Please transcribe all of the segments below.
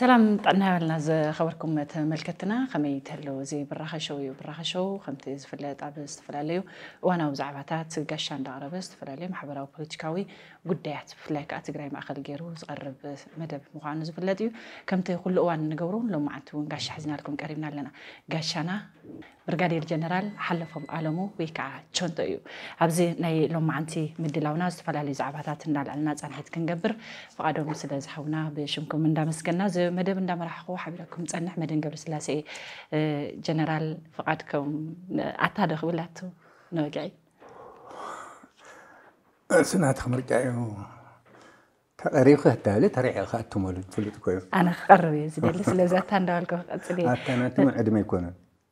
ሰላም ጥዕና በልና ዝኸበርኩም ተመልከትና ከመይ ትህለው እዚ ብራኸ ሸው እዩ ብራኸ ሸው ከምቲ ዝፍለጥ ኣብ ዝተፈላለዩ እዋናዊ ዛዕባታት ጋሻ እንዳቕረበ ዝተፈላለዩ ማሕበራዊ ፖለቲካዊ ጉዳያት ብፍላይ ከዓ ትግራይ ማእኸል ገይሩ ዝቐርብ መደብ ምኳኑ ዝፍለጥ እዩ ከምቲ ኩሉ እዋን ንገብሩ ሎም መዓልቲ እውን ጋሻ ሒዝናልኩም ቀሪብና ኣለና ጋሻና ብርጋዴር ጀነራል ሓለፎም ኣለሙ ወይ ከዓ ቸንቶ እዩ ኣብዚ ናይ ሎም መዓንቲ ምድላውና ዝተፈላለዩ ዛዕባታት እንዳልዕልና ፀንሒት ክንገብር ፍቓዶም ስለ ዝሃውና ብሽምኩም እንዳመስገና እዚ መደብ እንዳመራሕኩ ሓቢረኩም ፀንሕ መድን ገብረስላሴ ጀነራል ፍቓድኩም ኣታደ ክብላቱ ንበልዕ ስናትክ ምርጫ እዩ ተቀሪብካ እትዳለ ተሪዕካ እትመሉ ፍሉጥ ኮይኑ ኣነ ክቀርብ እዩ ዝደሊ ስለዚ ኣታ እንዳበልኩ ክቅፅል እየ ኣታ ናትም ዕድመ ይኮነን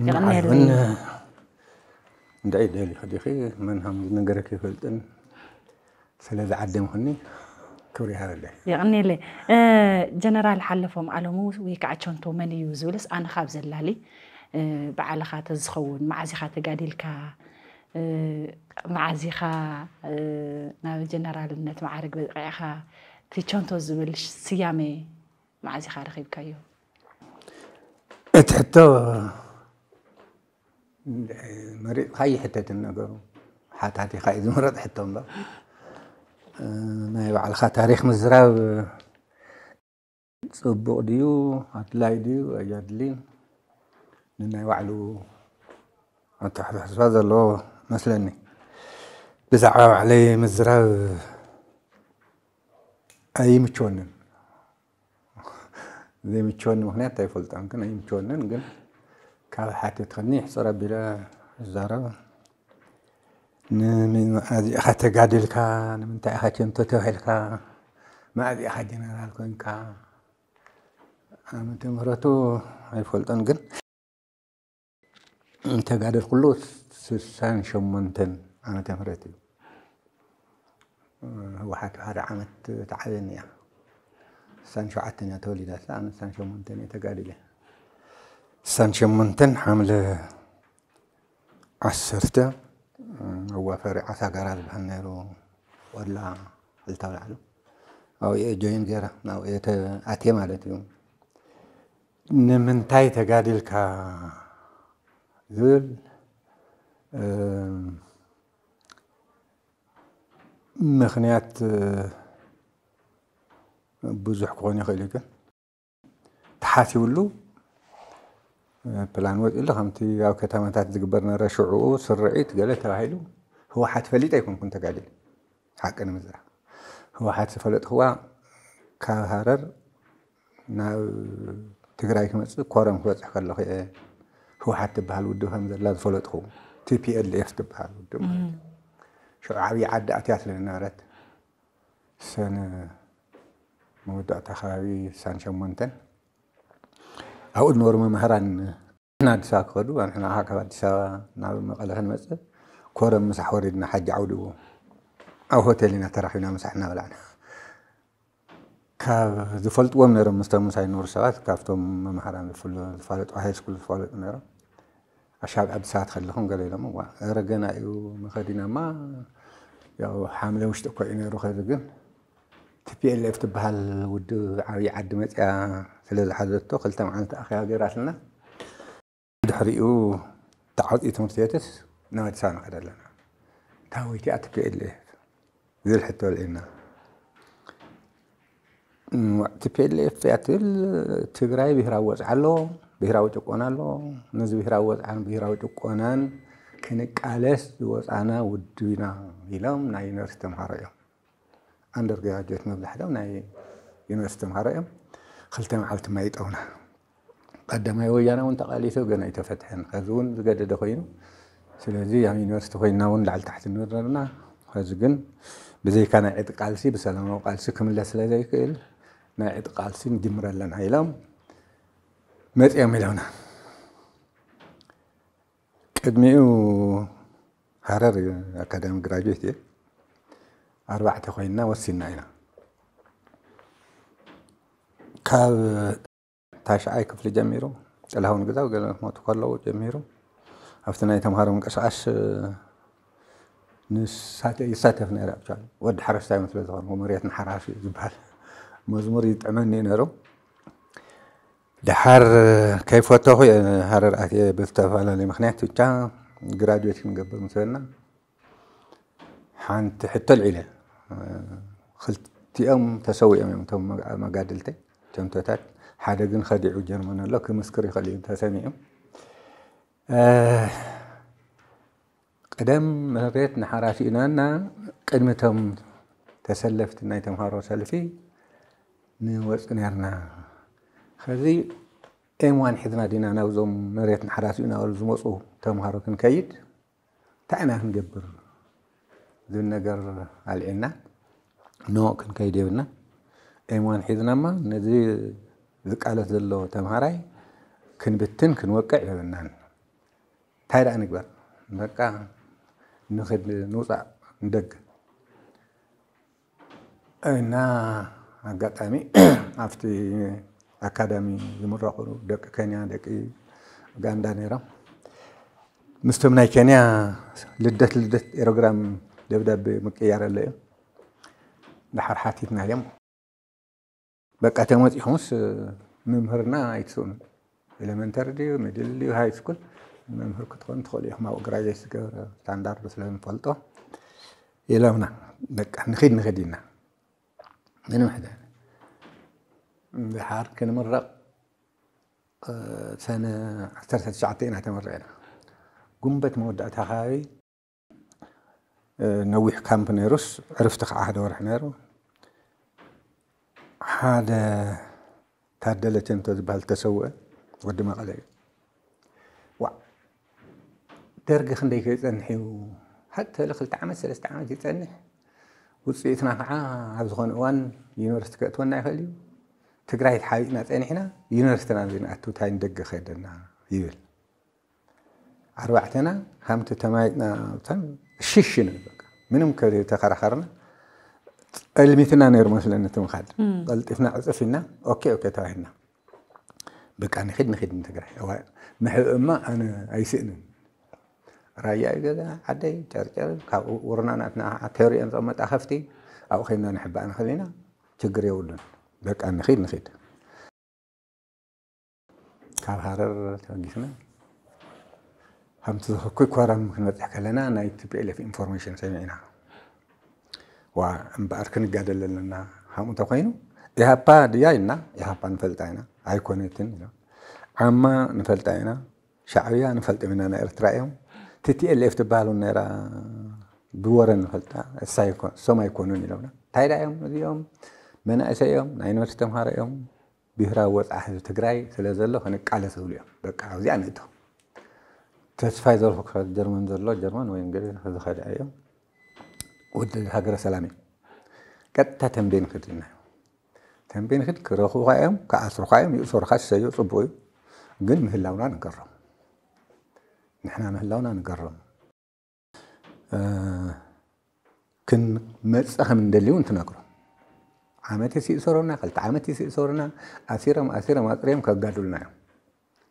أنا الوين دعيد أنا خدي خي من هم نقرك أنا سلاذ عدم هني كوري هذا أنا يغني لي آه، جنرال حلفهم على مو ويكعشون تومن يوزولس أنا خاب زلالي أنا آه، خات زخون أنا خات قاديل كا آه، معزي خا جنرال النت معارك بقي خا تيشونتو زبل سيامي معزي خا رخيب كايو اتحتى مريض هاي حتة تنقل حتى هاتي خايز مرض حتى الله ما يبع على تاريخ مزرع آه، صبوق ديو هاتلاي ديو أجادلين لنا يوعلو أنت حسب هذا اللي هو مثلا بزعوا علي مزرع آه، أي متشونن زي متشونن مهنيا تايفولتان كن أي متشونن كن كاو حاتي تغني حصرا بلا زارا من هذه أخت قادل كان من تأخت ينتتوه لك ما هذه أحد جنرال كون كا أمت مرتو يفلطن قن أنت قادل كله سسان شمنتن أنا تمرتي هو حكى هذا عمت تعبني سان شعتني تولدت أنا سان شمنتني له سانشمنتن حملة عسرتة هو فرع ثقرات بهنيرو ولا التولعلو أو إيه جوين جرا أو إيه أتي مالتيو نمنتاي تقادل كا ذل ምክንያት ብዙሕ ክኾን ይኽእል እዩ ግን ተሓሲቡሉ بلان وات الا خمتي او كتمتات دقبرنا رشعو سرعيت قالت راه هو واحد فليت يكون كنت قاعد حق انا مزرعه هو واحد فليت هو كهرر نا تقراي كمس كورم كوز حق الله هو واحد تبهال ودو هم زلا فليت هو تي بي ال اف تبهال ودو شو عبي عد اتيات لنا سنه مودعت خاوي سان شمونتن أقول نورم مهران نادي ساكرو أنا إحنا هاك بعد سا نعمل مقالة هن مسا كورم مسح وردنا حاجة عودو أو هوتيلنا تراحينا مسحنا ولا أنا كاف دفلت وام نورم مستوى مسح نور سوات كافتم مهران دفل دفلت وهاي سكول دفلت نورم أشاب عبد سعد خليهم قليلا ما رجعنا يو مخدينا ما يا حاملة وش تقولين روح رجعن تبي اللي افتبه الود عري عدمت يا اللي حدثتو قلت معنا تاخي غير لنا دحريو تعود ايتم سيتس نو تسان قدر لنا تاوي تي اتك الي زل حتى لنا تبيلي فيات تغراي بهراوز علو بهراوز قونالو نز بهراوز عن بهراوز قونان كن قالس وصانا ودينا يلام ناي نرستم هاريا اندر جراجيت نبلحدو ناي يونيفرسيتي هاريا خلتم عبت ما يتأونا قدما يوجانا وانتقالي ثو قنا يتفتحن خذون زقادة دخوينو سلازي يعني نورس تخوينا ون لعل تحت النور رنا خذقن بزي كان عيد قالسي بسلام وقالسي كم الله سلازي كيل نا عيد قالسي نجمرا لنا هيلام مات يعملونا كدميو هرر أكاديمي جراجويتي أربعة تخوينا وسيناينا ካብ ታሽዓይ ክፍሊ ጀሚሩ ጥልሃውን ግዛው ገለ ክመቱ ከለዉ ጀሚሩ ኣብቲ ናይ ተምሃሮ ምንቅስቃስ ይሳተፍ ነይረ ኣብቻ ወዲ ሓረስታይ መስለ ዝኾንኩ መሬት ንሓራሲ ዝበሃል መዝሙር ይጥዕመኒ ነይሩ ድሓር ከይፈተኹ እየ ሃረር ኣትየ ብዝተፈላለዩ ምክንያት ብቻ ግራድዌት ክንገብር ምስ በልና ሓንቲ ሕቶ ልዒለ ክልቲኦም ተሰዊኦም እዮም እቶም መጋድልተይ ጨምቶታት ሓደ ግን ከዲዑ ጀርመን ኣሎ ክምስክር ይኽእል እዩ ተሰሚዑ ቀደም መሬት ንሓራሽ ኢናና ቅድሚ እቶም ተሰለፍቲ ናይ ተምሃሮ ሰልፊ ንወፅ ነርና ከዚ ኤምዋን ሒዝና ዲና ናብዞም መሬት ንሓራሽ ኢናበሉ ዝመፁ ተምሃሮ ክንከይድ እንታይ ኢና ክንገብር ዝብል ነገር ኣልዒልና ኖ ክንከይድ የብልና እይሞን ሒዝናማ ነዚ ዝቃለስ ዘሎ ተምሃራይ ክንብትን ክንወቅዕ የብልናን እንታይ ደኣ ንግበር በቃ ንክድ ንውፃእ ንደግ እና ኣጋጣሚ ኣብቲ ኣካዳሚ ዝምረቑ ደቂ ኬንያ ደቂ ኡጋንዳ ነይሮም ምስቶም ናይ ኬንያ ልደት ልደት ኤሮግራም ደብዳቤ ምቅያር ኣሎ እዩ ድሓር ሓቲትና እዮም በቃ ተመፂኹምስ መምህርና ኣይትስእኑ ኤሌመንተሪ ድዩ ሚድል ድዩ ሃይ ስኩል መምህር ክትኾኑ ትኽእሉ ኢኹም ኣብኡ ግራጅዌት ዝገበረ ስታንዳርድ ስለንፈልጦ ኢሎምና በቃ ንኽድ ንኽድ ኢና ምንም ሕደ ድሓር ክንምረቕ ሰነ 19 ኢና ተመሪዕና ጉንበት መወዳእታ ከባቢ ነዊሕ ካምፕ ነይሩስ ዕርፍቲ ከዓ ሓደ ወርሒ ነይሩ حدا تعدلت انت بهالتسوء ودي ما عليه و ترجع خندي كذا حتى لو خلت عمل سلست عمل جيت انح وصيت نافعة عبد الغن وان يونيفرست كات وان نافليو تقرايت حايتنا تانحنا يونيفرست انا زين اتو تاين دق خيدنا يبل أربعتنا خمت تمايتنا تن ششنا بقى منهم كذي تخرخرنا ኤልሚትና ነይሩ መስለኒ እቲ ምኻድ ቀልጢፍና ዕፅፊና ኦኬ ኦኬ ተባሂልና በቃ ንክድ ንክድ ንትግራይ ምሕብ እማ ኣነ ኣይስእንን ራያ እዩ ገዛ ዓደይ ጨርጨር ካብ ውርናናትና ተሪአን ፀመጣ ከፍቲ ኣብኡ ከይና ንሕባእ ንኽእል ኢና ችግር የብሉን በቃ ንክድ ንክድ ካብ ሃረር ተበጊስና ከምቲ ዝኽኩይ ኮረም ክንበፅሕ ከለና ናይ ቲፒኤልኤፍ ኢንፎርሜሽን ሰሚዕና وأمبارك نجادل لنا هم تقينو إيه أبا ديالنا إيه أبا نفلت عنا هاي كونيتن لا أما نفلت عنا شعبيا نفلت منا نيرترايم تتي اللي افتبالو نيرا دوار نفلت سايكو سما يكونون لنا تاي رايم اليوم من أسيوم نين مرتهم هرايوم بهرا وات أحد تجري سلزلو هنك على سوليا بقى عاوزي أنا تو تسفايزر فكرة جرمان زلو جرمان وينجري هذا خير أيوم ወዲ ሃገረ ሰላም እዩ ቀጥታ ተንቤን ክድ ኢና ተንቤን ክድ ክረኽቡካ እዮም ክኣስሩካ እዮም ይእሰሩካ ሰዩ ፅቡቅ እዩ ግን ምህላውና ንገሮም ንሕና ምህላውና ንገሮም ክንመፅእ ከም እንደልዩ እንትነግሩ ዓመት ይስእሰሩና ክልተ ዓመት ይስእሰሩና ኣሲሮም ኣሲሮም ኣፅርዮም ከጋድሉና እዮም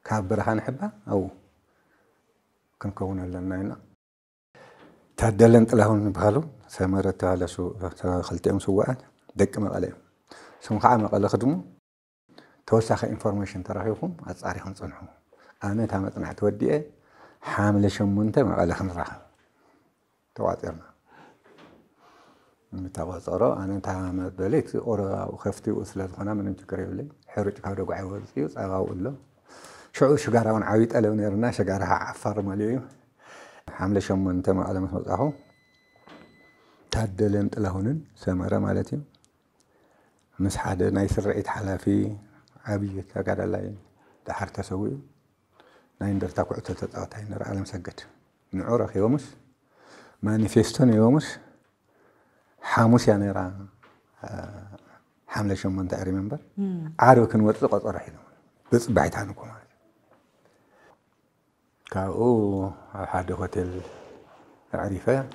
ካብ በረኻ ንሕባ ኣብኡ ክንከውን ኣለና ኢና ታደለን ጥላሁን ይበሃሉ سمرة تعالى شو ክልቲኦም ስዋኣት ደቂ መቐለ እዮም ስም ከዓ መቐለ ክድሙ ተወሳኺ ኢንፎርሜሽን ተረኺብኩም ኣፃሪኹም ፅንሑ ኣነ እታ መፅናዕ ተወዲአ ሓምለ ሸሙንተ መቐለ ክንራኸብ ተቋፂርና ምተቆፀሮ ኣነ እታ መበለይት ቆረባኡ ከፍቲኡ ስለዝኾና ምንም ችግር የብለይ ሕሩጭ ካብ ደጓዒ ወፅዩ ፀባብኡ ኣሎ ሽዑ ሽጋራ እውን ዓብዪ ጠለብ ነርና ሽጋራ ዓፋር መሊኡ እዩ ሓምለ ሸሞንተ መቐለ ምስ መፅኹም تادلن طلاهونن سمرا مالتي مس حدا ناي سرعيت حلافي عبي تقعد الله دحر تسوي ناي ندر تقعد تتقعد هاي نرى عالم سجد نعرخ يومس مانيفيستون يومس حاموس يا نرى آه حملة شو من تعري منبر عارو كن وقت لقط أرحي لهم بس بعيد عنكم هذا كاو على حد هوتيل عريفة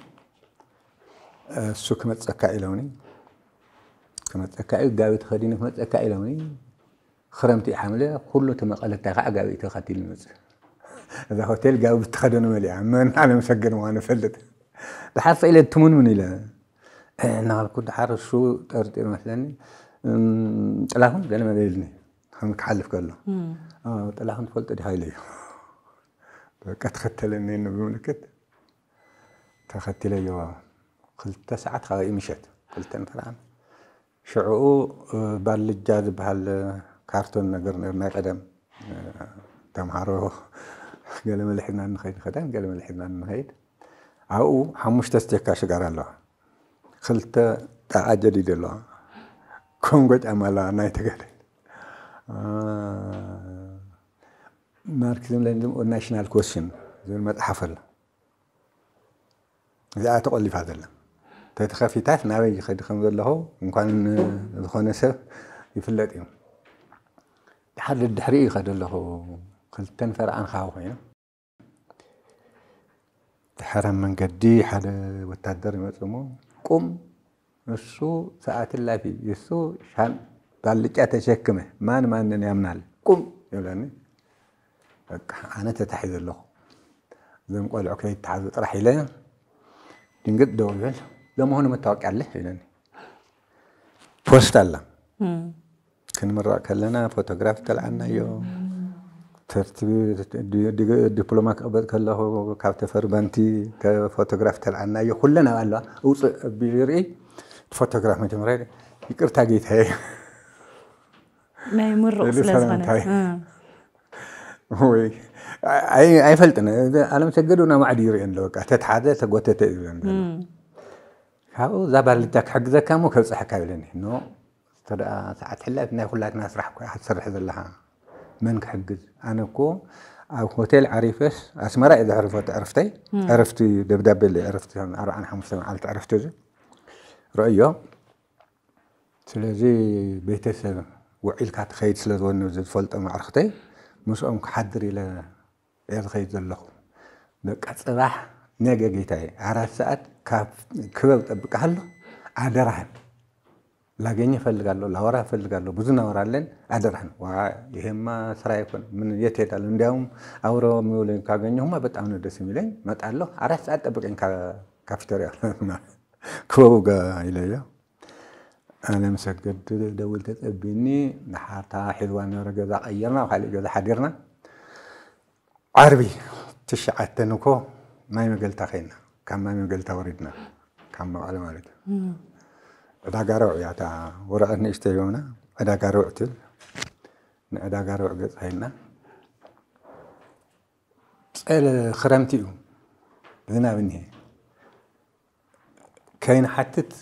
እሱ ክመፀካ ኢለውኒ ክመፀካ እዩ ጋቢ ተኸዲኑ ክመፀካ ኢለውኒ ክረምቲ ሓምለ ኩሉ ተመቐለታ ከዓ ጋቢ ተኸቲሉ ይመፅእ እዛ ሆቴል ጋቢ ብተኸደኑ መሊያ መን ኣለመሰገን ምኳኑ ፈልጥ ድሓር ፈኢለ ትሙንምን ኢለ እናበልኩ ድሓር እሱ ጠርጢር መስለኒ ጥላኹን ገለመለ ኢልኒ ክሓልፍ ከሎ ጥላኹን ትፈልጦ ዲኻ ኢለ እዩ በቃ ተኸተለኒ ብምልክት ተኸቲለዮ قلت ساعات هاي مشت قلت مثلا نعم. شعو آه، باللجاد بهال آه، كارتون نقر نقر قدم آه، تمهارو قال ما لحنا نخيد خدان قال ما لحنا نخيد او حموش تستيكا شقار الله قلت تاع جديد الله كونغوت امالا نايتقال ماركزم لندم ناشنال كوشن زي المتحف اذا تقول لي في هذا اللي. ተተኸፊታት ናበይ ይኸድ ከም ዘለኹ እንኳን ዝኾነ ሰብ ይፍለጥ እዩ ድሓር ድድሕሪ ይኸድ ኣለኹ ክልተን ፈርኣንካ ኮይኑ ድሕረ መንገዲ ሓደ ወታደር ይመፅ ሞ ቁም እሱ ሰዓት ላፊ እሱ ባልጫ ተሸክመ ማን ማንን ያምናል ቁም ይብለኒ ኣነ ተታሒዘ ኣለኹ እዞም ቆልዑ ከይተሓዙ ጥራሕ ኢለ ድንግጥ ደው ይብል ለመሆኑ መታወቂያ አለህ ይለን ፖስት አላ ክንምረቅ ከለና ፎቶግራፍ ተልዓልናዮ ዲፕሎማ ክቕበጥ ከለኹ ካብ ተፈርበንቲ ፎቶግራፍ ተልዓልናዮ ኩለና ኣለዋ እውፅእ ኣቢሉ ይርኢ ፎቶግራፍ መጀመርያ ይቅርታ ጌታየ ናይ ምሩቕ ስለዝኾነ ወይ ኣይፈልጥን ኣለምሰገድ ናብ ማዕዲ ይሪኦ ኣለወ ተትሓዘ ተጎተተ እዩ حاو زبر لدك حق ذا كم وكل صح كابلني إنه ترى ساعات حلا إن كل ناس راح تسرح ذا لها منك حق أنا كو أو هوتيل عريفس أسمرة إذا عرفت عرفتي عرفتي دبدب اللي عرفتي أنا أروح أنا حمص على عرفتي زي رأيه سلزي بيتسب وعيل كات خيط سلز وانو زد فلت أم عرفتي مش أمك حدري لا إيه خيط ذا لخو بقى صباح نجا جيتاي عرف ساعات ክበብ ጠብቀሃለሁ፣ አደራህን ላገኝ እፈልጋለሁ፣ ላወራ እፈልጋለሁ። ብዙ እናወራለን። አደራህን ይሄማ ስራ ይሆን ምን የት ሄዳለሁ? እንዲያውም አብሮ የሚውለኝ ካገኘሁማ በጣም ነው ደስ የሚለኝ። እመጣለሁ፣ አራት ሰዓት ጠብቀኝ ካፍቴሪያ ክበቡ ጋር ይለያ ኣነ ሰገድ ደውል ተፀቢኒ ንሓርታ ሒልዋ ነበረ ገዛ ቀየርና ኣብ ካሊእ ገዛ ሓዲርና ዓርቢ ትሽዓተ ንኮ ማይ መገልታ ኸይና كم من قلت وردنا كم على مالد إذا قارو عيادة ورا أني استيونا إذا قارو عتل إذا قارو عقد هينا إلى خرمتيو ذنا بنيه كاين حتت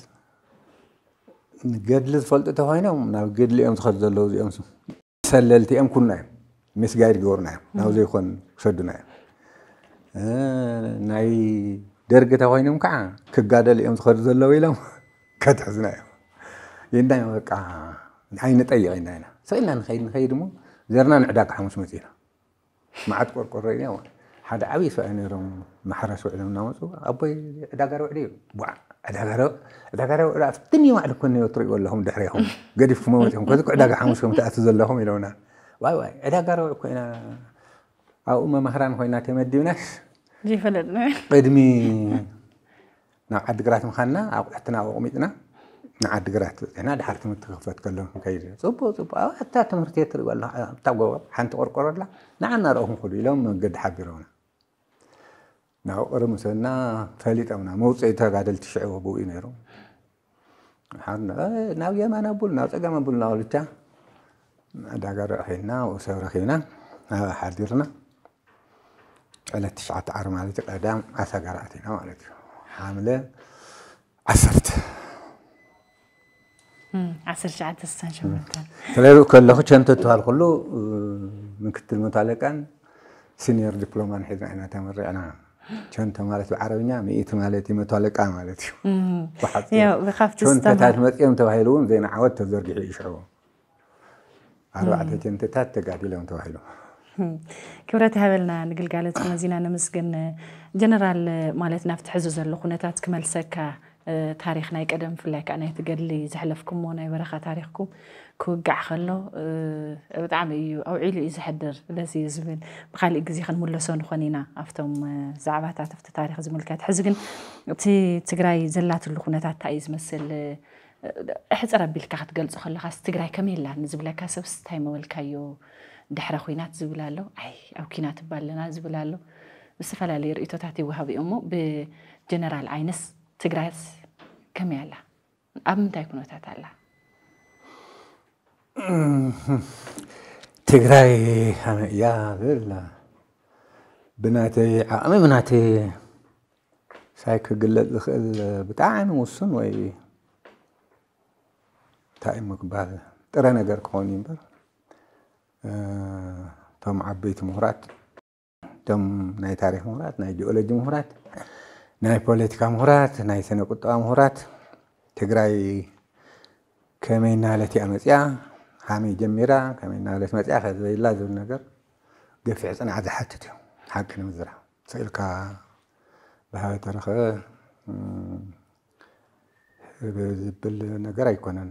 نقد لي فلت تهاينا ومنا قد لي أم تخذ الله زي أمس سللتي أم كلنا مس قاير جورنا ناوزي يكون شدنا آه، ناي درجة تغينهم كع كجادة اليوم تخرج الله ويلهم كتحزن أيام يندعي وكع عينة أي عينة هنا سألنا نخيد نخيد مو زرنا نعداك حمص مثيرة ما عاد كور كور رينيا وان حد عبي سألني رم محرس وعلم نامسو أبوي دعارو عليهم بوع دعارو دعارو رأس تني ما عاد كوني يطري ولا هم دحريهم قدي في موتهم كذا كعداك حمص هم تأثز لهم يلونا واي واي دعارو كنا أو ما مهران هوينا تمديناش ዘይፈለጥና ቅድሚ ናብ ዓዲግራት ምኻንና ኣቑሕትና ኣቑሚጥና ንዓዲግራት በፅሕና ድሓር ትምህርቲ ክኽፈት ከሎ ከይድ ፅቡቅ ፅቡቅ እታ ትምህርቲ ትሪኡ ኣለ እታ ጎቦ ሓንቲ ቆርቆሮ ኣላ ንዓና ረእኹም ክእሉ ኢሎም መንገዲ ሓቢሮምና ናብ ቁሪ ምስና ፈሊጦምና መውፅኢ ተጋደልቲ ሽዑ ብኡ ነይሩ ናብ የማን ኣቡል ናብ ፀጋም ኣቡል ናብ ልቻ ዕዳጋ ረእኺና ሰብ ረኺብና ሓዲርና على تسعة عشر مالتي قدام عسى قرأتي نوع مالتي حاملة عسرت عسر شعات السن شو مثلا تلاقي كل خو كنت تقول كله اه، من كنت المتعلقا سينيور دبلوما نحيد معنا تمر أنا كنت نعم، إيه إيه مالت بعربية مئة مالتي متعلقا مالتي يا بخاف تستمع كنت تعرف مت يوم تواهلون زين عودت الزرقي يشعو أربعة كنت تعرف تقعد لهم تواهلون كبرت هبلنا نقل قالت مازينا نمسكن جنرال مالتنا في تحزز اللخونتات كمال سكا تاريخنا يقدم في لك انا تقول لي زحلفكم وانا برخه تاريخكم كوقع خلو بطعم أه او عيلي اذا حدر لازي زمن بخالي قزي خنملسون خنينا افتم زعبات تفت تاريخ زملكات حزقن تي تقراي زلات اللخونتات تايز مثل احس ربي لك حتقلصو خلو خاص تقراي كميلا نزبلا كاسب ستايم ولكايو أه ድሕረ ኩናት ዝብል ኣሎ ይ ኣብ ኪናት ባለና ዝብል ኣሎ ብዝተፈላለዩ ርእቶታት ይወሃብ እዩ ሞ ብጀነራል ዓይነስ ትግራይስ ከመይ ኣላ ኣብ ምንታይ ኩነታት ኣላ ትግራይ ኣነ እያ ብል ብናተይ ዓቕሚ ብናተይ ሳይ ክግለፅ ዝኽእል ብጣዕሚ ውሱን ወይ እንታይ ምግባል ጥረ ነገር ክኾኑ እዩ እምበር እቶም ዓበይቲ ምሁራት እቶም ናይ ታሪክ ምሁራት ናይ ጂኦሎጂ ምሁራት ናይ ፖለቲካ ምሁራት ናይ ስነ ቁጠባ ምሁራት ትግራይ ከመይ ናለት እያ መፅያ ከመይ ጀሚራ ከመይ ናለት መፅያ ከዘይላ ዝብል ነገር ገፊዕ ፅንዓት ዝሓትት እዩ ሓቂ ንምዝራብ ስኢልካ ባህበ ተረኸበ ዝብል ነገር ኣይኮነን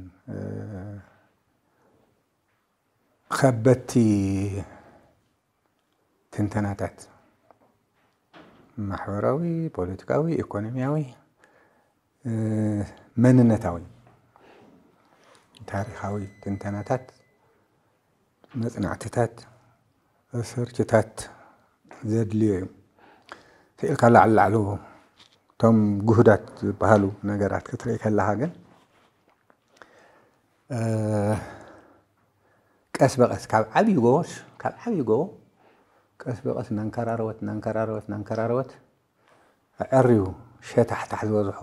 خبتي ትንተናታት ማሕበራዊ ፖለቲካዊ ኢኮኖሚያዊ መንነታዊ ታሪኻዊ ትንተናታት መፅናዕትታት ሪሰርችታት ዘድልዮ እዩ ስኢልካ ላዕሊ ላዕሉ እቶም ጉህዳት ዝበሃሉ ነገራት ክትርኢ ከለካ ግን ቀስ በቀስ ካብ ዓብዪ ጎቦስ ካብ ዓብዪ ጎቦ ቀስ በቀስ እናንከራረወት እናንከራረወት እናንከራረወት ዕርዩ ሸታሕታሕ ዝበዝሖ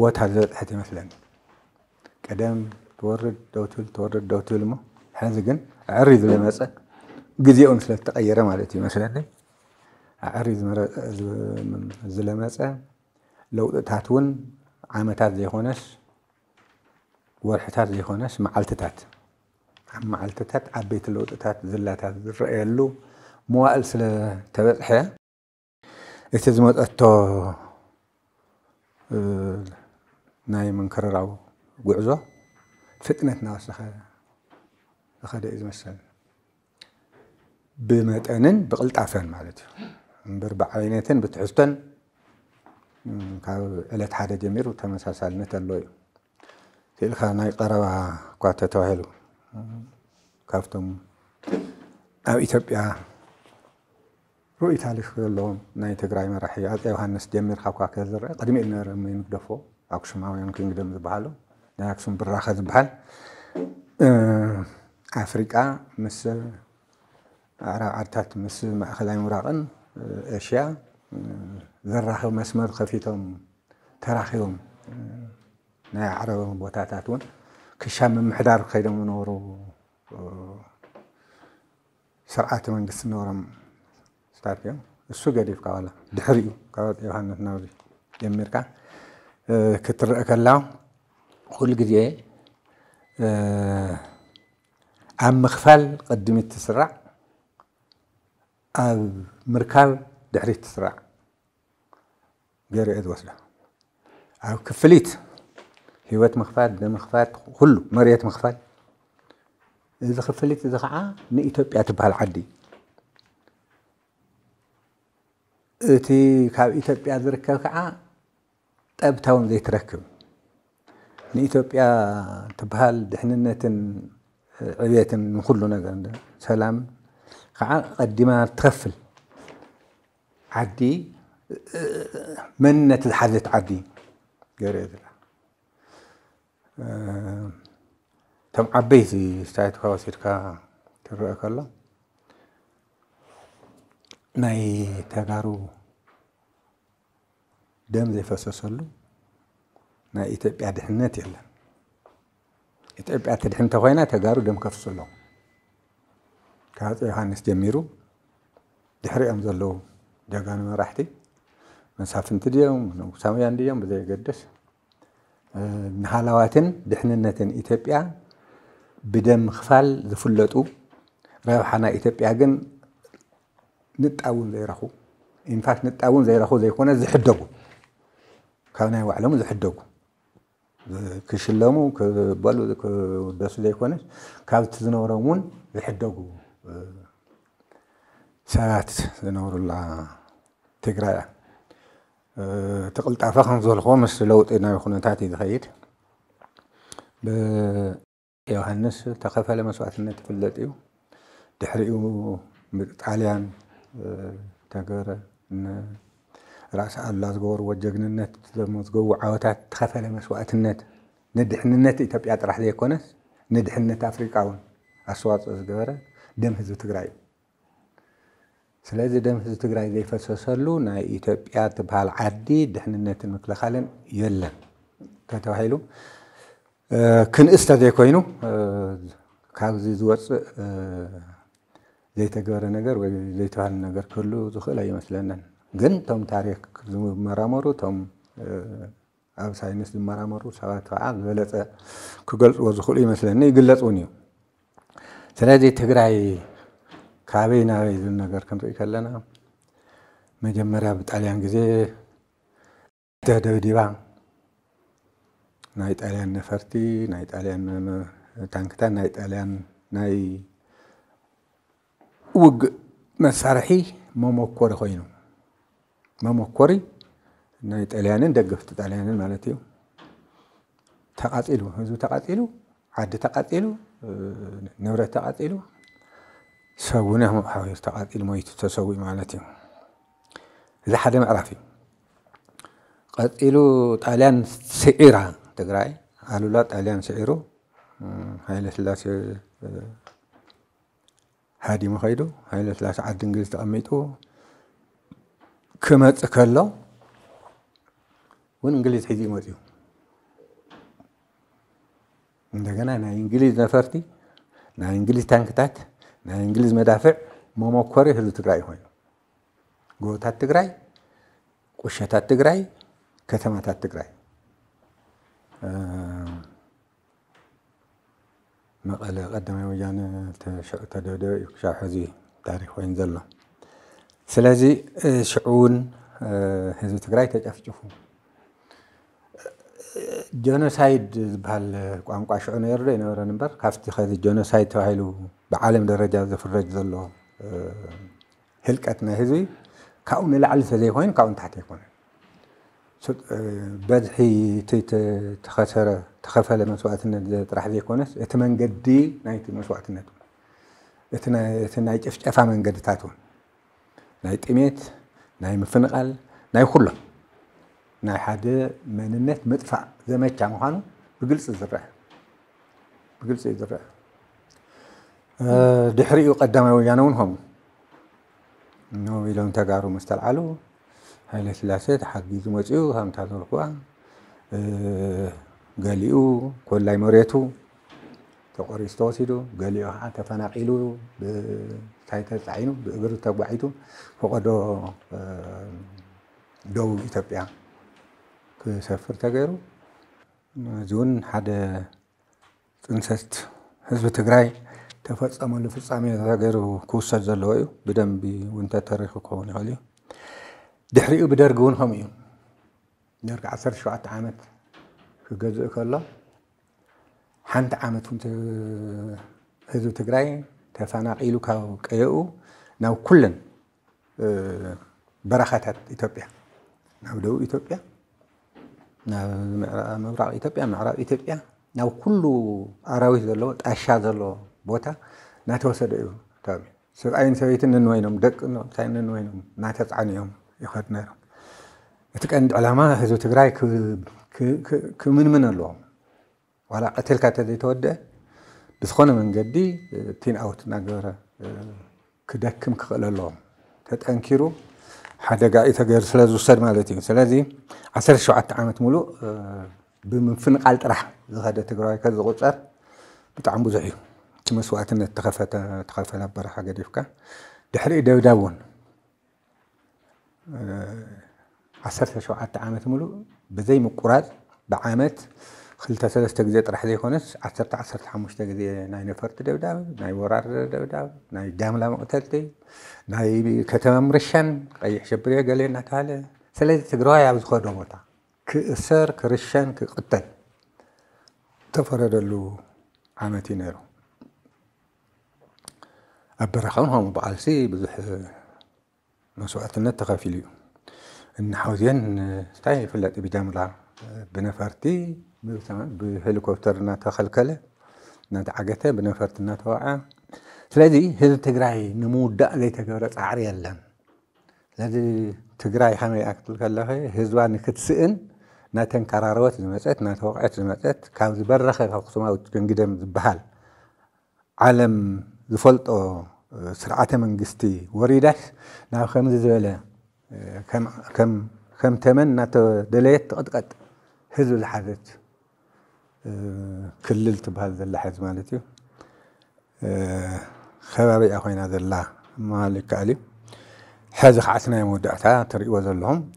ቦታ ዝበፅሐት ይመስለኒ ቀደም ትወርድ ደው ትብል ትወርድ ደው ትብል እሞ ሕዚ ግን ዕርዩ ዝለመፀ ግዜኡ ስለ ዝተቀየረ ማለት እዩ መስለኒ ዕርዩ ዝለመፀ ለውጥታት እውን ዓመታት ዘይኮነስ ወርሕታት ዘይኮነስ መዓልትታት ኣብ መዓልትታት ዓበይቲ ለውጥታት ዝላታት ዝረአየሉ መዋእል ስለተበፅሐ እቲ ዝመፀቶ ናይ ምንክርራው ጉዕዞ ፍጥነት እናወሰኸ ዝኸደ እዩ ዝመስል ብመጠንን ብቅልጣፈን ማለት እዩ እምበር ብዓይነትን ብትሕዝቶን ካብ ዕለት ሓደ ጀሚሩ ተመሳሳልነት ኣሎ እዩ إلخا ناي قرابة قاتة تاهلو كافتم أو إثيوبيا رو إيطاليش لون ناي تقرأي مرحي أز يوهانس جمير خاكوا كذر قديم إلنا رمين دفو أكشما ويان كينغ دم زبالو ناي أكشم براخة زبال أفريقا مس أرا أرتات مس ما أخذين وراقن أشياء ذراخي مسمر خفيتهم تراخيهم ናይ ዓረቦም ቦታታት እውን ክሻ ምምሕዳር ከይዶም ዝነበሩ ስርዓተ መንግስቲ ዝነበሮም ስታት እዮም እሱ ገዲፍካ ዋላ ድሕሪኡ ካልኦት ዮሃንስ ናብዚ ጀሚርካ ክትርአ ከላ ኩሉ ግዜ ኣብ ምኽፋል ቅድሚት ትስራዕ ኣብ ምርካብ ድሕሪት ትስራዕ ገይሩ ዝወስዶ ኣብ ክፍሊት هوات مخفات دم مخفات كله مريت مخفات إذا خفلت إذا آه، من نيتوب يعتبها العدي أتي كاب إيتوب يعذرك كعا آه، تاب طيب تاون زي تركب من يا تبها الدحنة عبيات من كل نجار سلام خعا آه، قد ما تخفل عدي من نت عدي قريت له እቶም ዓበይቲ ስታየትካ ወሲድካ ክረአ ከሎ ናይ ተጋሩ ደም ዘይፈሰሰሉ ናይ ኢትዮጵያ ድሕነት የለን ኢትዮጵያ ድሕንተ ኮይና ተጋሩ ደም ከፍሱ ኣለዎ ካብ ፀ ዮሃንስ ጀሚሩ ድሕሪኦም ዘለዉ ጀጋኑ መራሕቲ መሳፍንቲ ድዮም ንጉሳውያን ድዮም ብዘይገደስ ንሃላዋትን ድሕንነትን ኢትዮጵያ ብደም ምኽፋል ዝፍለጡ ረብሓ ናይ ኢትዮጵያ ግን ንጣውን ዘይረኽቡ ኢንፋክት ንጣውን ዘይረኽቡ ዘይኮነ ዝሕደጉ ካብ ናይ ባዕሎም ዝሕደጉ ክሽለሙ ክበሉ ክደሱ ዘይኮነ ካብቲ ዝነበሮም እውን ዝሕደጉ ሰባት ዝነብሩላ ትግራይ እያ تقل تعرفه نزول خو مس لو تينا يخون تعتي ذخيت ب يوهنس تقفل مسوات النت في اللتيو تحرقوا متعاليا تجارة ن رأس الله زور وجن النت مزجو عوتة تقفل مسوات النت ندحن النت إتبيات راح ليكونس ندحن النت أفريقيا عون أصوات أزجارة دم هذو تقرأي ስለዚ ደም ህዝቢ ትግራይ ዘይፈሰሰሉ ናይ ኢትዮጵያ ትበሃል ዓዲ ድሕንነትን ምክልኻልን የለን ተተባሂሉ ክንእስተ ዘይኮይኑ ካብዚ ዝወፅእ ዘይተገበረ ነገር ወይ ዘይተባሃለ ነገር ክህሉ ዝኽእል ኣይመስለናን ግን እቶም ታሪክ ዝመራመሩ እቶም ኣብ ሳይንስ ዝመራመሩ ሰባት ከዓ ዝበለፀ ክገልፅዎ ዝኽእሉ ይመስለኒ ይግለፅ እውን እዩ ስለዚ ትግራይ ካብይ ናበይ ዝብል ነገር ክንርኢ ከለና መጀመርያ ብጣልያን ግዜ ደደብዲባ ናይ ጣልያን ነፈርቲ ናይ ጣልያን ታንክታን ናይ ጣልያን ናይ ውግእ መሳርሒ መሞኮሪ ኮይኑ መሞኮሪ ናይ ጣልያንን ደገፍቲ ጣልያንን ማለት እዩ ተቃፂሉ ህዝቢ ተቃፂሉ ዓዲ ተቃፂሉ ንብረት ተቃፂሉ ساوناهم حاول تعاد الميت تسوي إذا حدا ما عرفي إلو طاليان سعيرا تقرأي قالوا لا طاليان سعيرو هاي الثلاثة هادي مخيدو هايلة ثلاثة عد انجلز تقميتو كمت كله ውን እንግሊዝ ሒዙ መፅኡ እንደገና انا እንግሊዝ نفرتي انا እንግሊዝ تانكتات ናይ እንግሊዝ መዳፍዕ መሞኮሪ ህዝቢ ትግራይ ኮይኑ ጎቦታት ትግራይ ቁሸታት ትግራይ ከተማታት ትግራይ መቐለ ቀዳማይ ወያነ ተደብደበ እዩ ክሻብ ሕዚ ታሪክ ኮይኑ ዘሎ ስለዚ ሽዑ እውን ህዝቢ ትግራይ ተጨፍጭፉ ጀኖሳይድ ዝበሃል ቋንቋ ሽዑ ነይሩ ዶ ይነበረ ንበር ካብቲ ከዚ ጀኖሳይድ ተባሂሉ ብዓለም ደረጃ ዝፍረጅ ዘሎ ህልቀት ናይ ህዝቢ ካብኡ ንላዕሊ ስለዘይኮይኑ ካብኡ ንታሕቲ ኣይኮነ በዝሒ ተኸሰረ ተኸፈለ መስዋእትነት ጥራሕ ዘይኮነስ እቲ መንገዲ ናይቲ መስዋእትነት እቲ ናይ ጨፍጨፋ መንገድታት እውን ናይ ጥሜት ናይ ምፍንቓል ናይ ኩሎም ናይ ሓደ መንነት ምጥፋእ ዘመቻ ምኳኑ ብግልፂ ዝርአ ብግልፂ ዝርአ ድሕሪኡ ቀዳማይ ወያነ እውን ከምኡ ነው ኢሎም ተጋሩ መስተልዓሉ ሃይለ ስላሴ ተሓጊዙ መፅኡ ከምታ ዘልክዋ ገሊኡ ኮላይ መሬቱ ተቆሪፁ ተወሲዱ ገሊኡ ከዓ ተፈናቂሉ ብታይ ተፃዒኑ ብእግሪ ተጓዒቱ ፈቀዶ ደቡብ ኢትዮጵያ ክሰፍር ተገይሩ እዚ እውን ሓደ ፅንሰት ህዝቢ ትግራይ ተፈፀመሉ ፍፃሜ ሃገር ክውሰድ ዘለዎ እዩ ብደንቢ ውንተ ተሪኩ ክኸውን ይኽእል እዩ ድሕሪኡ ብደርጊ እውን ከምኡ እዩ ደርጊ 17 ዓመት ክገዝእ ከሎ ሓንቲ ዓመት እውን ህዝቢ ትግራይ ተፈናቂሉ ካብ ቀየኡ ናብ ኩለን በረኻታት ኢትዮጵያ ናብ ደቡብ ኢትዮጵያ ናብ ምብራቅ ኢትዮጵያ ምዕራብ ኢትዮጵያ ናብ ኩሉ ኣራዊት ዘለዎ ጣሻ ዘለዎ ቦታ እናተወሰደ እዩ ሰብኣይን ሰበይትን ነንወይኖም ደቂ ታይ ነንወይኖም እናተፃዕንዮም ይኸድ ነይሮም እቲ ቀንዲ ዕላማ ህዝቢ ትግራይ ክምንምን ኣለዎም ዋላ ቀትልካ ተዘይተወድአ ብዝኾነ መንገዲ ቲንኣውት እናገበረ ክደክም ክኽእል ኣለዎም ተጠንኪሩ ሓደጋ እዩ ተገይሩ ስለ ዝውሰድ ማለት እዩ ስለዚ 17 ዓመት ሙሉእ ብምፍንቃል ጥራሕ ዝኸደ ትግራዋይ ከዝቁፀር ብጣዕሚ ብዙሕ እዩ መስዋእትነት ተኸፈላ ኣበረኻ ገዲፍካ ድሕሪኡ ደብዳ እውን ዓሰርተ ሸውዓተ ዓመት ሙሉእ ብዘይ ምቁራፅ ብዓመት ክልተ ሰለስተ ግዜ ጥራሕ ዘይኮነስ ዓሰርተ ዓሰርተ ሓሙሽተ ግዜ ናይ ነፈርቲ ደብዳብ ናይ ወራር ደብዳብ ናይ ዳምላ መቕተልቲ ናይ ከተማ ምርሻን ቀይሕ ሸብርዮ ገለ እናተባሃለ ስለዚ ትግራዋይ ኣብ ዝኸዶ ቦታ ክእሰር ክርሸን ክቕተል ተፈረደሉ ዓመት እዩ ነይሩ أبرخانهم بعالسي بزح نسوات النت اليوم إن حوزيان ستاي فلات بجام العام بنفرتي بهليكوبتر ناتا خلكلة ناتا عقتة بنفرت ناتا وعا سلازي هذا تقرأي نمو دأ لي ليتقرأ عري اللان سلازي تقرأي حمي أكتل كلاخي هزوان كتسئن ናተን ቀራርበት زمتت ናተ ወቕዐት زمتت ካብ ዝበረኸ ካብ ክሱማዊ ክንግደም بحال ዓለም زفلتو سرعته من قستي وريدك نعم كم زبالة كم كم كم تمن نت دليت قد قد هذو الحدث كللت بهذا اللحظ مالتي خبابي أخوين هذا الله مالك علي حازق عثنا مودعتا تري وزلهم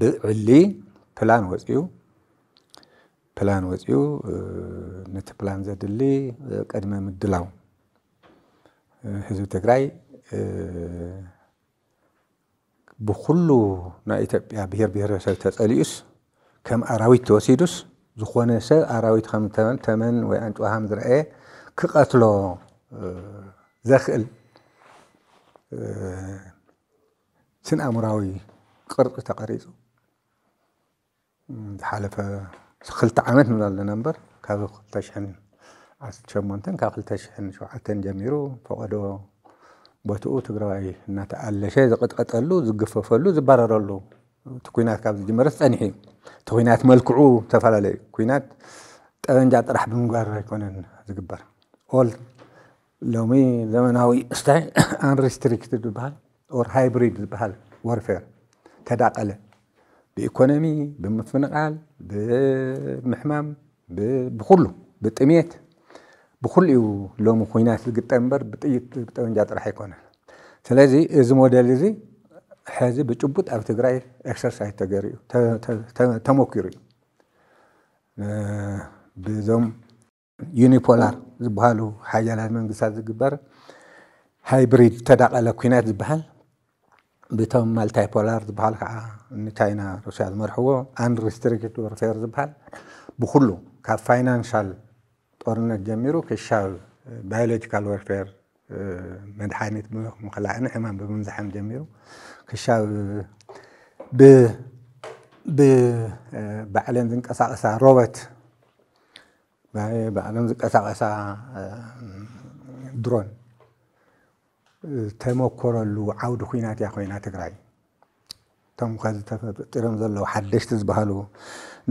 بعلي بلان وزيو بلان وزيو نت بلان زاد اللي قدمه مدلاو حزب تجري بخلو نائت يا بير بير تاليوس كم أراويت توسيدوس زخوان سا أراويت خم تمن تمن وأنت وهم ذرة كقتلو زخل سن أمراوي قرط تقريزو حالفة خلت عامت من النمبر كابو تشحن ኣሸሞንተን ካብ ክልተ ሽሕን ሸውዓተን ጀሚሩ ፈቐዶ ቦትኡ ትግራዋይ እናተኣለሸ ዝቕጥቀጠሉ ዝግፈፈሉ ዝበረረሉ እቲ ኩናት ካብ ዝጀመረስ ፀኒሕ እዩ እቲ ኩናት መልክዑ ዝተፈላለዩ እዩ ኩናት ጠበንጃ ጥራሕ ብምግባር ኣይኮነን ዝግበር ኦል ሎሚ ዘመናዊ ስታይ ኣንሪስትሪክትድ ዝበሃል ኦር ሃይብሪድ ዝበሃል ወርፌር ተዳቀለ ብኢኮኖሚ ብምፍንቃል ብምሕማም ብኩሉ ብጥሜት ብኩልኡ ሎሚ ኩናት ዝግጠም እምበር ብጥይት ብጠበንጃ ጥራሕ ኣይኮነን ስለዚ እዚ ሞዴል እዚ ሕዚ ብጭቡጥ ኣብ ትግራይ ኤክሰርሳይዝ እዩ ተሞኪሩ እዩ ብዞም ዩኒፖላር ዝበሃሉ ሓያላት መንግስታት ዝግበር ሃይብሪድ ዝተዳቐለ ኩናት ዝበሃል ብቶም ማልታይፖላር ዝበሃል ከዓ ንቻይና ሩስያ ዝመርሕዎ ኣንሪስትሪክት ወርፌር ዝበሃል ብኩሉ ካብ ፋይናንሻል ጦርነት ጀሚሩ ክሻብ ባዮሎጂካል ወርፌር መድሓኒት ምክላዕን ሕማም ብምንዛሓም ጀሚሩ ክሻብ ብባዕለን ዝንቀሳቐሳ ሮበት ባዕለን ዝንቀሳቐሳ ድሮን ተመኮረሉ ዓውዲ ኩናት እያ ኮይና ትግራይ እቶም ከዚ ተፈጢሮም ዘለዉ ሓደሽቲ ዝበሃሉ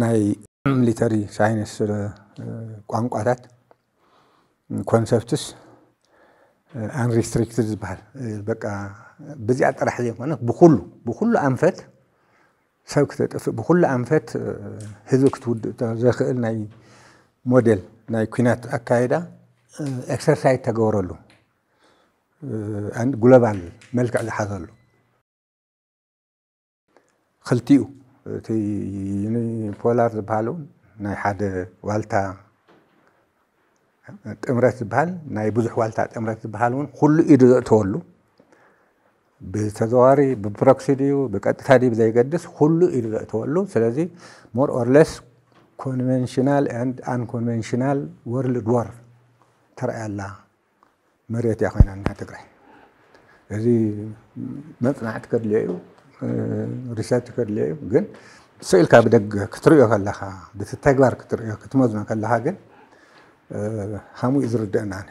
ናይ ሚሊተሪ ሳይንስ ቋንቋታት ኮንሰፕትስ ኣንሪስትሪክትድ ዝበሃል በቃ ብዚኣ ጥራሕ ዘይኮነ ብኩሉ ብኩሉ ኣንፈት ሰብ ክተጥፍእ ብኩሉ ኣንፈት ህዝቢ ክትውድእ ዘኽእል ናይ ሞዴል ናይ ኩናት ኣካይዳ ኤክሰርሳይዝ ተገብረሉ ግሎባል መልክዕ ዝሓዘሉ ክልቲኡ እቲ ፖላር ዝበሃል እውን ናይ ሓደ ዋልታ ጥምረት ዝበሃል ናይ ብዙሕ ዋልታ ጥምረት ዝበሃል እውን ኩሉ ኢዱ ዘእተወሉ ብተዘዋሪ ብፕሮክሲ ድዩ ብቀጥታ ድ ብዘይገድስ ኩሉ ኢሉ ዘእተወሉ ስለዚ ሞር ኦርለስ ኮንቨንሽናል ንድ ኣንኮንቨንሽናል ወርልድ ዎር ተረኣያላ መሬት እያ ኮይና ና ትግራይ እዚ መፅናዕቲ ከድልዮ እዩ ሪሰርች ከድልዮ እዩ ግን سئلك بدك كتريو كلها بدك تتجبر كتريو كتموزنا كلها جن همو آه، يزرد أنا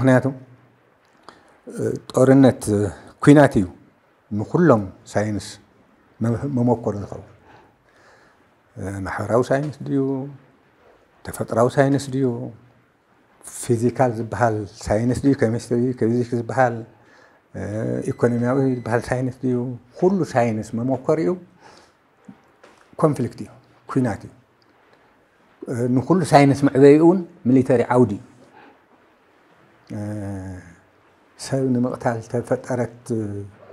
هنا تو آه، أرنت آه، كيناتيو نخلهم ساينس ما ما مكر الخلق محراو ساينس ديو تفتراو ساينس ديو فيزيكال بحال ساينس ديو كيمستري كفيزيك بحال ايكونوميا بحال ساينس ديو كل ساينس ما مكر يو ኮንፍሊክት እዩ ኩናት እዩ ንኩሉ ሳይነስ መዕበይኡ እውን ሚሊተሪ ዓውዲ እዩ ሰብ ንምቕታል ተፈጠረት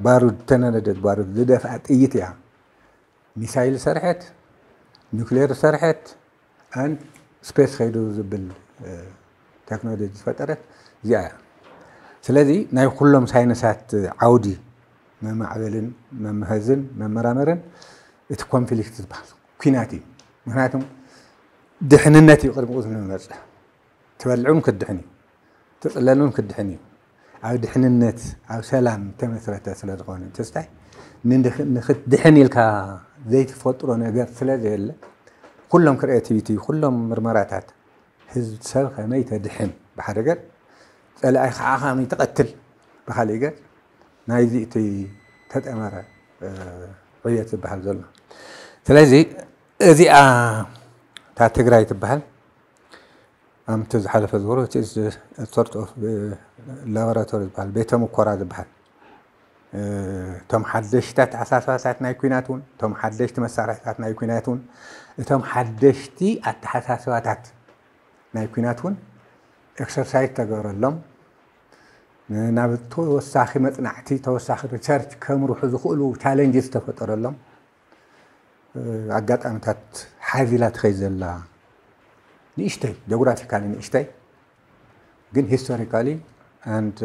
ባሩድ ተነነደት ባሩድ ዝደፍኣ ጥይት እያ ሚሳይል ሰርሐት ኒክሌር ሰርሐት ኣን ስፔስ ከይዱ ዝብል ቴክኖሎጂ ዝፈጠረት እዚኣ እያ ስለዚ ናይ ኩሎም ሳይነሳት ዓውዲ መማዕበልን መምህዝን መመራመርን እቲ ኮንፍሊክት ዝበሃል ኩናት እዩ ምክንያቱ ድሕንነት እዩ ቅድሚ ቁዝሚ ንመርፅሕ ትበልዑን ክድሕን እዩ ትፅለሉን ክድሕን እዩ ኣብ ድሕንነት ኣብ ሰላም ተመስረተ ስለ ዝኾነ ተስታይ ንክትድሕን ኢልካ ዘይትፈጥሮ ነገር ስለ ዘየለ ኩሎም ክሪኤቲቪቲ ኩሎም ምርመራታት ህዝቢ ሰብ ከመይ ተድሕን ብሓደ ገር ፀላኣይ ከዓ ከመይ ተቐትል ብካሊእ ገር ናይዚ እቲ ተጠመረ ወያ ትበሃል ዘሎ ስለዚ እዚኣ እታ ትግራይ ትበሃል ኣምቲ ዝሓለፈ ዝብሎ ሶርት ኦፍ ላቦራቶሪ ዝበሃል ቤተ ምኮራ ዝበሃል እቶም ሓደሽታት ኣሳስባታት ናይ ኩናት እውን እቶም ሓደሽቲ መሳርሕታት ናይ ኩናት እውን እቶም ሓደሽቲ ኣተሓሳስባታት ናይ ኩናት እውን ኤክሰርሳይዝ ተገብረሎም ناب تو ساخی مت نعتی تو ساخی ریسرچ کم رو حذف کل و تالنج استفاده رلام عجات آمده ت حذیلات خیزلا نیسته جغرافیکالی نیسته گن هیستوریکالی and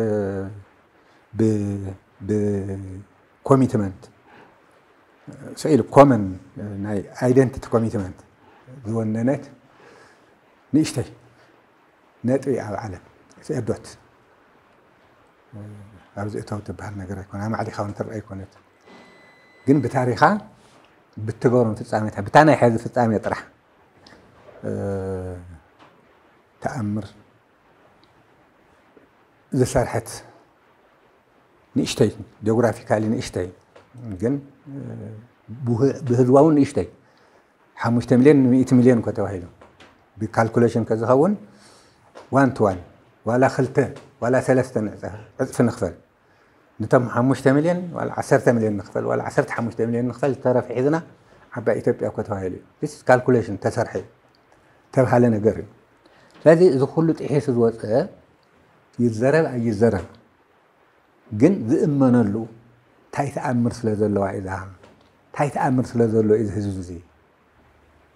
به به کمیتمنت سئل کامن نه ایدنتیت کمیتمنت دو نت نیسته نت ای عالم سئل دوت ابز اتو تبهرنا غيرك انا ما عليك خاونت رايك كنت جن بتاريخا بتغور انت صامتها بتانا يحز في صامي يطرح أه... تامر اذا سرحت نيشتي جغرافيكالي نيشتي جن أه... بهذ واون نيشتي حمشت مليون 100 مليون كتوهيلو بكالكوليشن كذا هون وان تو وان ولا خلتين ولا ثلاثة في النخفل نتا حموشتا مليون ولا عشرتا مليون نخفل ولا عشرت حموشتا مليون نخفل ترى في حيزنا عبا إثيوبيا كوتا هايلي ليس كالكوليشن تسرحي تبحالي نقري لذي إذا كله تحيس الوضع يتزرب أي يتزرب جن ذي إمان اللو تايت أمر سلا ذلو عيدها تايت أمر سلا ذلو إذ هزوزي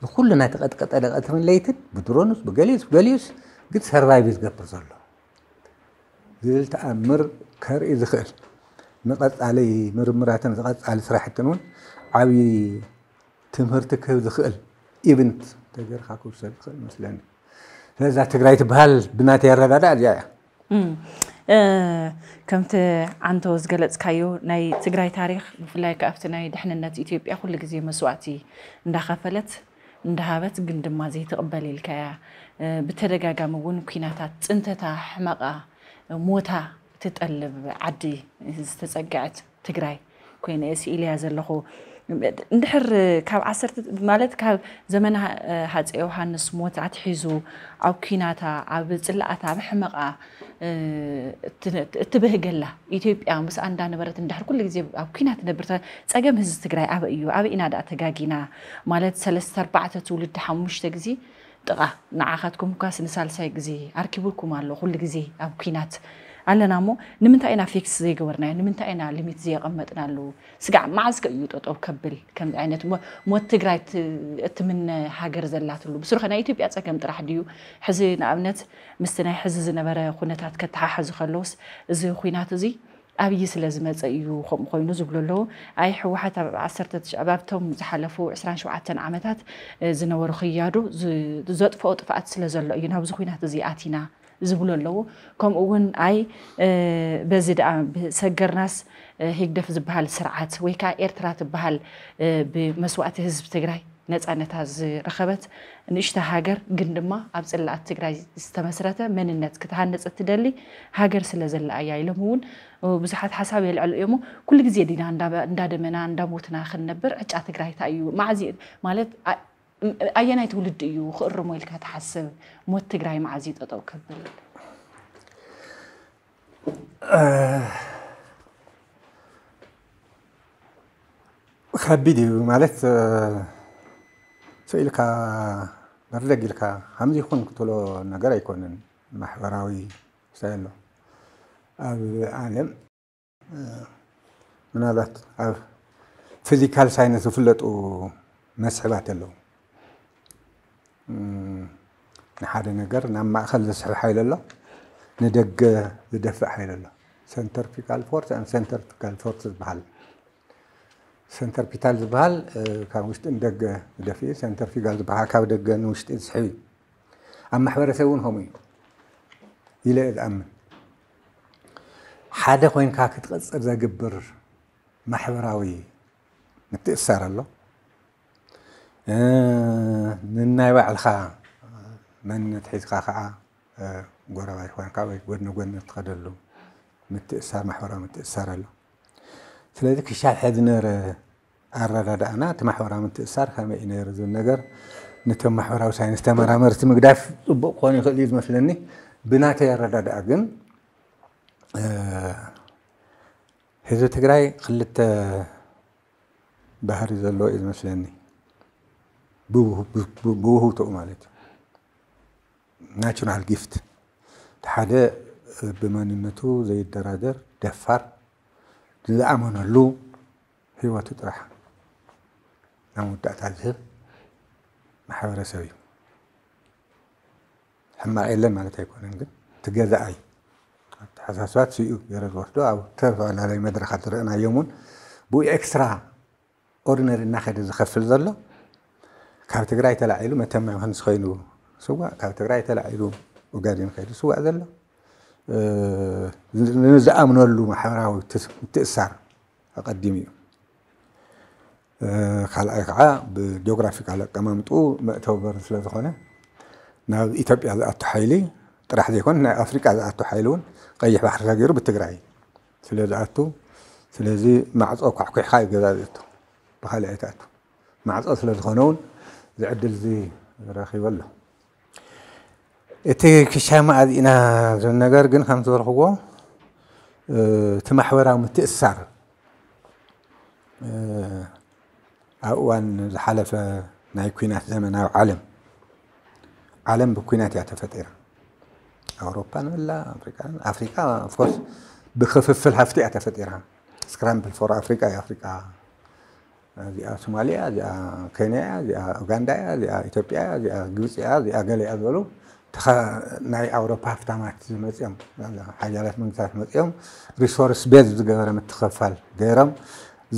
ذي كلنا تقد قد ألغ أثر من ليتن بدرونس بقليس بقليس قد سرفايفيز قبر ذلو ዝተኣምር ከርኢ ዝኽእል ንቐፃሊ ምርምራትን ዝቐፃሊ ስራሕትን እውን ዓብዪ ትምህርቲ ክህብ ዝኽእል ኢቨንት ተገርካ ክውሰድ ዝኽእል መስለኒ ስለዛ ትግራይ ትበሃል ብናተይ ኣረዳድኣ እዚኣ እያ ከምቲ ዓንተ ዝገለፅካዮ ናይ ትግራይ ታሪክ ብፍላይ ካብቲ ናይ ድሕንነት ኢትዮጵያ ኩሉ ግዜ መስዋእቲ እንዳኸፈለት እንዳሃበት ግን ድማ ዘይትቕበል ኢልካያ ብተደጋጋሚ እውን ኩናታት ፅንተታ ሕመቓ ሞታ ትጠልብ ዓዲ ዝተፀግዐት ትግራይ ኮይነ እየ ስኢልያ ዘለኹ እንድሕር ካብ ዓሰርተ ማለት ካብ ዘመን ሃፀ ዮሃንስ ሞት ኣትሒዙ ኣብ ኩናታ ኣብ ፅላኣታ ኣብ ሕመቓ እትብህገላ ኢትዮጵያ ምስኣ እንዳነበረት እንድሕር ኩሉ ግዜ ኣብ ኩናት ነብር ፀገም ህዝቢ ትግራይ ኣበ እዩ ኣበይ ኢና ዳ ተጋጊና ማለት ሰለስተ ኣርባዕተ ትውልዲ ሓሙሽተ ግዜ ጥቓ ንዓኻትኩም እኳስ ንሳልሳይ ግዜ ኣርኪብኩም ኣሎ ኩሉ ግዜ ኣብ ኩናት ኣለና እሞ ንምንታይ ኢና ፊክስ ዘይገበርናዮ ንምንታይ ኢና ሊሚት ዘየቐመጥናሉ ስጋዕ መዓዝ ከ እዩ ጠጠው ከብል ከምዚ ዓይነት ሞት ትግራይ እትምነ ሃገር ዘላትሉ ብስሩኸ ናይ ኢትዮጵያ ፀገም ጥራሕ ድዩ ሕዚ ንኣብነት ምስቲ ናይ ሕዚ ዝነበረ ኩነታት ከተሓሕዙ ከለውስ እዚ ኩናት እዙይ أبي يسلا زمات أيو خم خوي نزق للو أي حو حتى عسرت شبابتهم زحلفوا عسران شو عتن عمتات زنور خيارو زد فوت فات سلا زل أيو نهب زخوي نهت زي عتينا زبول للو كم أون أي بزد عم بسجر ناس هيك دفز بهالسرعات ويكا إرترات بهال بمسوقات هزب تجري ነፃነታ ዝረኸበት ንእሽተ ሃገር ግን ድማ ኣብ ፅላኣት ትግራይ ዝተመስረተ መንነት ክትሃነፀ ትደሊ ሃገር ስለ ዘለኣ እያ ኢሎም እውን ብዙሓት ሓሳብ የልዕሉ እዮም ኩሉ ግዜ ዲና እንዳደመና እንዳሞትና ክንነብር ዕጫ ትግራይ እንታይ እዩ መዓዚ ማለት ኣየናይ ትውልድ እዩ ክእርሞ ኢልካ ትሓስብ ሞት ትግራይ መዓዚ ጠጠው ክብል ከቢድ እዩ ማለት ሶ ኢልካ መርደግ ኢልካ ከምዚ ይኹን ክትብሎ ነገር ኣይኮነን ማሕበራዊ ስታይ ኣሎ ኣብ ዓለም ምናልባት ኣብ ፊዚካል ሳይንስ ዝፍለጡ መስሕባት ኣለዉ ንሓደ ነገር ናብ ማእኸል ዝስሕብ ሓይል ኣሎ ንደገ ዝደፍእ ሓይል ኣሎ ሰንተርፊካል ፎርስ ሰንተርፊካል ፎርስ ዝበሃል ሰንተር ፒታል ዝበሃል ካብ ውሽጢ ንደገ ደፊእ ሰንተር ፊጋል ዝበሃል ካብ ደገ ንውሽጢ ዝስሕብ እዩ ኣብ ማሕበረሰብ እውን ከምኡ እዩ ኢለ ዝኣምን ሓደ ኮይንካ ክትቐፅር ዘግብር ማሕበራዊ ምትእሳር ኣሎ ንናይ ባዕልካ መንነት ሒዝካ ከዓ ጎረባይ ኮይንካ ወይ ጎድኒ ጎድኒ ትኸደሉ ምትእሳር ማሕበራዊ ምትእሳር ኣሎ ስለዚ ክሻል ሕዚ ነረ ኣረዳድኣና እቲ ማሕበራዊ ምትእሳር ከመይ እዩ ነይሩ ዝብል ነገር ነቶም ማሕበራዊ ሳይንስ ተመራመርቲ ምግዳፍ ፅቡቅ ክኾኑ ይኽእል እዩ ዝመስለኒ ብናተይ ኣረዳድኣ ግን ህዝቢ ትግራይ ክልተ ባህሪ ዘለዎ እዩ ዝመስለኒ ብውህብትኡ ማለት እዩ ናሽናል ጊፍት እቲ ሓደ ብመንነቱ ዘይደራደር ደፋር ዝኣመነሉ ህይወቱ ጥራሕ ናብ መወዳእታ ዝህብ ማሕበረሰብ እዩ ሕማቕ የለን ማለት ኣይኮነን ግን እቲ ገዛኣይ ተሓሳስባት ስኡ ገይረ ዝወስዶ ኣብ ዝተፈላለዩ መድረካት ዝረአናዮም እውን ብኡ ኤክስትራ ኦርዲነሪ እናኸደ ዝኸፍል ዘሎ ካብ ትግራይ ተላዒሉ መተማ ዮሃንስ ኮይኑ ስዋእ ካብ ትግራይ ተላዒሉ ኦጋዴን ከይዱ ስዋእ ዘሎ نزامن ولو محراو تأسر أقدم يوم خلاء قاع بجغرافيك على كمان تقول ما توبر ثلاثة خانة ناو إثيوبيا على التحيلي ترى حد يكون ناو أفريقيا على التحيلون قيح بحر غيره بتجري ثلاثة أتو ثلاثة ما عز أوقع كوي خاي جذاته بخلاء تاتو ما عز أثلاثة خانون زعدل زي راخي والله እቲ ክሻማ ኢና ነገር ግን ከም ዝበልክዎ እቲ ማሕበራዊ ምትእስሳር ኣብ እዋን ዝሓለፈ ናይ ኩናት ዘመን ኣብ ዓለም ዓለም ብኩናት እያ ተፈጢራ ኣውሮፓ ንብላ ኣፍሪቃ ኣፍሪቃ ኣፍኮርስ ብክፍፍል ሃፍቲ እያ ተፈጢራ ስክራምብል ፎር ኣፍሪቃ እዩ ኣፍሪቃ እዚኣ ሶማልያ እዚኣ ኬንያ እዚኣ ኡጋንዳ እያ እዚኣ ኢትዮጵያ እያ እዚኣ ግብፂ እያ እዚኣ ገለ እያ ዝበሉ ናይ ኣውሮፓ ሃፍታማት ዝመፅኦም ሓያላት መንግስታት መፅኦም ሪሶርስ ቤዝ ዝገበረ ምትኽፋል ገይሮም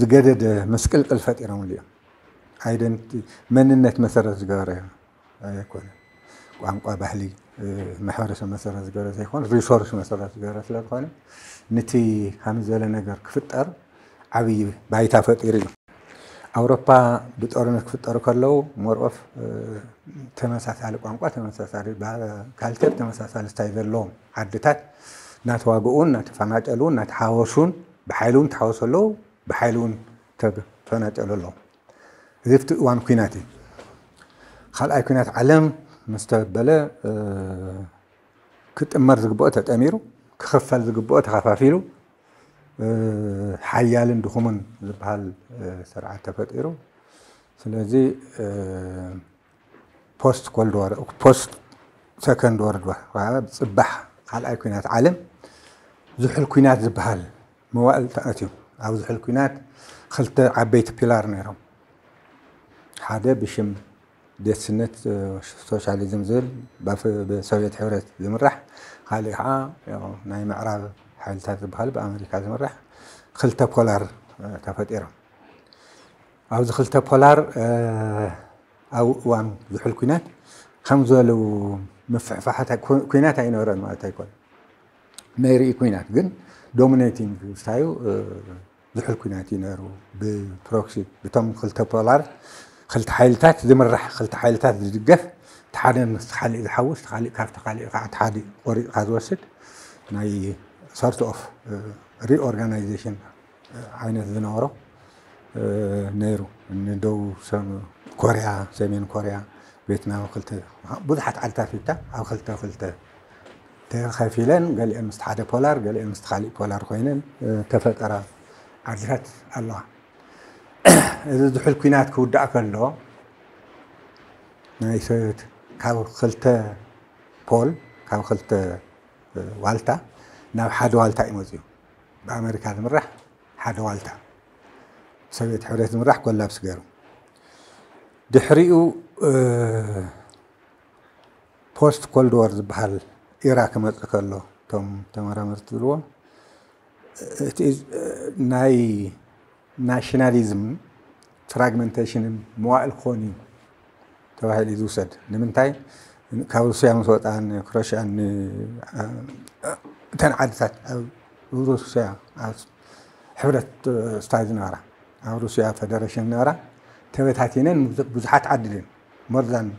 ዝገደደ ምስቅልቅል ፈጢሮም እዮም ኣይደንቲ መንነት መሰረት ዝገበረ ኣይኮነ ቋንቋ ባህሊ ማሕበረሰብ መሰረት ዝገበረ ዘይኮነ ሪሶርስ መሰረት ዝገበረ ስለዝኮነ ነቲ ከምዚ ዝበለ ነገር ክፍጠር ዓብዪ ባይታ ፈጢሩ እዩ አውሮፓ ብጦርነት ክፍጠሩ ከለው መርቆፍ ተመሳሳሊ ቋንቋ ተመሳሳሊ ካልቸር ተመሳሳሊ ስታይ ዘለዎም ዓድታት እናተዋግኡን እናተፈናጨሉን እናተሓወሱን ብሓይሊ እውን ተሓወሱ ኣለዉ ብሓይሊ እውን ተፈናጨሉ ኣለዉ እዚ ኣብቲ እዋን ኩናት እዩ ካልኣይ ኩናት ዓለም ምስ ተበለ ክጥመር ዝግብኦ ተጠሚሩ ክኽፈል ዝግብኦ ተኸፋፊሉ حيالن دخمن زبال سرعة تفتيرة سلازي بوست كل دور بوست سكن دور دوا صبح على الكوينات عالم زحل كوينات زبال موال تأتيو أو زحل كوينات خلت عبيت بيلار نيرو هذا بشم ديت سنت سوشياليزم زل بسوفيت حورة زمرح خالي ها يعني معراب ሓይልታት ዝበሃል ብኣሜሪካ ዝምራሕ ክልተ ፖላር ተፈጢሮም ኣብዚ ክልተ ፖላር ኣብ እዋን ዝሑል ኩናት ከም ዝበሉ ምፍሕፋሓት ኩናት ኣይነበረን ማለት ኣይኮነ መይርኢ ኩናት ግን ዶሚኔቲንግ ስታዩ ዝሑል ኩናት እዩ ነይሩ ብፕሮክሲ ብቶም ክልተ ፖላር ክልተ ሓይልታት ዝምራሕ ክልተ ሓይልታት ዝድገፍ እቲ ሓደ ምስ ካሊእ ዝሓውስ ካሊእ ካብቲ ካሊእ ከዓ እቲ ሓደ ቆሪፅካ ዝወስድ ናይ sort of reorganization حينت ዝነበሮ ነይሩ ንደቡብ ኮርያ ሰሜን ኮርያ ቪየትናም ክልተ ብዙሓት ዓድታት ፊታ ኣብ ክልተ ክልተ ተኸፊለን ገሊአን ምስ ሓደ ፖላር ገሊአን ምስ ካሊእ ፖላር ኮይነን ተፈጠራ ዓድታት ኣለዋ እዚ ዝሑል ኩናት ክውዳእ ከሎ ናይ ካብ ክልተ ፖል ካብ ክልተ ዋልታ ናብ ሓደ ዋልታ እዩ መፅኡ ብኣሜሪካ ዝምራሕ ሓደ ዋልታ ሶቪየት ሕብረት ዝምራሕ ኮላፕስ ገይሩ ድሕሪኡ ፖስት ኮልድ ወር ዝበሃል ኢራ ክመፅ ከሎ እቶም ተመራምርቲ ዝብልዎ እቲ ናይ ናሽናሊዝም ፍራግመንቴሽንን መዋእል ክኾን እዩ ተባሂሉ እዩ ዝውሰድ ንምንታይ ካብ ሩስያ ምስ ወጣን ክሮሽያን تن عادتات روسيا حبرة استاذ نارا روسيا فدرشن نارا تبتاتينن بزحات عدلين مور ذان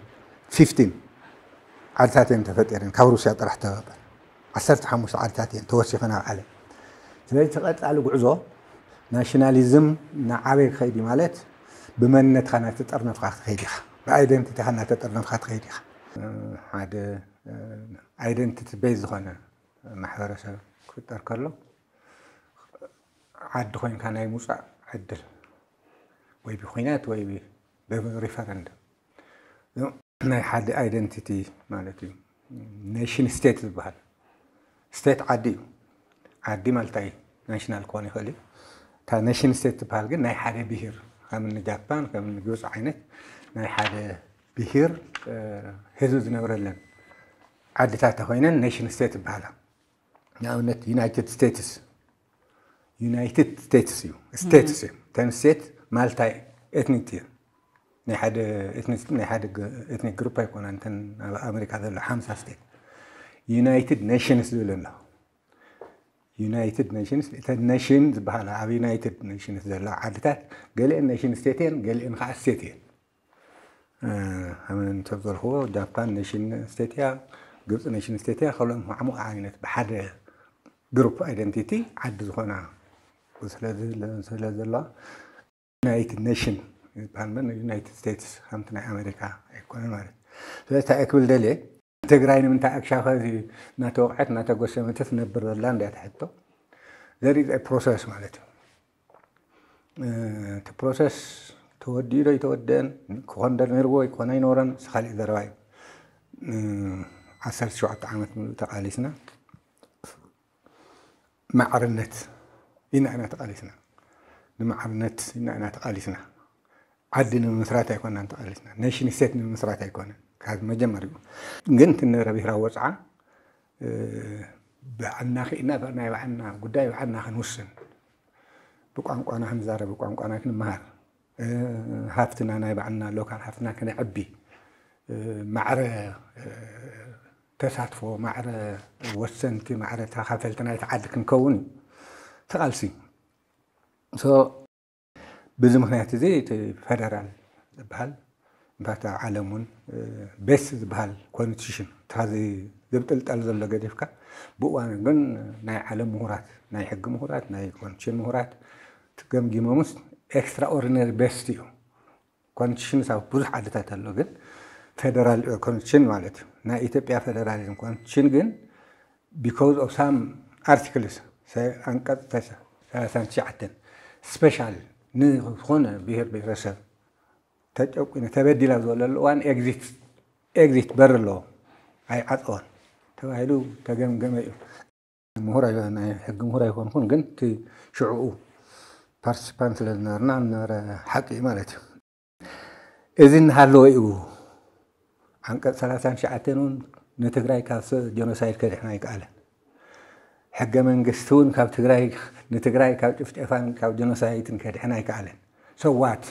15 عادتات تفطرن كاب روسيا طرح تبقى 15 عادتات توسخنا على ስለዚ ተቐፃሊ ጉዕዞ ናሽናሊዝም بمن ክኸይድ እዩ ማለት ብመንነትካ እናተጠርነፍካ ክትኸይድ ኢኻ ብኣይደንቲቲካ እናተጠርነፍካ ትኸይድ ኢኻ ሓደ ኣይደንቲቲ ቤዝ ዝኾነ ማሕበረሰብ ክፍጠር ከሎ ዓዲ ኮይንካ ናይ ምውፃእ ዕድል ወይ ብኩናት ወይ ብሪፈረንደም ናይ ሓደ ኣይደንቲቲ ማለት እዩ ኔሽን ስቴት ዝበሃል ስቴት ዓዲ እዩ ዓዲ ማለት ይ ናሽናል ክኾን ይኽእል እዩ እታ ኔሽን ስቴት ዝበሃል ግን ናይ ሓደ ብሄር ከምኒ ጃፓን ከምኒ ግብፂ ዓይነት ናይ ሓደ ብሄር ህዝቢ ዝነብረለን ዓድታት ኮይነን ኔሽን ስቴት ይበሃላ now not United States. ዩናይትድ ስቴትስ እዩ ስቴትስ እዩ እተን ስቴት ማልታይ ኤትኒክ እየን ናይ ሓደ ኤትኒክ ናይ ሓደ ኤትኒክ ግሩፕ ኣይኮና እንተን ኣብ ኣሜሪካ ዘሎ ሓምሳ ስቴት ዩናይትድ ኔሽንስ ዝብል ኣሎ ዩናይትድ ኔሽንስ እተን ኔሽን ዝበሃላ ኣብ ዩናይትድ ኔሽንስ ዘሎ ዓድታት ገሊአን ኔሽን ስቴት እየን ገሊአን ከዓ ስቴት እየን እንተብ ዘልክዎ ጃፓን ኔሽን ስቴት እያ ግብፂ ኔሽን ስቴት እያ ከልኦም ዓሙቕ ዓይነት ብሓደ ግሩፕ ኣይደንቲቲ ዓዲ ዝኾና ስለ ዘላ ዩናይትድ ኔሽን ዝበሃል ዩናይትድ ስቴትስ ከምቲ ናይ ኣሜሪካ ኣይኮነን ማለት እዩ ስለዚ እንታይ ክብል ደልየ ትግራይ ንምንታይ ኣክሻኸ እናተወቕዐት እናተጎሰመተ ትነብር ዘላ እንድያ ትሕቶ ዘርኢ ፕሮሰስ ማለት እዩ እቲ ፕሮሰስ ተወዲኡ ዶ ይተወደአን ክኾን ዶ ነይርዎ ይኮነ ኣይነበረን ዝካሊእ ዘረባ እዩ ዓሰርተ ሸውዓተ ዓመት ምሉእ ተቃሊስና ማዕርነት ይንዕነት ተቃሊትና ንማዕርነት ይንዕና ተቃሊትና ዓዲ ንምምስራት ኣይኮናን ተቃሊትና ኔሽን ስቴት ንምምስራት ኣይኮነን ካብ መጀመሪኡ ግን ትነረ ብሔራዊ ወፅዓ ብዓልና ክኢልና ናይ ባዓልና ጉዳይ ባዓልና ክንውስን ብቋንቋና ክንዛረብ ብቋንቋና ክንመሃር ሃፍትና ናይ ባዕልና ሎካል ሃፍትና ክነዕቢ ማዕረ ተሳትፎ ማዕረ ወሰንቲ ማዕረ ተካፈልቲ ናይቲ ዓዲ ክንከውን እዩ ተቓልሲ ብዚ ምክንያት እዚ እቲ ፈደራል ዝበሃል እምባት ኣብ ዓለም እውን ቤስ ዝበሃል ኮንስቲቱሽን እታዚ ዝብጥልጠል ዘሎ ገዲፍካ ብእዋኑ ግን ናይ ዓለም ምሁራት ናይ ሕጊ ምሁራት ናይ ኮንስቲቱሽን ምሁራት ገምጊሞምስ ኤክስትራኦርዲነሪ ቤስት እዩ ኮንስቲቱሽን ኣብ ብዙሕ ዓድታት ኣሎ ግን ፌደራል ኮንስቲቱሽን ማለት እዩ ናይ ኢትዮጵያ ፌደራሊዝም ኮንስቲቱሽን ግን ቢካዝ ኦፍ ሳም ኣርቲክልስ ኣንቀጽ 39 ስፔሻል ንዝኾነ ብሄር ብሄረሰብ ተጨቁነ ተበዲላ ዘለሉ እዋን ኤግዚት ኤግዚት በር ኣለዎ ኣይዓፀወን ተባሂሉ ተገምገመ እዩ ምሁር ናይ ሕጊ ምሁር ኣይኮንኩን ግን እቲ ሽዕኡ ፓርቲስፓንት ስለ ዝነበርና ዝነበረ ሓቂ ማለት እዩ እዚ እናሃለወ እዩ ዓንቀፅ 39 እውን ንትግራይ ካብ ጀኖሳይድ ከድሕና ይከኣለን ሕገ መንግስቲ እውን ካብ ትግራይ ንትግራይ ካብ ጭፍጨፋን ካብ ጀኖሳይትን ከድሕና ኣይከኣለን ሰዋት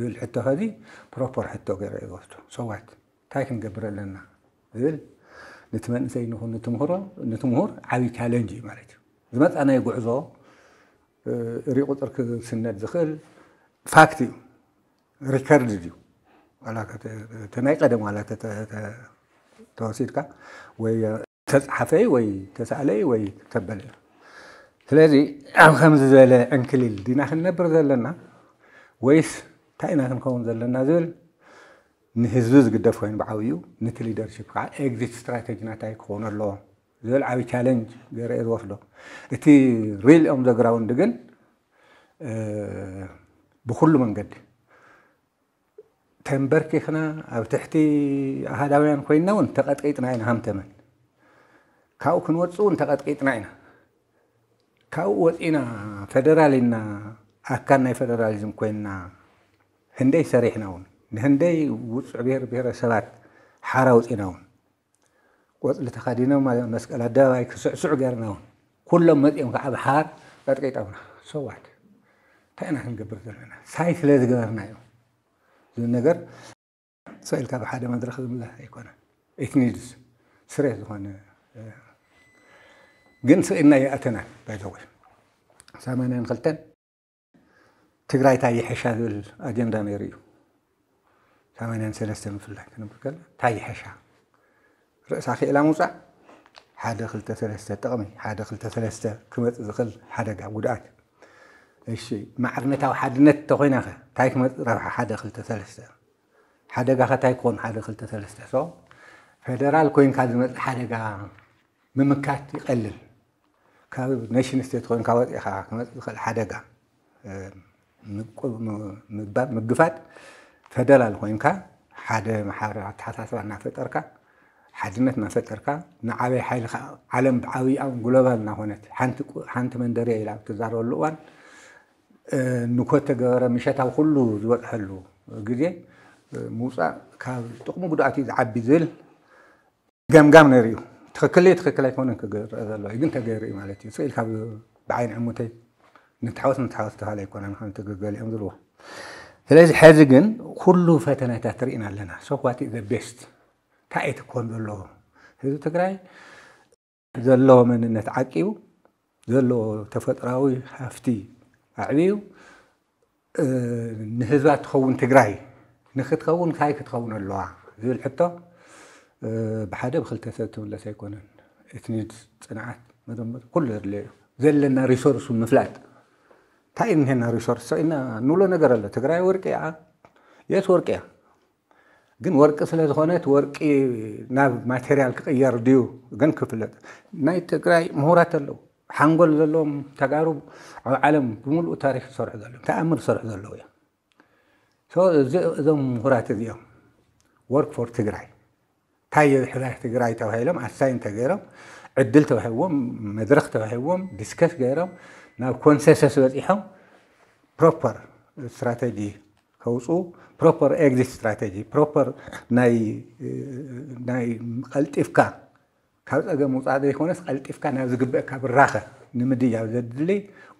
ዝብል ሕቶ ከዚ ፕሮፖር ሕቶ ገይረ ይወስዱ ሰዋት እንታይ ክንገብር ኣለና ዝብል ነቲ መንእሰይ ንኹን ነቲ ምሁር ዓብይ ቻለንጅ እዩ ማለት እዩ ዝመፃ ናይ ጉዕዞ ሪቁፅር ክስነድ ዝኽእል ፋክት እዩ ሪከርድ እዩ ናይ ቀደም ዋላ ተወሲድካ ወይ ተፃሓፈይ ወይ ተሳእለይ ወይ ተበለ ስለዚ ኣብ ከምዚ ዝበለ ዕንክሊል ዲና ክንነብር ዘለና ወይስ እንታይ ኢና ክንከውን ዘለና ዝብል ንህዝቢ ዝግደፍ ኮይኑ ብዓብዩ ነቲ ሊደርሽፕ ከዓ ኤግዚት ስትራቴጂና እንታይ ክኸውን ኣለዎ ዝብል ዓብ ቻለንጅ ገርአ ዝወስዶ እቲ ሪል ኦም ዘግራውንድ ግን ብኩሉ መንገዲ ተንበርኪኽና ኣብ ትሕቲ ኣሃዳውያን ኮይንና እውን ተቐጥቂጥና ኢና ሃምተመን ካብኡ ክንወፅኡ እውን ተቐጥቂጥና ኢና ካብኡ ወፂና ፈደራሊና ኣካል ናይ ፈደራሊዝም ኮይንና ህንደይ ሰሪሕና እውን ንህንደይ ውፅዕ ብሔር ብሔረሰባት ሓራ ውፂና እውን ቆፅሊ ተኸዲኖም መስቀል ኣደባባይ ክስዕስዑ ገርና እውን ኩሎም መፂኦም ከዓ ብሓር ቀጥቂጦምና ሰዋት እንታይ ኢና ክንገብር ዘለና ሳይ ስለ ዝገበርና እዮም النجار سائل كذا حاجة ما أدري خدم الله يكون إكنيدس سريت هون جنس إن يا أتنا بعد أول سامان انقلتن تقرأي تاي حشاد الأجندة ميريو سامان انسلستم في الله كنا بنقول تاي حشا رأس أخي إلى موسى حدا خلت ثلاثة تقمي حدا خلت ثلاثة كمت دخل حدا قعودات እሺ ማዕርነታዊ ሓድነት እንተኮይና ኸ እንታይ ክመፅእ ረብሓ ሓደ ክልተ ሰለስተ ሓደጋ ኸ እንታይ ክኾን ሓደ ክልተ ሰለስተ ሶ ፌደራል ኮይንካ ዝመፅእ ሓደጋ ምምካት ይቀልል ካብ ኔሽን ስቴት ኮይንካ ወፂኢኻ ክመፅእ ዝኽእል ሓደጋ ምግፋጥ ፌደራል ኮይንካ ሓደ ማሕበረ ኣተሓሳስባ እናፈጠርካ ሓድነት እናፈጠርካ ንዓበይ ሓይልካ ዓለም ብዓብይ ኣብ ግሎባል እናኾነት ሓንቲ መንደርያ ኢላ ትዛረበሉ እዋን ንኮ ተገበረ ምሸታ ኩሉ ዝበፅሐሉ ግዜ ምውፃእ ካብ ጥቕሙ ጉድኣት እዩ ዝዓቢ ዝብል ገምጋም ንሪኡ ትክክል ትክክል ኣይኮነን ክረአ ዘለዎ ግን ተገይሩ እዩ ማለት እዩ ስኢል ካብ ብዓይኒ ዕሙተይ ንትሓወስ ንትሓወስ ተባሃለ ኣይኮነ ከምቲ ገሊኦም ዝብልዎ ስለዚ ሕዚ ግን ኩሉ ፈተናታት ርኢና ኣለና ሶኳቲ ዘ ቤስት እንታይ ኣይትኮን ዘለዎ ህዝቢ ትግራይ ዘለዎ መንነት ዓቂቡ ዘለዎ ተፈጥራዊ ሃፍቲ ኣዕብዩ ንህዝባ ትኸውን ትግራይ ንክትኸውን ካይ ክትኸውን ኣለዋ ዝብል ሕቶ ብሓደ ብክልተ ሰብ ትምለስ ኣይኮነን እትኒድ ፅንዓት መዘመት ኩሉ ዘድልዮ እዩ ዘለና ሪሶርስ ምፍላጥ እንታይ እዩ ንሄና ሪሶርስ ሰኢና ንብሎ ነገር ኣሎ ትግራይ ወርቂ ያ የስ ወርቂ እያ ግን ወርቂ ስለ ዝኾነት ወርቂ ናብ ማቴርያል ክቅየር ድዩ ግን ክፍለጥ ናይ ትግራይ ምሁራት ኣለው ሓንጎል ዘለዎም ተጋሩብ ኣብ ዓለም ብምሉእ ታሪክ ዝሰርሑ ዘለዎም ተኣምር ዝሰርሑ ዘለዉ እዮም እዞም ምሁራት እዚኦም ወርክ ፎር ትግራይ ታየ ሕራይ ትግራይ ተባሂሎም ኣሳይን ተገይሮም ዕድል ተባሂዎም መድረክ ተባሂዎም ዲስከስ ገይሮም ናብ ኮንሰንሰስ በፂሖም ፕሮፐር ስትራቴጂ ከውፅኡ ፕሮፐር ኤግዚት ስትራቴጂ ፕሮፐር ናይ ቀልጢፍካ ካብ ፀገም ውፃእ ዘይኮነስ ቀልጢፍካ ናብ ዝግበአካ ብራኸ ንምድያብ ዘድሊ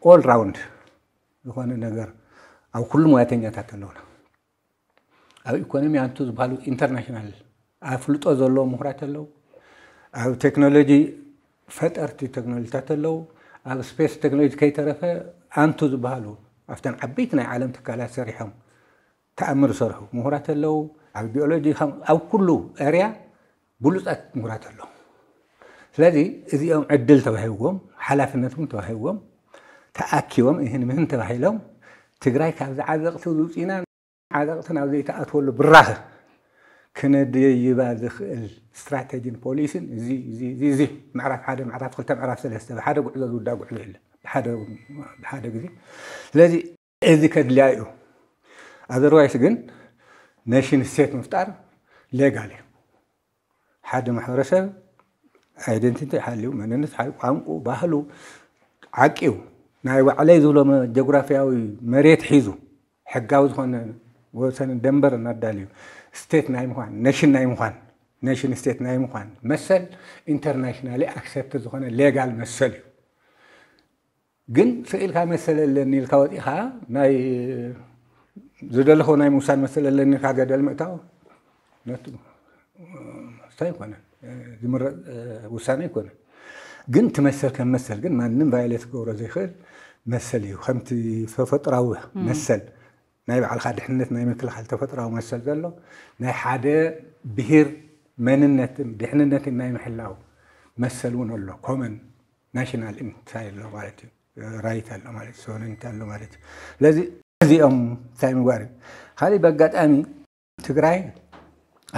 ኦል ራውንድ ዝኾነ ነገር ኣብ ኩሉ ሞያተኛታት ኣለውና ኣብ ኢኮኖሚ ኣንቱ ዝበሃሉ ኢንተርናሽናል ኣፍልጦ ዘለዎ ምሁራት ኣለው ኣብ ቴክኖሎጂ ፈጠርቲ ቴክኖሎጂታት ኣለው ኣብ ስፔስ ቴክኖሎጂ ከይተረፈ ኣንቱ ዝበሃሉ ኣብተን ዓበይቲ ናይ ዓለም ትካላት ሰሪሖም ተኣምር ዝሰርሑ ምሁራት ኣለው ኣብ ቢኦሎጂ ኣብ ኩሉ ኤርያ ብሉፃት ምሁራት ኣለው ስለዚ እዚኦም ዕድል ተባሂብዎም ሓላፍነት እውን ተባሂብዎም ተኣኪቦም ይህን ምህን ተባሂሎም ትግራይ ካብዚ ዓዘቕቲ ዝውፅኢና ዓዘቕቲ ናብ ዘይተኣትወሉ ብራኸ ክነድይባ ዝኽእል ስትራቴጂን ፖሊስን እዚ እዚ ምዕራፍ ሓደ ምዕራፍ ክልተ ምዕራፍ ሰለስተ ብሓደ ጉዕዞ ዝውዳእ ጉዕዞ የለን ብሓደ ግዜ ስለዚ እዚ ከድልያ እዩ ኣዘርዋይስ ግን ኔሽን ስቴት ምፍጣር ሌጋል እዩ ሓደ ማሕበረሰብ ኣይደንቲቲ ሓልዩ መንነት ቋንቁ ባህሉ ዓቂቡ ናይ ባዕለይ ዝብሎ ጀጉራፍያዊ መሬት ሒዙ ሕጋዊ ዝኾነ ወሰን ደንበር እናዳልዩ ስቴት ናይ ምኳን ነሽን ናይ ምኳን ነሽን ስቴት ናይ ምኳን መሰል ኢንተርናሽናሊ ኣክሰፕት ዝኾነ ሌጋል መሰል እዩ ግን ስኢልካ መሰለ ኣለኒ ኢልካ ወፂእኻ ናይ ዝደለኸው ናይ ምውሳድ መሰለ ኣለኒ ኢልካ ገደል ምእታው ስታይ ይኮነን ዝምረፅ ውሳነ ኣይኮነን ግን ትመሰል ከም መሰል ግን ማንም ቫዮሌት ክገብሮ ዘይኽእል መሰል እዩ ከምቲ ተፈጥራዊ መሰል ናይ ባዕልካ ድሕነት ናይ ምክልኻል ተፈጥራዊ መሰል ዘሎ ናይ ሓደ ብሄር መንነትን ድሕንነትን ናይ ምሕላው መሰል እውን ኣሎ ኮመን ናሽናል እንታይ ኣሎ ማለት እዩ ራይት ኣሎ ማለት እዩ ሶቨረንቲ ኣሎ ማለት እዩ ስለዚ እዚኦም እንታይ ምግባር እዩ ካልእ ብኣጋጣሚ ትግራይ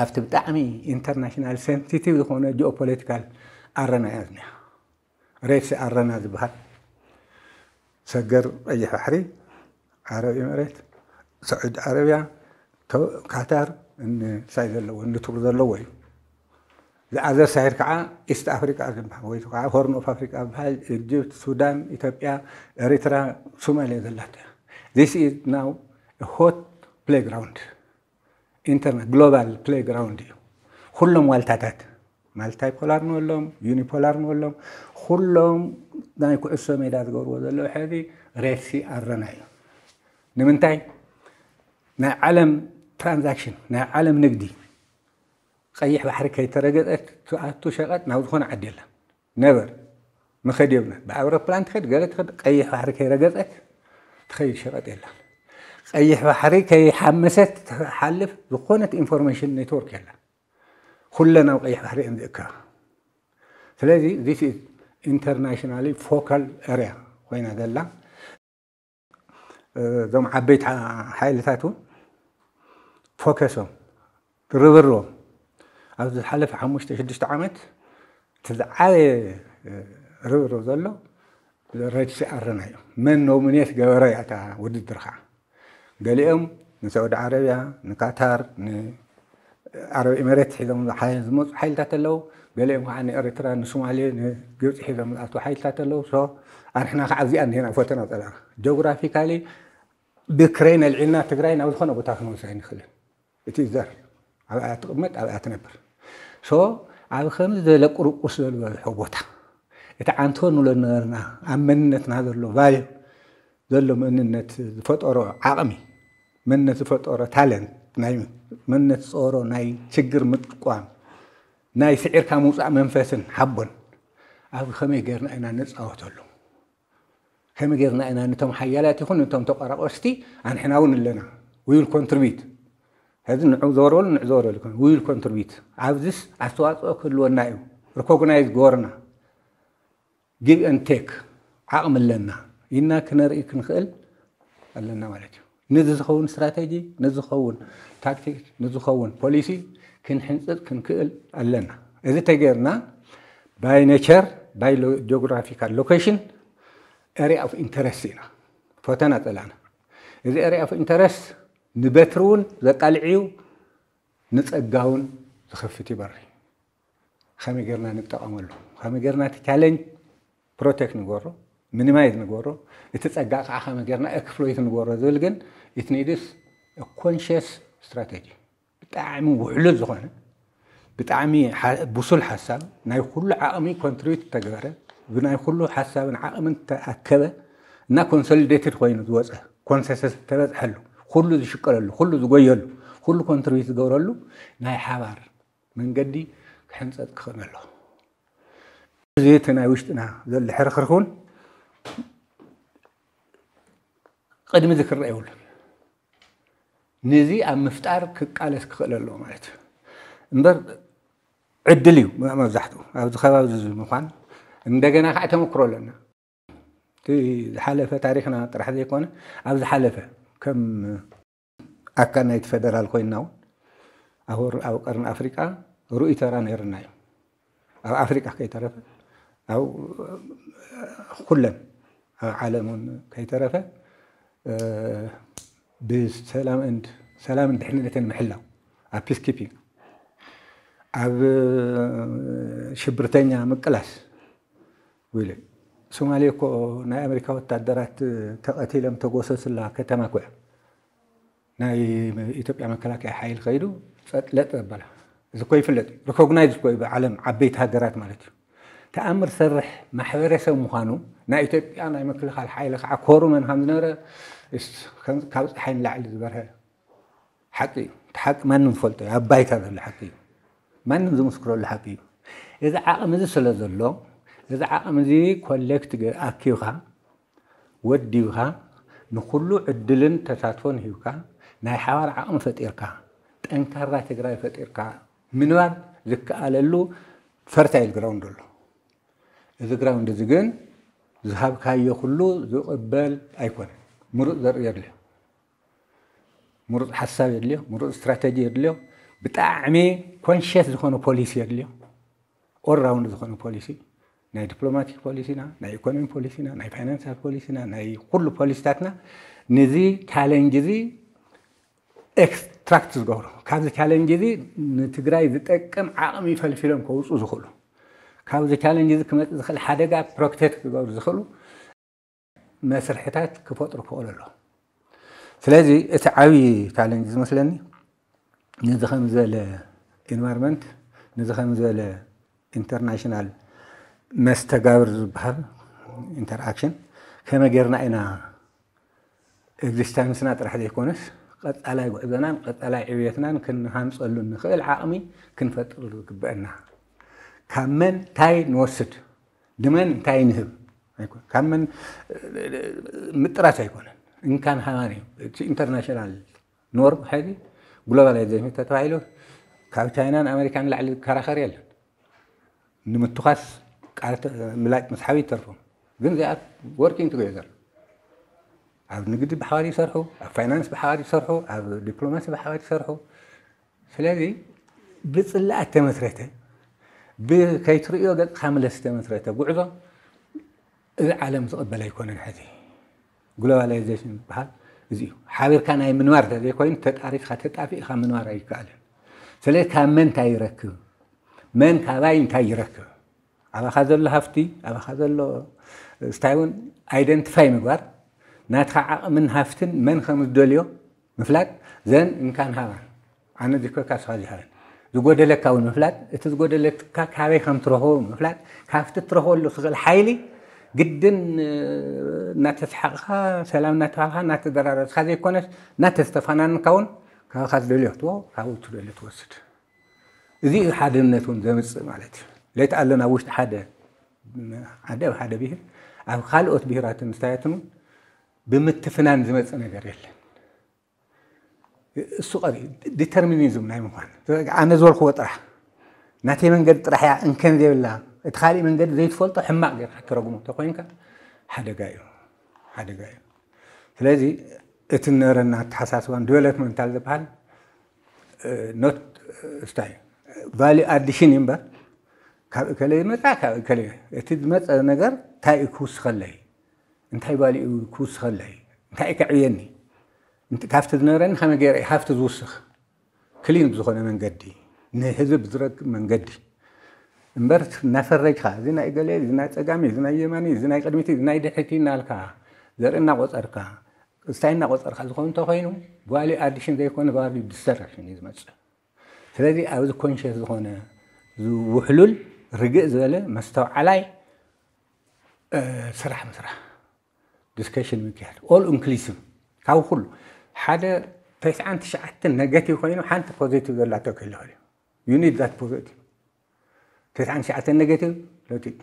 ኣብቲ ብጣዕሚ ኢንተርናሽናል ሴንሲቲቭ ዝኾነ ጂኦፖለቲካል ኣረና እያ ዝኒኣ ሬድሲ ኣረና ዝበሃል ሰገር ቀይሕ ባሕሪ ዓረብ ኤምሬት ሰዑድ ዓረብያ ካታር ሳይ ዘለዎ ንቱር ዘለዎ እዩ ዝኣዘር ሳይድ ከዓ ኢስት ኣፍሪቃ ዝበሃል ወይ ከዓ ሆርን ኦፍ ኣፍሪቃ ዝበሃል ኢጅፕት ሱዳን ኢትዮጵያ ኤሪትራ ሶማልያ ዘላተ ዚስ ኢዝ ናው ሆት ፕሌግራውንድ انترنت جلوبال بلاي جراوند يو كلهم والتاتات مالتاي بولار نولهم يوني بولار نولهم كلهم دايكو اسو ميداد غور ودلو هذه ريسي ارنايو نمنتاي نا علم ترانزاكشن نا علم نقدي قيح بحر كي ترقدت تو شغلت ناو تكون عدله نيفر مخديبنا باور بلانت خد قالت خد قيح بحر كي رقدت تخيل شغلت يلا أي حري كي حمست تحلف بقونة إنفورميشن نيتورك هلا كلنا أي حري عندك فلذي this is internationally focal area وين هذا لا أه، دوم عبيت حالتاتو فوكسهم ريفرو عبد الحلف حموش تشدش تعمت تزعلي ريفرو أه، ذلو ريتش أرنايو من نومنيت قوري أتا ودد رخا ገሊኦም ንሳዑድ ዓረብያ ንካታር ንዓረብ ኤመሬት ሒዞም ዝመፁ ሓይልታት ኣለው ገሊኦም ከዓ ንኤርትራ ንሶማሌ ንግብፂ ሒዞም ዝኣትዉ ሓይልታት ኣለው ኣንሕና ከዓ እዚኣ ኒሄና ፈተና ፀላና ጀግራፊካሊ ብክረይ ነልዒልና ትግራይ ናብ ዝኾነ ቦታ ክንወስዕ ንኽእልን እቲ ዘር ኣብኣ ትቕመጥ ኣብኣ ትነብር ኣብ ከምዚ ዝበለ ቁርቁስ ዝበልበዝሖ ቦታ እቲ ዓንቶ ንብሎ ነበርና ኣብ መንነትና ዘሎ ቫልዩ ዘሎ መንነት ዝፈጠሮ ዓቕሚ መነት ዝፈጠሮ ታለንት ናይ መነት ዝፀሮ ናይ ችግር ምጥቋም ናይ ስዒርካ ምውፃእ መንፈስን ሓቦን ኣብ ከመይ ገርና ኢና ንፃወተሉ ከመይ ገርና ኢና ነቶም ሓያላት ይኹን ነቶም ተቋራቆስቲ ኣንሕና እውን ኣለና ውይል ኮንትሪቢት ሕዚ ንዑ ዘወረበሉ ንዑ ዘወረበሉ ይኮን ውይል ኮንትሪቢት ኣብዚስ ኣስተዋፅኦ ክህልወና እዩ ሪኮግናይዝ ገበርና ጊቭ ኤን ቴክ ዓቕሚ ኣለና ኢና ክነርኢ ክንክእል ኣለና ማለት እዩ نዚ ዝኸውን ስትራቴጂ ንዝኸውን ታክቲክ ንዝኸውን ፖሊሲ ክንሕንፅጥ ክንክእል ኣለና እዚ ተገይርና ባይ ኔቸር ባይ ጂኦግራፊካል ሎኬሽን ኤርያ ኦፍ ኢንተረስት ኢና ፈተና ፀላና እዚ ኤርያ ኦፍ ኢንተረስት ንበትሪ እውን ዘቃልዕዩ ንፀጋውን ዝኽፍት ይበሪ ከመይ ጌርና ንጠቐመሉ ከመይ ጌርና እቲ ቻለንጅ ፕሮቴክት ንገብሮ ሚኒማይዝ ንገብሮ እቲ ፀጋዕ ከዓ ከመይ ጌርና ኤክስፕሎይት ንገብሮ ዝብል ግን يتنيدس ኮንሽስ ስትራቴጂ ብጣዕሚ ውዕሉል ዝኾነ ብጣዕሚ ብሱል ሓሳብ ናይ ኩሉ ዓቕሚ ኮንትሪቢዩት ተገበረ ብናይ ኩሉ ሓሳብን ዓቕምን ተኣከበ እና ኮንሶሊዴትድ ኮይኑ ዝወፀ ኮንሰንሰስ ተበፅሐሉ ኩሉ ዝሽቀለሉ ኩሉ ዝጎየሉ ኩሉ ኮንትሪቢዩት ዝገብረሉ ናይ ሓባር መንገዲ ክሕንፀጥ ክኽእል ኣለዎ እዚ እቲ ናይ ውሽጥና ዘሎ ሕርክርክ እውን ቅድሚ ዝክረአ የብሉ ነዚ ኣብ ምፍጣር ክቃለስ ክኽእል ኣለዎ ማለት እዩ እምበር ዕድል እዩ መብዛሕትኡ ኣብዚ ከባቢ ምኳን እንደገና ከዓ ተመክሮ ኣለና እቲ ዝሓለፈ ታሪክና ጥራሕ ዘይኮነ ኣብ ዝሓለፈ ከም ኣካል ናይቲ ፈደራል ኮይንና እውን ኣብ ቀርኒ ኣፍሪቃ ርኡይ ተራ ነይርና እዩ ኣብ ኣፍሪቃ ከይተረፈ ኣብ ኩለን ኣብ ዓለም እውን ከይተረፈ ብሰላም ንድ ሰላምን ድሕንነትን ምሕላው ኣብ ፒስኪፒንግ ኣብ ሽብርተኛ ምቅላስ ውኢሉ ሶማሌ እኮ ናይ ኣሜሪካ ወታደራት ተቐቲሎም ተጎሰስላ ከተማ ኩዕ ናይ ኢትዮጵያ መከላከያ ሓይል ከይዱ ለጥ ዘበላ እዚ ኮ ይፍለጥ እዩ ሪኮግናይዝ ኮ ብዓለም ዓበይቲ ሃገራት ማለት እዩ ተኣምር ሰርሕ ማሕበረሰብ ምዃኑ ናይ ኢትዮጵያ ናይ ምክልኻል ሓይሊ ከዓ ኮሩመን ከም ዝነበረ ካብ ፀሓይን ላዕሊ ዝበርሀ ሓቂ እዩ እቲ ሓቂ ማንም ዝፈልጦ እዩ ኣብ ባይታ ዘሎ ሓቂ እዩ ማንም ዝምስክረሉ ሓቂ እዩ እዚ ዓቕሚ እዚ ስለ ዘሎ እዚ ዓቕሚ እዚ ኮሌክት ኣኪብካ ወዲብካ ንኩሉ ዕድልን ተሳትፎን ሂብካ ናይ ሓባር ዓቕሚ ፈጢርካ ጠንካራ ትግራይ ፈጢርካ ምንባር ዝከኣለሉ ፈርታይል ግራውንድ ኣሎ እዚ ግራውንድ እዚ ግን ዝሃብካዮ ኩሉ ዝቕበል ኣይኮነን ምሩፅ ዘርኢ የድልዮ ምሩፅ ሓሳብ የድልዮ ምሩፅ እስትራተጂ የድልዮ ብጣዕሚ ኮንሽስ ዝኾነ ፖሊሲ የድልዮ ኦልራውንድ ዝኾነ ፖሊሲ ናይ ዲፕሎማቲክ ፖሊሲና ናይ ኢኮኖሚ ፖሊሲና ናይ ፋይናንሳል ፖሊሲና ናይ ኩሉ ፖሊሲታትና ንዚ ቻለንጅ እዚ ኤክስትራክት ዝገብሩ ካብዚ ቻለንጅ እዚ ንትግራይ ዝጠቅም ዓቕሚ ፈልፊሎም ከውፁ ዝኽእሉ ካብዚ ቻለንጅ እዚ ክመፅእ ዝኽእል ሓደጋ ፕሮክቴክት ክገብሩ ዝኽእሉ መስርሕታት ክፈጥሩ ክእሉ ኣሎ ስለዚ እቲ ዓብዪ ቻለንጅ ዝመስለኒ ነዚ ከም ዝበለ ኤንቫይሮንመንት ነዚ ከም ዝበለ ኢንተርናሽናል መስተጋብር ዝበሃል ኢንተርኣክሽን ከመይ ጌርና ኢና ኤግዚስታንስና ጥራሕ ዘይኮነስ ቀፃላይ ጉዕዘናን ቀፃላይ ዕብየትናን ክንሃንፀሉ ንኽእል ዓቕሚ ክንፈጥር ዝግበአና ካብ መን እንታይ ንወስድ ድመን እንታይ ንህብ كمن مترات يكون إن كان هاني إنترناشنال نورم هذه جلوباليزيشن تتوايلو كاو تاينا أمريكا لعل كاراخر يلا نمتخس كارت ملاك مسحابي ترفهم ذن زي أت وركينج توجيزر أب نقد بحواري صرحو أب فاينانس بحواري صرحو أب دبلوماسي بحواري صرحو فلذي بس لا تمثرته بكيتريو قد خمل استمثرته بعضه እዚ ዓለም ዝቕበል ኣይኮነን ሕዚ ግሎባላይዜሽን ዝበሃል እዚ እዩ ሓቢርካ ናይ ምንባር ተዘይኮይኑ ተጣሪፍካ ተጣፊእካ ምንባር ኣይከኣልን ስለዚ ካብ መን እንታይ ይረክብ መን ካባይ እንታይ ይረክብ ኣባኻ ዘሎ ሃፍቲ ኣባኻ ዘሎ ስታይ እውን ኣይደንቲፋይ ምግባር ናትካ ዓቕምን ሃፍትን መን ከም ዝደልዮ ምፍላጥ ዘን እንካን ሃባ ኣነ ዚኮካ ስኻ ዝሃበን ዝጎደለካ እውን ምፍላጥ እቲ ዝጎደለካ ካበይ ከም ትረኽቦ ምፍላጥ ካብቲ ትረኽበሉ ክኽእል ሓይሊ قدن نتسحقها سلام نتفعها نتدرارس هذه كونس نتستفانا نكون كاخذ لليه تو او تلو اللي توسد ذي حد النتون زي مس مالت ليت قال لنا وش حد حد او حد بيه او خالقوت بيهرات مستايتن بمتفنان زي مس نجريل السؤال ديترمينيزم نايم انا زور خوات راح ناتي من قد راح ان كان ذي بالله اتخالي من غير ዘይት ፈልጦ ሕማቅ ጌርካ ክረጉሙ እንተኮይንካ ሓደጋ እዩ ሓደጋ እዩ ስለዚ እቲ ዝነበረና ኣተሓሳስባን ዲቨሎፕመንት ዝበሃል ኖት ስታይ ቫሉ ኣዲሽን እዩ እምበር ካብ እከለ ይመፅእ ካብ እከለ እቲ ዝመፀ ነገር እንታይ እዩ ክውስኸለ እዩ እንታይ ባሊኡ ክውስኸለ እዩ እንታይ እዩ ከዕብየኒ ካብቲ ዝነበረኒ ከመይ ገይረ ሃፍቲ ዝውስኽ ክሊን ብዝኾነ መንገዲ ንህዝቢ ብዝረክብ መንገዲ እምበር እናፈረጅካ እዚ ናይ እገሌ እዚ ናይ ፀጋሚ እዚ ናይ የማኒ እዚ ናይ ቅድሚቲ እዚ ናይ ድሕቲ እናልካ ዘርኢ እናቆፀርካ እስታይ እናቆፀርካ ዝኸውን እንተኮይኑ ጓሊ ኣዲሽን ዘይኮነ ጓሊ ዲስተራክሽን እዩ ዝመፅእ ስለዚ ኣብዚ ኮንሽስ ዝኾነ ውሕሉል ርግእ ዝበለ መስተውዓላይ ስራሕ ምስራሕ ዲስከሽን ምክያድ ኦል ኢንክሉሲቭ ካብ ኩሉ ሓደ ተስዓን ትሽዓተ ነገቲቭ ኮይኑ ሓንቲ ፖዚቲቭ ዘላቶ ክህልወል እዩ ዩኒድ ዛት ፖዚቲቭ تسعن شعة النيجاتيف لوتي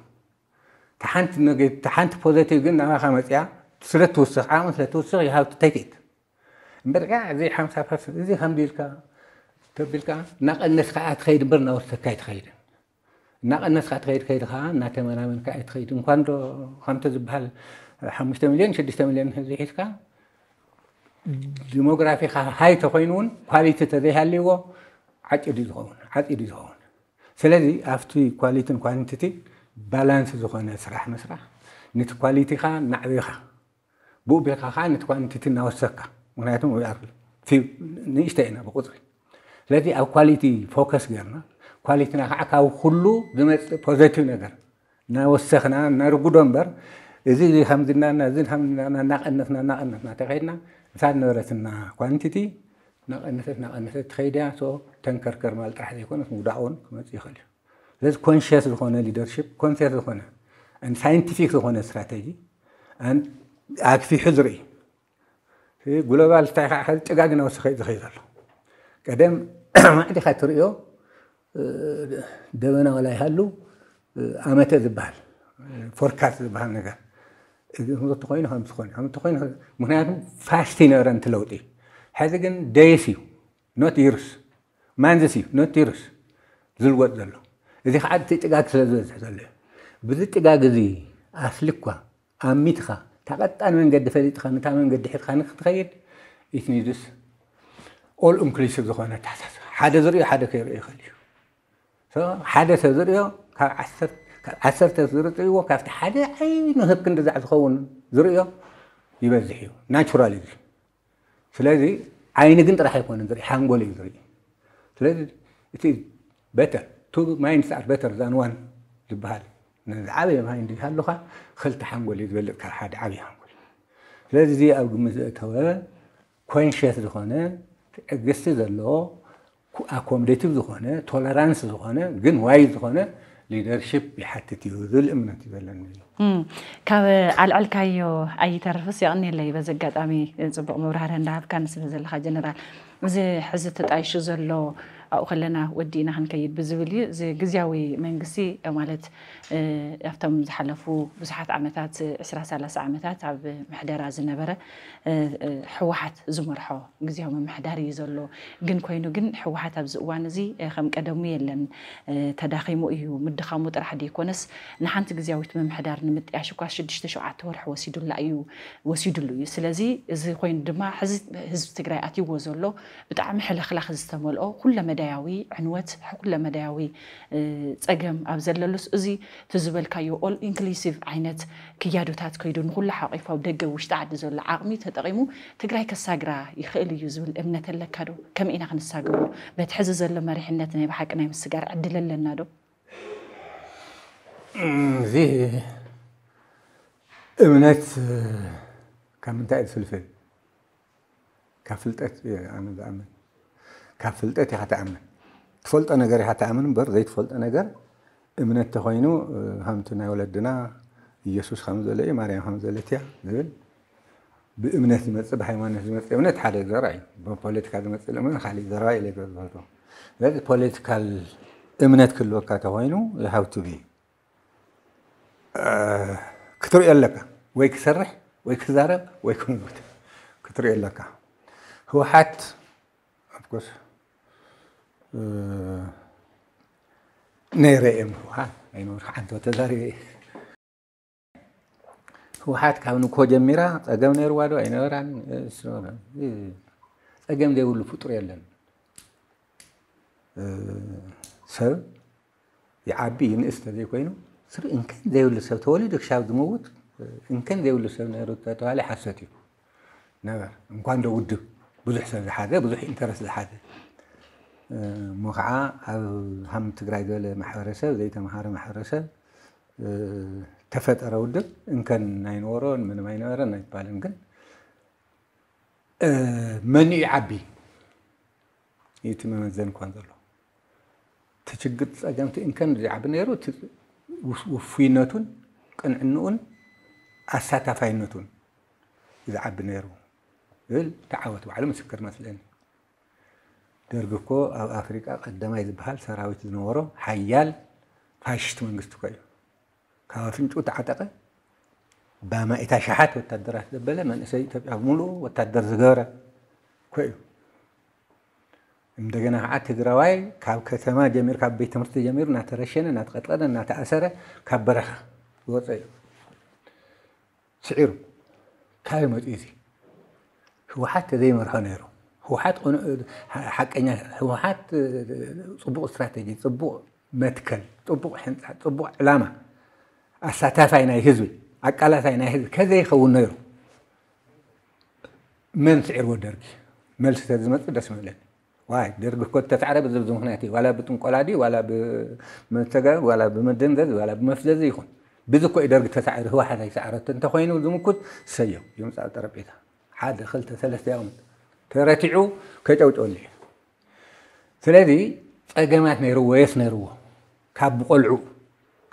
تحنت نيجات تحنت بوزيتيف قلنا ما خمس يا ثلاث توسخ عام ثلاث توسخ يا هاو تيكيت برجع زي خمسة فرس زي خمسة ديلكا تبلكا نقل نسخة خير برنا وسكايت إن كان رو خمسة زبهل ديموغرافي هاي تخينون كواليتي تذهل لي هو عاد يدزون عاد يدزون ስለዚ ኣብቲ ኳሊቲን ኳንቲቲ ባላንስ ዝኾነ ስራሕ ምስራሕ ነቲ ኳሊቲኻ ናዕቢኻ ብኡ ቢልካ ከዓ ነቲ ኳንቲቲ እናወሰኽካ ምክንያቱ ንእሽተ ኢና ብቁፅሪ ስለዚ ኣብ ኳሊቲ ፎከስ ጌርና ኳሊቲና ከዓ ካብ ኩሉ ዝመፅእ ፖዘቲቭ ነገር እናወሰኽና እናርጉዶ እምበር እዚ ከምዝናና እዚ ከምዝናና እናቐነስና እናቐነስና ተኸይድና እንሳ ነበረትና ኳንቲቲ ናብ ቀነሰት ናብ ቀነሰት ትኸይድያ ተንከርከር ማለት ጥራሕ ዘይኮነት ምውዳዕ እውን ክመፅእ ይኽእል እዩ ስለዚ ኮንሽስ ዝኾነ ሊደርሽፕ ኮንሽስ ዝኾነ ሳይንቲፊክ ዝኾነ ስትራቴጂ ኣክፊሑ ዝርኢ ግሎባል ስታይ ከዓ ከዚ ጭጋግ ናወሲ ዝኸይድ ዘሎ ቀደም ማዕዲኻ ትሪዮ ደበና ወላ ይሃሉ ኣመተ ዝበሃል ፎርካስት ዝበሃል ነገር እዚ ከምዘቶ ኮይኑ ከምዝኾነ ከምዝኾይኑ ምክንያቱ ፋስት ይነበረ እንትለውጢ Hasigan daysiu, not years. ማንዘሲዩ ኖት ይርስ ዝልወጥ ዘሎ እዚ ከዓ እቲ ጭጋግ ስለ ዝበዝሕ ዘሎ እዩ ብዚ ጭጋግ እዚ ኣስልኳ ኣሚትኻ ተቐጣን መንገዲ ፈሊጥካ ነታ መንገዲ ሒትካ ንክትኸይድ ኢትኒድስ ኦል ኢንክሉሲቭ ዝኾነ ተሓሳስብ ሓደ ዝርዮ ሓደ ከይርኦ ይኽእል እዩ ሓደ ሰብ ዝርዮ ካብ ዓሰርተ ዝርፅይዎ ካብቲ ሓደ ዓብዪ ንህብ ክንዲዛዕ ዝኸውን ዝርዮ ይበዝሕ እዩ ናቹራል እዩ ስለዚ ዓይኒ ግን ጥራሕ ኣይኮነን ዝርኢ ሓንጎል እዩ ዝርኢ ስለዚ እቲ በተር ቱ ማይንድስ ኣር በተር ዛንዋን ዝበሃል ዝዓበየ ማይንድ ሃለካ ክልተ ሓንጎል እዩ ዝበልፅ ካብ ሓደ ዓብዪ ሓንጎል ስለዚ እዚ ኣብ ግምት ዘእተወ ኮንሽስ ዝኾነ ትዕግስቲ ዘለዎ ኣኮሞዴቲቭ ዝኾነ ቶለራንስ ዝኾነ ግን ዋይ ዝኾነ ሊደርሽፕ ይሓትት እዩ ዝልእምነት እዩ ዘለኒ ካብ ኣልዕልካዮ ኣይተርፍስ ይቕኒለይ በዚ ኣጋጣሚ ፅቡቅ መብራህርህ እንዳሃብካን ስለ ዘለካ ጀነራል እዚ ሕዚ ተጣይሹ ዘሎ ኣብኡ ከለና ወዲእና ክንከይድ ብዝብል እዩ እዚ ግዝያዊ መንግስቲ ማለት ኣብቶም ዝሓለፉ ብዙሓት ዓመታት 23 ዓመታት ኣብ ምሕደራ ዝነበረ ሕወሓት ዝመርሖ ግዜዊ ምምሕዳር እዩ ዘሎ ግን ኮይኑ ግን ሕወሓት ኣብዚ እዋን እዚ ከም ቀደሙ የለን ተዳኺሙ እዩ ምድኻሙ ጥራሕ ደይኮነስ ንሓንቲ ግዜያዊት ምምሕዳር ንምጥያሽ እኳ 6 7 ወርሒ ወሲዱላ እዩ ወሲዱሉ እዩ ስለዚ እዚ ኮይኑ ድማ ሕዚ ህዝቢ ትግራይ ኣትይዎ ዘሎ ብጣዕሚ ሕልኽላኽ ዝተመልኦ ኩለ መዳያዊ ዕንወት ኩለ መዳያዊ ፀገም ኣብ ዘለሉስ እዚ تزبل كيو أول إنكليسيف عينت كيادو تات كيدو نقول لحق حقيقة دقة وش تعد زول عقمي تتقيمو تقرأي كساقرا يخيل يزبل إمنة لكادو كم إنا غن الساقرو بتحزز النتنا مريحنتنا نايم السقار عدل لنا دو ذي እምነት ካብ ምንታይ እዩ ዝፍልፍል ካብ ፍልጠት ኣነ ዝኣምን ካብ ፍልጠት ኢኻ ተኣምን ትፈልጦ ነገር ኢኻ ተኣምን እምበር أنا جري من التخينو هم تناي ولدنا يسوس خمسة لي مريم خمسة لي تيا نقول بإمنة مس بحيمان مس إمنة حالي زراعي بمحلات كذا مس إمنة حالي زراعي اللي قلت برضو لكن بحلات كل إمنة كل وقت تخينو يحاول تبي أه كتر يلاك ويك سرح ويك زارب ويك موت كتر يلاك هو حت أقول أه ነይረእዮም ህወሓት ናይ ሓንቲ ተዛሪበ ህወሓት ካብ ንኮ ጀሚራ ፀገም ነይርዋ ዶ ኣይነበራን ፀገም ዘይብሉ ፍጡር የለን ሰብ ይዓቢ ይንእስ ተዘይኮይኑ ስሪ እንከን ዘይብሉ ሰብ ተወሊዱ ክሻብ ዝምውት እንከን ዘይብሉ ሰብ ነይሩ ተባሃለ ሓሰት እዩ ነበር እንኳን ደ ውድብ ብዙሕ ሰብ ዝሓዘ ብዙሕ ኢንተረስ ዝሓዘ እሞ ከዓ ኣብ ሃም ትግራይ ዝበለ ማሕበረሰብ ዘይተምሃረ ማሕበረሰብ ተፈጠረ ውድብ እንከን ኣይነበሮ ምንም ኣይነበረን ኣይትባልን ግን መን ዩ ዓቢ እቲ መመዘን እኳን ዘሎ ተችግር ፀገምቲ እንከን ዝዓቢ ነይሩ ውፍይነቱን ቅንዕንኡን ኣሳታፋይነቱን ዝዓቢ ነይሩ ዝብል ተዓወት ባዕሉ ምስክር መስለኒ ደርግ እኮ ኣብ ኣፍሪቃ ቀዳማይ ዝበሃል ሰራዊት ዝነበሮ ሓያል ፋሽስት መንግስቲ እኮ እዩ ካብ ኣፍንጩ ተዓጠቐ ባማኢታ ሸሓት ወታደራት ዘበለ መንእሰይ ኢትዮጵያ ሙሉእ ወታደር ዝገበረ እኮ እዩ እንደገና ከዓ ትግራዋይ ካብ ከተማ ጀሚሩ ካብ ቤት ትምህርቲ ጀሚሩ እናተረሸነ እናተቀጥቀጠ እናተኣሰረ ካብ በረኻ ዝወፀ እዩ ስዒሩ ካበይ መፅኡ እዚ ህወሓት ተዘይመርሖ ነይሩ ህወሓት ሓቀኛ ህወሓት ፅቡቕ እስትራቴጂ ፅቡቕ መትከል ፅቡቕ ሕንፃ ፅቡቕ ዕላማ ኣሳታፋይ ናይ ህዝቢ ኣቃላሳይ ናይ ህዝቢ ከዘይኸውን ነይሩ መን ስዒርዎ ደርጊ መልሲ ተዝመፅእ ደስ ምብለኒ ዋይ ደርጊ እኮ ተታዕረብ ዝብዚ ምክንያት እዩ ዋላ ብጥንቆላ ድዩ ዋላ ብመሰጋገ ዋላ ብመደንዘዝ ዋላ ብመፍዘዚ ይኹን ብዚ ኮ እዩ ደርጊ ተሳዒሩ ህወሓት ኣይሰዓረቶ እንተኮይኑ ዝምኩት ሰየው የምፃእ ጠረጴዛ ሓደ ክልተ ሰለስተ ያቕምጥ ተረቲዑ ከጨውጨወሉ እዩ ስለዚ ፀገማት ነይርዎ የስ ነይርዎ ካብ ቆልዑ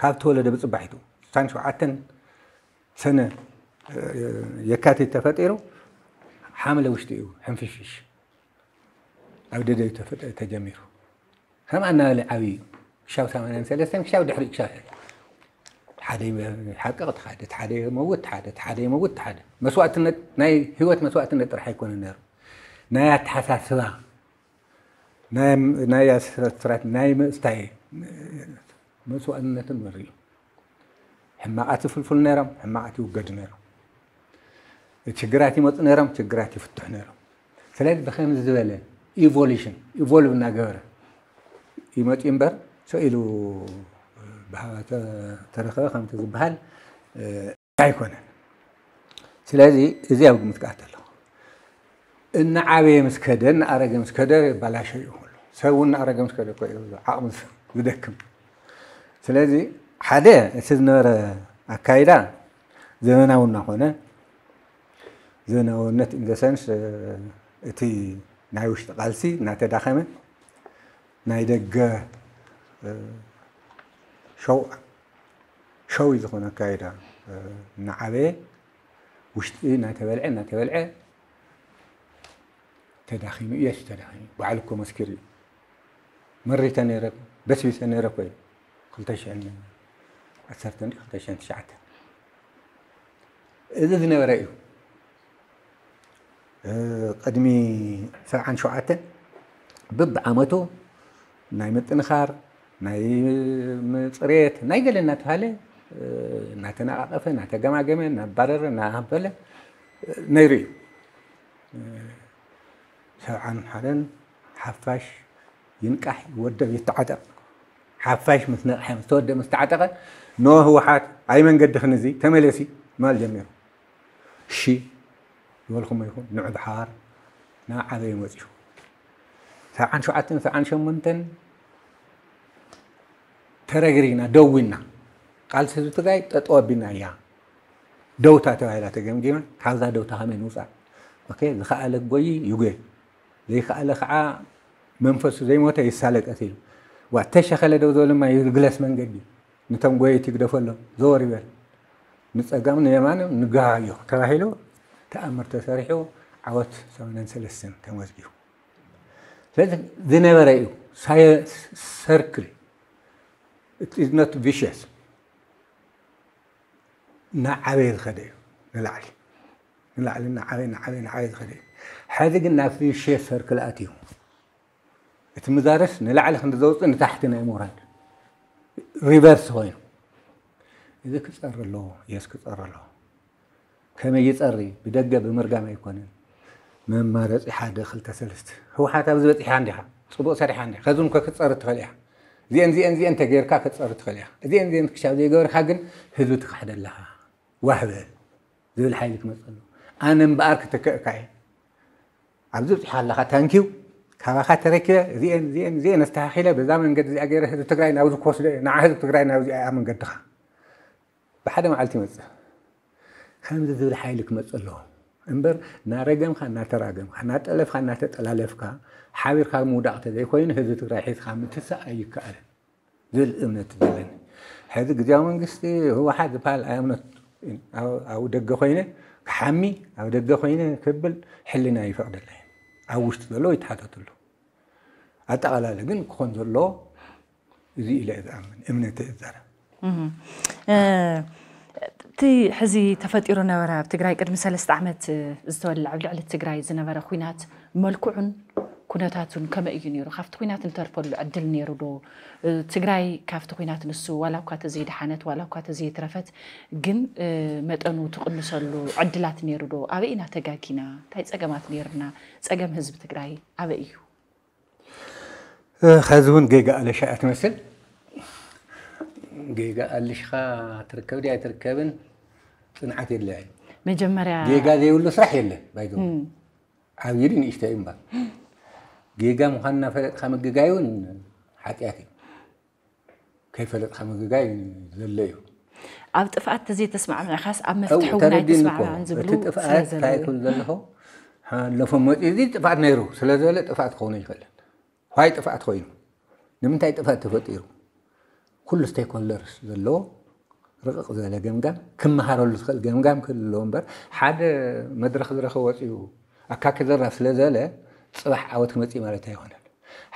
ካብ ተወለደ ብፅባሒቱ 67 ሰነ የካቲት ተፈጢሩ ሓምለ ውሽጢ እዩ ሕንፍሽፍሽ ኣብ ደደዩ ተጀሚሩ ከም ኣናበለ ዓብይ እዩ ክሻብ 83 ክሻብ ድሕሪ ክሻብ ሓደ ሓቀቕ እቲ ሓደ እቲ ሓደ መውት ሓደ እቲ ሓደ መውት ሓደ መስዋእትነት ናይ ሂወት መስዋእትነት ጥራሕ ኣይኮነ ነይሩ ናይ ኣተሓሳስባ ናይ ስራት ናይ ምእስታይ መስዋእነትን መሪዩ ሕማቃት ይፍልፍሉ ነይሮም ሕማቃት ይውገዱ ነይሮም ችግራት ይመፁ ነይሮም ችግራት ይፍትሑ ነይሮም ስለዚ ብከምዚ ዝበለ ኢቮሉሽን ኢቮልቭ እናገበረ ይመፅኡ እምበር ሰው ኢሉ ብሃባ ተረኸበ ከምቲ ዝበሃል ኣይኮነን ስለዚ እዚ ኣብ ግምት ክኣት ኣለኹ እና ዓበየ ምስ ከደ እና ምስ ከደ ባላሸ እዩ ኩሉ ሰብ እውን ኣረገ ምስ ከደ ዓቕሚ ዝደክም ስለዚ ሓደ እቲ ዝነበረ ኣካይዳ ዘመናዊ እናኮነ ዘመናዊነት ኢንዘሰንስ እቲ ናይ ውሽጢ ቃልሲ እናተዳኸመ ናይ ደገ ሸው ዝኾነ ኣካይዳ እናዓበየ ውሽጢ እናተበልዐ እናተበልዐ تداخيمي إيش تداخيمي بعلكو مسكري مري تنيرك بس بيسنيرك وي قلتش أن عسرت أني قلتش أن تشعت إذا ذني ورأيه آه، قدمي سبعان شعاتن بب عامته ናይ ምጥንኻር ናይ ፅሬት ናይ ገለ እናተባሃለ እናተነቃቀፈ እናተገማገመ እናባረረ እናሃበለ ነይሩ እዩ ሰብዓን ሓደን ሓፋሽ ይንቃሕ ይወደብ ይተዓጠቕ ሓፋሽ ምስ ነቕሐ ምስ ምስ ተዓጠቐ ኖ ህወሓት ኣይ መንገዲኽን እዚ ተመለሲ ማል ጀሚሩ እሺ ይበልኩሞ ይኹን ንዑ ብሓባር ናብ ዓበይ መፅኡ ሰብዓን ሸውዓተን ሰብዓን ሸሞንተን ተረግሪና ደዊና ቃልሲ ህዝቢ ትግራይ ጠጠወ ኣቢና እያ ደውታ ተባሂላ ተገምጊማ ካብዛ ደውታ ከመይ ንውፃእ ዝከኣለ ጎይ ይጉየ ዘይከኣለ ከዓ መንፈሱ ዘይሞተ ይሳለጠት እዩ ዋተሸኸለ ደው ዝበሎ ማ ይግለስ መንገዲ ነቶም ጎየይቲ ይግደፈሎም ዘወር ይበል ንፀጋም ንየማንም ንጋዮ ተባሂሉ ተኣምር ተሰሪሑ ዓወት 83 ተመዝጊቡ ስለዚ ዝነበረ እዩ ሰርክል ኢዝነት ቪሽስ እናዓበየ ዝኸደ እዩ ንላዕሊ ንላዕሊ እናዓበየ እናዓበየ እናዓበየ ዝኸደ እዩ حذق إن في الشيء سركل أتيو تمزارس نلعل خندزوت إن تحتنا يموران ريفرس وين إذا كتر الله يس كتر الله كما يتأري بدقة بمرقة ما يكون من مارس إحادة خلت سلست هو حتى بزبط إحادة ፅቡቅ ሰሪሓ ኒ ከዚ እኳ ክትፀር ትኽእል ኢኻ እዚአን እዚአን እዚአን ተገይርካ ክትፀር ትኽእል ኢኻ እዚአን እዚአን ክሻብ ዘይገበርካ ግን ህዝቢ ትካሕደለኻ ዋህበ ዝብል ሓይሊ ክመፅሉ ኣነ انا مبارك እየ ابزوت حال لخا تانكيو كابا خاترك زين زين زين استحيلة بزمن من قد زي أجر هذا تقرأين أو زكوس نعه هذا تقرأين أو زي أمن قد خا بحدا ما علتي مزه خمسة ذول حيلك مزه إنبر نارجم خان نتراجم خان نتألف خان نتألف كا حاير خا مودع تدي خوين هذا تقرأ حيث خام تسعة أيك على ذل أمنة ذلن هذا قد يوم قصدي هو حد بحال أمنة أو أو دقة خوينه حمي أو دقة خوينه كبل حلنا يفعل الله ኣብ ውሽጢ ዘሎ ይተሓተተሉ ኣጠቓላለ ግን ክኾን ዘሎ እዚ ኢለ ዝኣምን እምነተ ይዛረብ እቲ ሕዚ ተፈጢሩ ነበረ ኣብ ትግራይ ቅድሚ ሰለስተ ዓመት ዝተወልዕ ኣብ ልዕሊ ትግራይ ዝነበረ ኩናት መልክዑን ኩነታቱን ከመይ እዩ ነይሩ ካብቲ ኩናት እንተርፈሉ ዕድል ነይሩ ዶ ትግራይ ካብቲ ኩናት ንሱ ዋላ እኳ ተዘይድሓነት ዋላ እኳ ተዘይትረፈት ግን መጠኑ ትቕንሰሉ ዕድላት ነይሩ ዶ ኣበይ ኢና ተጋጊና እንታይ ፀገማት ነይርና ፀገም ህዝቢ ትግራይ ኣበይ እዩ ከዚ እውን ገይጋኣለሻ እያ ትመስል ገይጋኣልሽካ ትርከብ ድያ ትርከብን ፅንዓት የለያ መጀመርያ ጌጋ ዘይብሉ ስራሕ የለን ባይዞ ዓብዪ ንእሽተ እዩ እምበር ጌጋ ምዃንና ፈለጥካ ምግጋይ እውን ሓጢኣት እዩ ከይፈለጥካ ምግጋይ ዘሎ እዩ ኣብ ጥፍኣት ተዘይተስማዕምዕካስ ኣብ መፍትሒ እውን ኣይተስማዕምዕን ዝብሉ እቲ ጥፍኣት እንታይ ክብል ዘለኹ ሓለፎም መፅኡ እዚ ጥፋኣት ነይሩ ስለ ዝበለ ጥፋኣት ክኸውን ይኽእልን ዋይ ጥፋኣት ኮይኑ ንምንታይ ጥፋኣት ተፈጢሩ ኩሉ ስቴክሆልደርስ ዘለዎ ርቕቕ ዝበለ ገምጋም ክመሃረሉ ዝኽእል ገምጋም ክህል ኣለዎ እምበር ሓደ መድረክ ዝረኸብ ወፂኡ ኣካኪ ዘራፍ ስለ ዝበለ ፅባሕ ዓወት ክመፅእ ማለት ኣይኮነን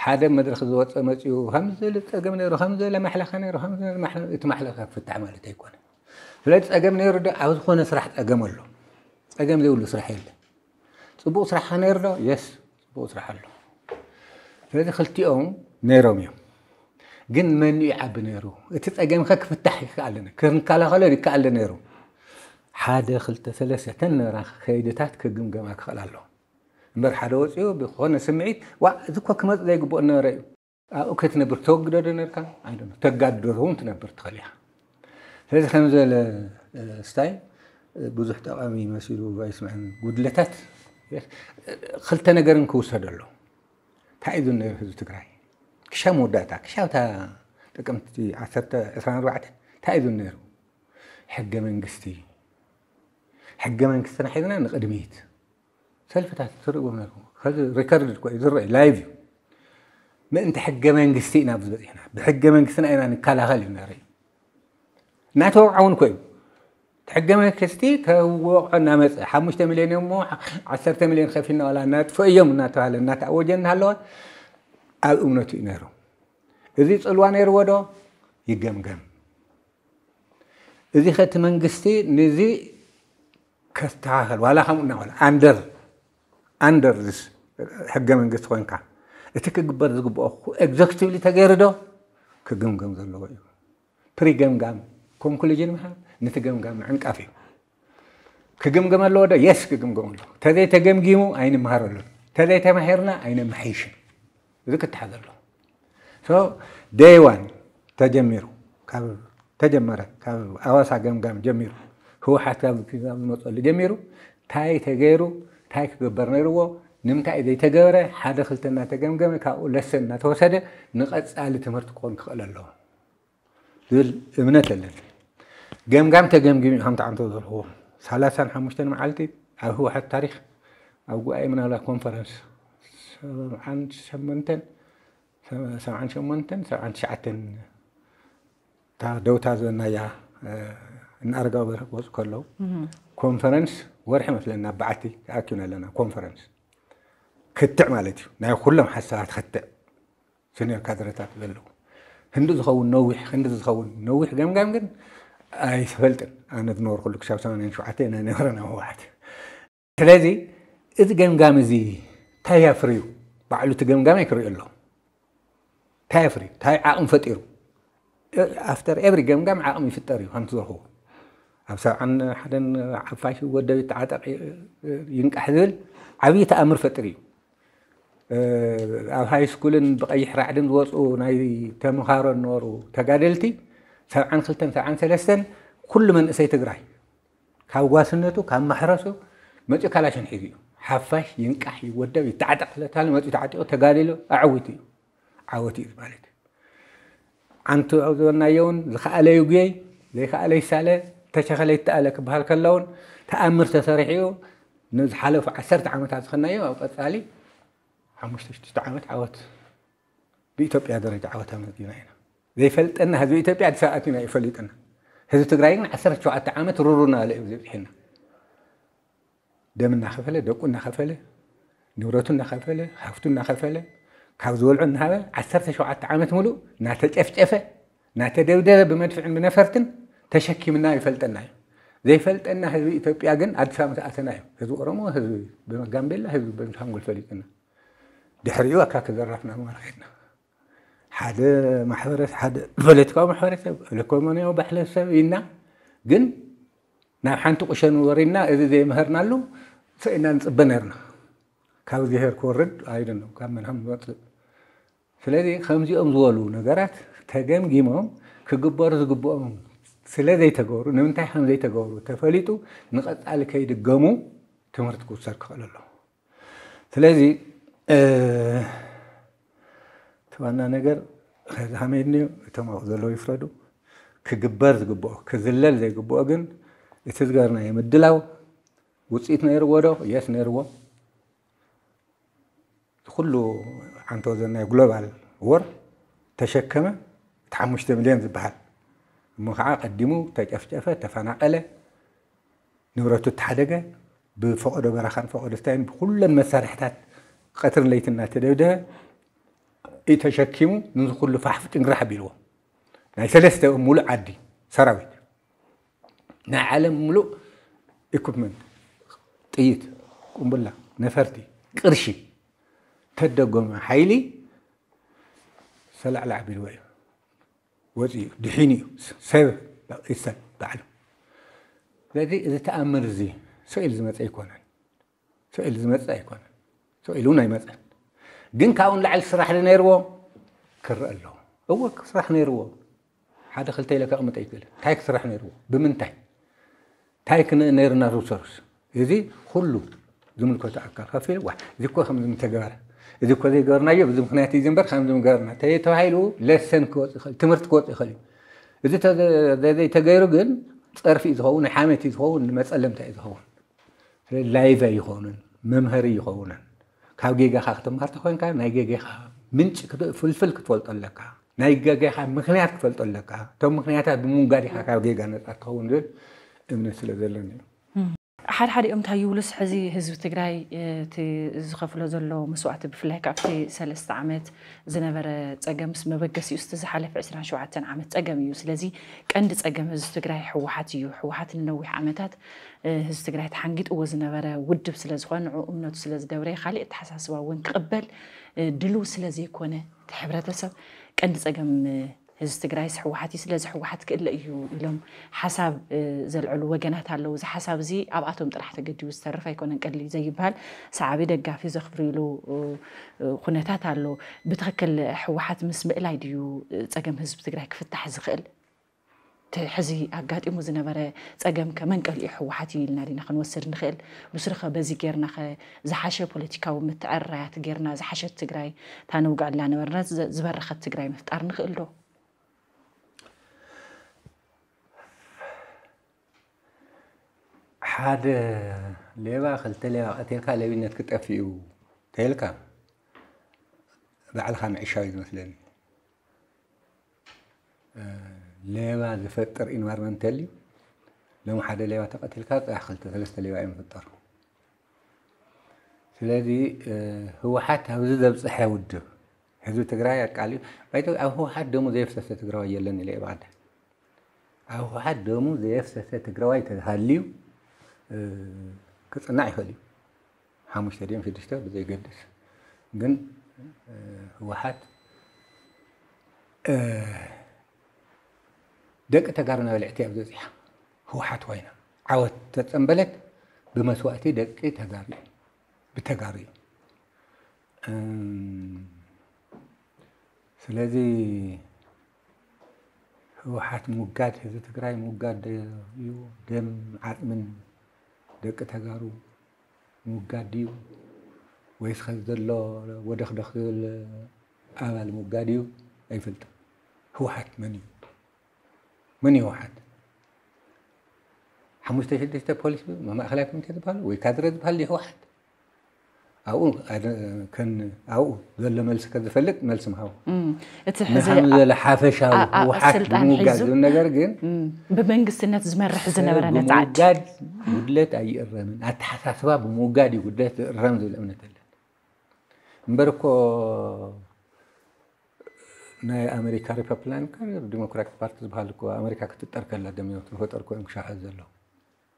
ሓደ መድረክ ዝወፀ መፅኡ ከምዝብል ፀገም ነይሩ ከምዝበለ ማሕለኻ ነይሩ እቲ ማሕለኻ ክፍታሕ ማለት ኣይኮነን ስለዚ ፀገም ነይሩ ዶ ኣብ ዝኾነ ስራሕ ፀገም ኣሎ ፀገም ዘይብሉ ስራሕ የለ ፅቡቕ ስራሕካ ነይሩ ዶ የስ ፅቡቕ ስራሕ ኣሎ ስለዚ ክልቲኦም ነይሮም እዮም ግን መን ይዓቢ ነይሩ እቲ ፀገምካ ክፍታሕ ይክኣለ ክንከላኸሎ ይከኣለ ነይሩ ሓደ ክልተ ሰለስተን ነራ ከይድታት ክግምገማ ክኽእል ኣለዎ مرحلة وزيو بخونا سمعيت وذكو كما ذي قبو أنا رأيو أوكي تنبر توقد نركا أنا تقعد درون تنبر تخليها هذا خمسة ستاي بزح تقامي مسيرو فايس معن قدلتات خلت أنا قرن كوسا دلو تعيدو أنا يرهزو تقراي كشا موداتا كشا وتا تقمت عثرت إثران روعة تعيدو أنا يرهو حقا من قستي حقا من قستنا حيدنا نقدميت سلف تحت ترق ومنكم خذ ريكارد كويس ذرة إيه؟ لايف ما أنت حق ما ينقصينا بزبطينا بحق ما ينقصنا أنا نكالا غالي ناري ناتو عون كويس تحق ما ينقصتي كوقعنا مس حمشت مليون يوم مو عشرة مليون خفينا ولا نات في يوم ناتو على نات أوجين هالو أو أمنتو إنارو إذا تلوان يرودو يجم جم إذا خدت منقصتي نزي كستعهل ولا خمنا ولا أندر ኣንደር ዚስ ሕገ መንግስቲ ኮይንካ እቲ ክግበር ዝግብኦ ኤግዘክቲቭሊ ተገይሩ ዶ ክግምግም ዘለዎ እዩ ፕሪገምጋም ኮንክሉጅን ምሓ ነቲ ገምጋም ዕንቃፍ እዩ ክግምግም ኣለዎ ዶ የስ ክግምግም ኣለዎ ተዘይ ተገምጊሙ ኣይንመሃረሉን ተዘይ ተማሂርና ኣይነመሓይሽን እዚ ክትሓዝ ኣለዎ ደይ ዋን ተጀሚሩ ተጀመረ ካብ ኣዋሳ ገምጋም ጀሚሩ ህወሓት ካብ ዝመፀሉ ጀሚሩ እንታይ ተገይሩ እንታይ ክግበር ነይርዎ ንምንታይ እዩ ዘይተገበረ ሓደ ክልተ እናተገምገመ ካብኡ ለሰን እናተወሰደ ንቐፃሊ ትምህርቲ ክኾን ክኽእል ኣለዎ ዝብል እምነት ኣለን ገምጋም ተገምጊም እዩ ከምቲ ዓንተ ዘልኽዎ ሳላሳን ሓሙሽተን መዓልቲ ኣብ ህወሓት ታሪክ ኣብ ጉባኤ ምናልባት ኮንፈረንስ ሰብዓን ሸመንተን ሰብዓን ሸመንተን ሰብዓን ትሽዓተን እታ ደውታ ዘናያ እናርጋዊ በርህ ክወፁ ከለዉ ኮንፈረንስ ወርሒ መፍለና በዓቲ ተኣኪብና ኣለና ኮንፈረንስ ክትዕ ማለት እዩ ናይ ኩሎም ሓሳባት ክትዕ ስኒር ካድረታት ዘለዉ ክንዲ ዝኸውን ነዊሕ ክንዲ ዝኸውን ነዊሕ ገምጋም ግን ኣይተፈልጥን ኣነ ዝነበርኩሉ ክሳብ 87 ናይ ነብረ ናብ ህወሓት ስለዚ እዚ ገምጋም እዚ እንታይ ኣፍርዩ ባዕሉ እቲ ገምጋም ኣይክሪኦ ኣሎ እንታይ ኣፍርዩ እንታይ ዓቕሚ ፈጢሩ ኣፍተር ኤብሪ ገምጋም ዓቕሚ ይፍጠር እዩ ከምቲ ዝረኽቡ ኣብ ሰብዓን ሓደን ሓፋሽ ወደብ ተዓጠቂ ይንቃሕ ዝብል ዓብዪ ተኣምር ፈጥር እዩ ኣብ ሃይስኩልን ብቀይሕ ራዕድን ዝወፁ ናይ ተምሃሮ ዝነበሩ ተጋደልቲ ሰብዓን ክልተን ሰብዓን ሰለስተን ኩሉ መንእሰይ ትግራይ ካብ ጓስነቱ ካብ ማሕረሱ መፅኡ ካላሽን ሒዙ እዩ ሓፋሽ ይንቃሕ ይወደብ ይተዓጠቕ ስለታለ መፅኡ ተዓጢቑ ተጋዲሉ ኣዓዊቱ እዩ ዓወት እዩ ማለት እዩ ዓንቲ ኣብ ዝበልናዮ እውን ዝከኣለዩ ጉየይ ዘይከኣለ ይሳለ ተሸኸለይ ተኣለክ ክበሃል ከለውን ተኣምር ተሰሪሕኡ ንዝሓለፉ ዓሰርተ ዓመታት ዝኽናዮ ኣብ ቀፃሊ ሓሙሽተ ሽዱሽተ ዓመት ዓወት ብኢትዮጵያ ደረጃ ዓወት ኣመዚና ኢና ዘይፈልጠና ህዝቢ ኢትዮጵያ ኣዲስ ኣበባ ኢና ይፈሊጥና ህዝቢ ትግራይ ግን ዓሰርተ ሸውዓተ ዓመት ሩሩና ለ እዩ ዘብፅሕና ደም እናኸፈለ ደቁ እናኸፈለ ንብረቱ እናኸፈለ ሃፍቱ እናኸፈለ ካብ ዝበልዑ እናሃበ ዓሰርተ ሸውዓተ ዓመት ሙሉእ እናተጨፍጨፈ እናተደብደበ ብመድፍዕን ብነፈርትን ተሸኪምና ይፈልጠና እዩ ዘይፈልጠና ህዝቢ ኢትዮጵያ ግን ኣዲስ ዓመት ኣተና እዩ ህዝቢ ኦሮሞ ህዝቢ ብመጋምቤላ ህዝቢ በምሳንጉል ፈሊጥና ድሕሪኡ ኣካ ክዘራፍና ማርክትና ሓደ ማሕበረሰብ ሓደ ፖለቲካዊ ማሕበረሰብ ኢኮኖሚያዊ ባሕለሰብ ኢና ግን ናብ ሓንቲ ቁሸን ወሪድና እዚ ዘይምህርናሉ ሰኢና ንፅበ ነርና ካብ ዝሄር ክወርድ ኣይደነ ካብ መንሃም ዝመፅእ ስለዚ ከምዚኦም ዝበሉ ነገራት ተገምጊሞም ክግበሩ ዝግብኦም ስለ ዘይተገብሩ ንምንታይ ከም ዘይተገብሩ ተፈሊጡ ንቐፃሊ ከይድገሙ ትምህርቲ ክውሰድ ክኽእል ኣሎ ስለዚ እቲ ዋና ነገር ከዚ ድንዩ እቶም ኣብኡ ዘለዉ ይፍረዱ ክግበር ዝግብኦ ክዝለል ዘይግብኦ ግን እቲ ዝገበርናዮ ምድላው ውፅኢት ነይርዎ ዶ የስ ነይርዎ ኩሉ ዓንተ ወዘናዮ ግሎባል ወር ተሸከመ እቲ ሓሙሽተ ሚልዮን ዝበሃል مخا قدمو تجفتفة تفنقلة نورته تحدقة بفقد براخان فقد استعين بكل المسارحتات قطر ليتنا تدوده يتشكمو ننزل فحفت انرح بيلو ناي سلسة ملو عدي سراويت ناي عالم ملو اكوبمنت طيت قنبلة نفرتي قرشي تدقو حيلي سلع لعبي الوئيو وزي دحيني سير يسال بعلو لذي إذا تأمر زي سو إلزم أتعي كونا سو إلزم أتعي كونا سو إلونا يمتعي جن كاون لعل سرح لنيروه كر الله هو سرح نيروه هذا خلتي لك أم تعي كله تايك سرح نيروه بمن تاي تايك نيرنا روسرس يزي خلو زملكو تأكل خفيل واحد زي كوخم زم تجاره እዚ እኮ ዘይገበርናዮ ብዚ ምክንያት እዩ እምበር ከምዚ ምገበርና ተባሂሉ ለሰን ክወፅ ይኽእል ትምህርቲ ክወፅ ይኽእል እዩ እዚ ዘይተገይሩ ግን ፀርፊ እዩ ዝኸውን ናይ ሓመት እዩ ዝኸውን መፀለምታ እዩ ዝኸውን ላይቨ ይኸውንን መምህሪ ይኸውንን ካብ ጌጋኻ ክትምሃር ተኮይንካ ናይ ጌጋኻ ምንጭ ፍልፍል ክትፈልጦ ኣለካ ናይ ጌጋኻ ምክንያት ክትፈልጦ ኣለካ እቶም ምክንያታት ብምውንጋድ ኢኻ ካብ ጌጋ ነፃ ትኸውን ዝብል እምነት ስለ ዘለን እዩ حد حد يوم تايولس حزي هزو تقرأي تزخفل هزولو مسوعت بفلاك عبتي سالس تعمت زنبرة تقام اسم مبقس يستزح على في عسران شوعة تنعمت تقام يوس لزي كأند تقام هزو تقرأي حوحات يو حوحات النوح عمتات هزو تقرأي تحنقيت او زنبرة ود بسلاز خوان عو امنات سلاز دوري خالي اتحساس وان قبل دلو سلازي كونه تحبرات سب كأند تقام ህዝቢ ትግራይ ዝሕወሓት እዩ ስለዚ ሕወሓት ክእለ እዩ ኢሎም ሓሳብ ዘልዕሉ ወገናት ኣለዉ እዚ ሓሳብ እዚ ኣብኣቶም ጥራሕ ተገዲቡ ዝተርፍ ኣይኮነን ቀሊል ዘይበሃል ሰዓቢ ደጋፊ ዘኽብርሉ ኩነታት ኣሎ ብትኽክል ሕወሓት ምስ ምእላይ ድዩ ፀገም ህዝቢ ትግራይ ክፍታሕ ዝኽእል ሕዚ ኣጋጢሙ ዝነበረ ፀገም ከመን ቀልዑ ሕወሓት እዩ ኢልና ዲና ክንወስድ ንኽእል ብስርኸ በዚ ጌርና ኸ ዝሓሸ ፖለቲካዊ ምትዕርራያት ጌርና ዝሓሸት ትግራይ እታ ነውጋዕ ላ ነበርና ዝበረኸት ትግራይ ምፍጣር ንኽእል ዶ حاد ليه باخلت لي أتيك على وينك كتفي وتلك بعد خام عشاي مثلا آه ليه با زفتر إنوارمنت لي لو حاد ليه تقتل كا أخلت أه، ثلاثة ليه وين فطر سلادي آه هو حتى هو زد بصحة وده هذو تقرأي قالي بعده أو هو حد دمو زي فسات تقرأي يلا نلاقي بعده أو حد دمو زي فسات تقرأي تهليه ክፅናዕ ይኽእል እዩ ሓሙሽተ ድዮም ሽዱሽተ ብዘይገድስ ግን ህወሓት ደቂ ተጋሩ ናበልዕቲ ኣብ ዘፂሓ ህወሓት ዋይና ዓወት ተፀንበለት ብመስዋእቲ ደቂ ተጋሩ እዩ ብተጋሩ እዩ ስለዚ ህወሓት ምውጋድ ህዝቢ ትግራይ ምውጋድ እዩ ደም ዓፅምን ደቂ ተጋሩ ምውጋድ ድዩ ወይስ ከዚ ዘሎ ወደክደክ ዝብል ኣባል ምውጋድ እዩ ኣይፈልጥን ህወሓት መን እዩ መን እዩ ህወሓት ሓሙሽተ ሽዱሽተ ፖሊስ ማእከላይ ኮሚቴ ዝበሃሉ ወይ ካድረ ዝበሃል ህወሓት ኣብኡ ከን ኣብኡ ዘሎ መልሲ ከዝፈልጥ መልሲ ምሃቡ ንከም ዝበለ ሓፈሻዊ ውሓት ብምውጋድ ዝብል ነገር ግን ብመንግስትነት ዝመርሕ ዝነበረ ነቲ ዓዲ ጉድለት ኣይእረምን ኣተሓሳስባ ብምውጋድ እዩ ጉድለት ዝእረም ዝብል እምነት ኣለን እምበር እኮ ናይ ኣሜሪካ ሪፐብላን ዲሞክራቲክ ፓርቲ ዝበሃል ኣሜሪካ ክትጠር ከላ ደሚዮ ተፈጠር ኮይኑ ክሻሓዝ ዘሎ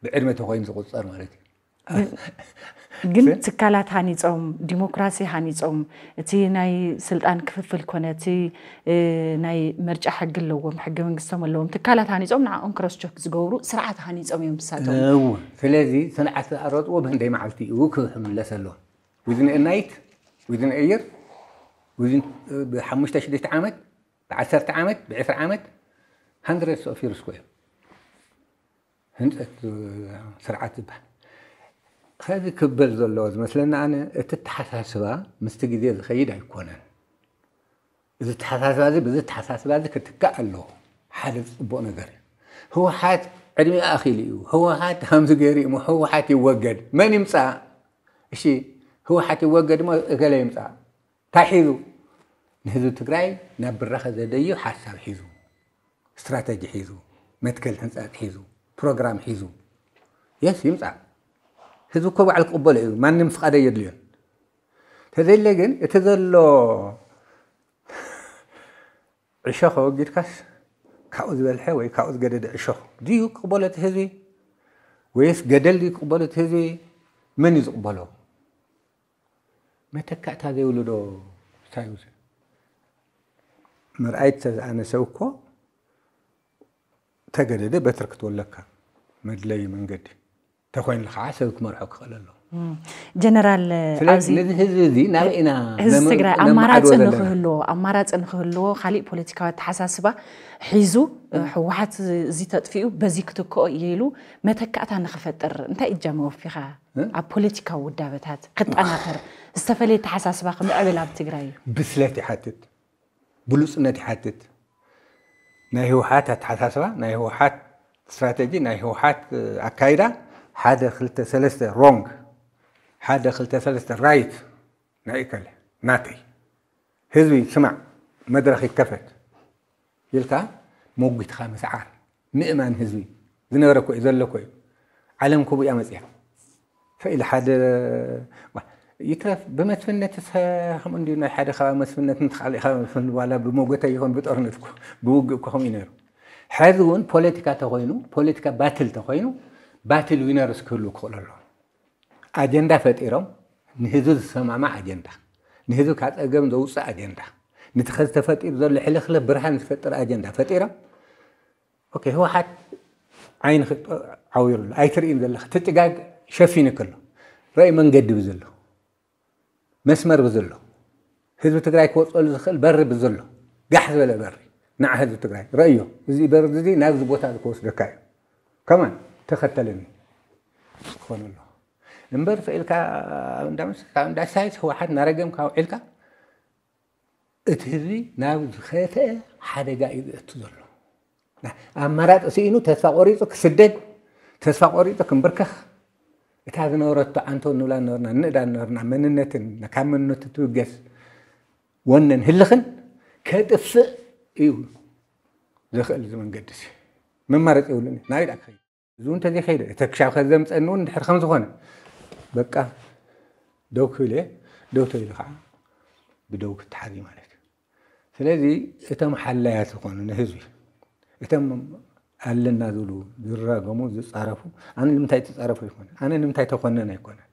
ብዕድመ ተኮይኑ ዝቁፀር ማለት እዩ جن تكالات هانيت أم ديمقراطية هانيت أم تي ناي سلطان كففل كونة تي ناي مرجع حق اللوم حق من قسم اللوم تكالات هاني أم نع أنكرس جوك زجورو سرعة هانيت أم يوم بساتهم أو فلذي صنعة الأرض وبهن دايما عالتي وكلهم لسلو وذن النايت وذن أير وذن بحمشتا شديت عامد بعثر عامد بعثر عامد هندرس أوفير سكوير هندرس سرعة تبهن ከዚ ክበል ዘለዎ ዝመስለኒ ኣነ እቲ ተሓሳስባ ምስቲ ግዜ ዝኸይድ ኣይኮነን እዚ ተሓሳስባ እዚ ብዚ ተሓሳስባ እዚ ክትካእ ኣለዎ ሓደ ፅቡቅ ነገር እዩ ህወሓት ዕድሚ ኣኺሉ እዩ ህወሓት ከምዚ ገይሩ እዩ ህወሓት ይወገድ መን ይምፃእ እሺ ህወሓት ይወገድ ሞ እገለ ይምፃእ እንታይ ሒዙ ንህዝቢ ትግራይ ናብ ብራኸ ዘደዩ ሓሳብ ሒዙ ስትራተጂ ሒዙ መትከል ህንፃት ሒዙ ፕሮግራም ሒዙ የስ ይምፃእ هذو كوا على قبل عيو ما نمسخ على يد اليوم تذل لجن تذل عشاخو جيت كاس كاوز بالحوي كاوز جدد عشاخو ديو قبلت هذي ويس جدل دي قبلت هذي من يقبله ما تكعت هذي ولدو سايوز مرأيت أنا سوكو تجدد بتركت ولا كا مدلي من قدي ተኮይኑ ከዓ ሰብ ክመርሖ ክኽእል ኣለዎ ጀነራል ኣብዚ ነዚ ህዝቢ እዚ ናበይ ኢና ህዝቢ ትግራይ ኣማራፂ ንክህልዎ ኣማራፂ ንክህልዎ ካሊእ ፖለቲካዊ ኣተሓሳስባ ሒዙ ሕወሓት እዚ ተጥፊኡ በዚ ክትክኦ እየ ኢሉ መተካእታ ንክፈጥር እንታይ እጃም ወፊኻ ኣብ ፖለቲካዊ ውዳበታት ክጠናኸር ዝተፈለየ ተሓሳስባ ክምዕብል ኣብ ትግራይ እዩ ብስለት ይሓትት ብሉፅነት ይሓትት ናይ ህወሓት ኣተሓሳስባ ናይ ህወሓት ስትራቴጂ ናይ ህወሓት ኣካይዳ حدا خلت ثلاثة رونغ حدا خلت ثلاثة رايت نايكل ناتي هزوي سمع مدرخ كفت يلتا موجت خامس عار مئمان هزوي زنوركو إذا لكو علمكو كوبو يا فإلى حدا يترف بمتفنة تسهم عندي نا حدا خا مسفنة نتخال خا مسفن ولا بموجتة يهون بتأرنتكو بوجكو هم ينيرو حذون بوليتيكا تغينو بوليتيكا باتل تغينو ባትል ዊነርስ ክህሉ ክኽእሉ ኣሎ ኣጀንዳ ፈጢሮም ንህዝቢ ዝሰማማዕ ኣጀንዳ ንህዝቢ ካብ ፀገም ዘውፅእ ኣጀንዳ ነቲ ከዚ ተፈጢሩ ዘሎ ሕልክልክ ብርሃን ዝፈጥር ኣጀንዳ ፈጢሮም ኦኬ ህወሓት ዓይኒ ዓዊሩሉ ኣይትርእን ዘለካ ትጭጋግ ሸፊኑ ከሎ ርኢ መንገዲ ብዘሎ መስመር ብዘሎ ህዝቢ ትግራይ ክወፀሉ ዝኽእል በሪ ብዘሎ ጋሕ ዝበለ በሪ ንዓ ህዝቢ ትግራይ ረእዮ እዚ በሪ እዚ ናብዚ ቦታ ዝክወስደካ እዩ ከማን ተኸተለኒ ክኾን ኣሎ እምበር ፈኢልካ እንዳሳይት ህወሓት እናረገም ካብ ውዒልካ እቲ ህዝቢ ናብ ዝኸፍአ ሓደጋ እዩ ዝእቱ ዘሎ ኣማራፂ ስኢኑ ተስፋ ቆሪፁ ክስደድ ተስፋ ቆሪፁ ክምብርከኽ እታ ዝነበረቶ ዓንተ ንብላ ነበርና ንእዳ ነበርና መንነትን ካብ መንነቱ ትውገስ ወነን ህልኽን ከጥፍእ እዩ ዘኽእል እዚ መንገዲ እዚ መማረፂ የብሉን እዩ ናሪዳ ክኸይድ እዚ እውን ተዘይከይደ እተ ክሻብ ከ ዘምፀኒ እውን እንድሕር ከም ዝኾነ በቃ ደው ክብል ደው ተኢሉ ከዓ ብደው ክትሓዝ ማለት እዩ ስለዚ እቶም ሓላያት ዝኾኑ ንህዝቢ እቶም ኣለና ዝብሉ ዝራገሙ ዝፃረፉ ኣነ ንምንታይ ትፃረፉ ይኮነ ኣነ ንምንታይ ተኮነን ኣይኮነን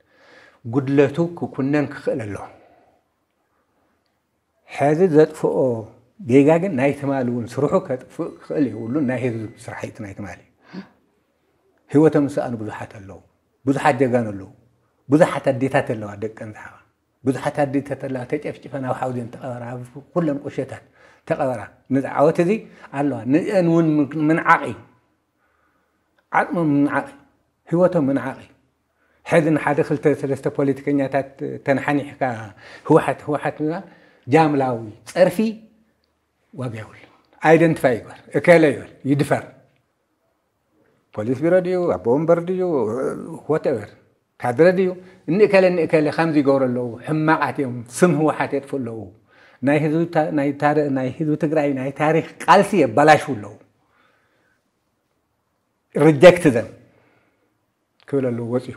ጉድለቱ ክኩነን ክኽእል ኣሎ ሕዚ ዘጥፍኦ ጌጋ ግን ናይ ትማል እውን ስርሑ ከጥፍእ ክኽእል የብሉ ናይ ህዝቢ ስራሕ ናይ ትማል እዩ ህይወቶም ምስኣኑ ብዙሓት ኣለዉ ብዙሓት ጀጋኑ ኣለዉ ብዙሓት ኣዴታት ኣለዋ ደቂ ንዝሓባ ብዙሓት ኣዴታት ኣለዋ ተጨፍጭፈን ኣብ ሓውዜን ተቐበራ ኣብ ኩለን ቁሸታት ተቐበራ ነዚ ዓወት እዚ ኣለዋ ንአን እውን ምንዓቕ እዩ ዓቕሞም ምንዓቕ እዩ ህይወቶም ምንዓቕ እዩ ሕዚ ንሓደ ክልተ ሰለስተ ፖለቲከኛታት ተንሓኒሕካ ህወሓት ህወሓት ጃምላዊ ፀርፊ ዋጋ ይብሉ ኣይደንቲፋይ ይግበር እከለ ይብል ይድፈር ፖሊስ ቢሮ ድዩ ኣቦ ወንበር ድዩ ወተቨር ካድረ ድዩ እንእከለ እንእከለ ከምዚ ይገብሩ ኣለዉ ሕማቃት እዮም ስም ህወሓት የጥፉ ኣለዉ ናይ ህዝቢ ትግራይ ናይ ታሪክ ቃልሲ የባላሹ ኣለዉ ሪጀክት ዘን ክብል ኣለዉ ወፂኡ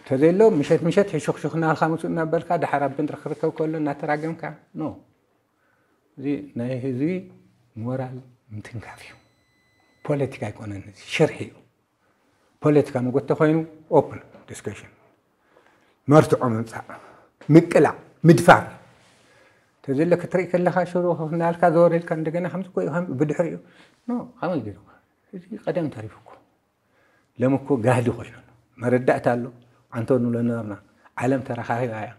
እንተዘሎ ምሸት ምሸት ሕሹክሹክ ናልካ ምፅኡ እናበልካ ዳሓር ኣብ ብንጥሪ ክርከብ ከሎ እናተራገምካ ኖ እዚ ናይ ህዝቢ ሞራል ምትንካፍ እዩ ፖለቲካ ኣይኮነን ሽርሒ እዩ ፖለቲካ መጎተ ኮይኑ ኦፕን ዲስሽን መርትዖ ምምፃእ ምቅላዕ ምድፋር ተዘለ ክትርኢ ከለካ ሽሮ ናልካ ዘወረልካ እንደገና ከምዝኮዩ ብድሕሪኡ ከመይ ገ እዚ ቀደም ተሪፉኩ ሎም እኮ ጋህዲ ኮይኑ መረዳእቲ ኣሎ ዓንተ ንብሎ ነበርና ዓለም ተረካኪባ እያ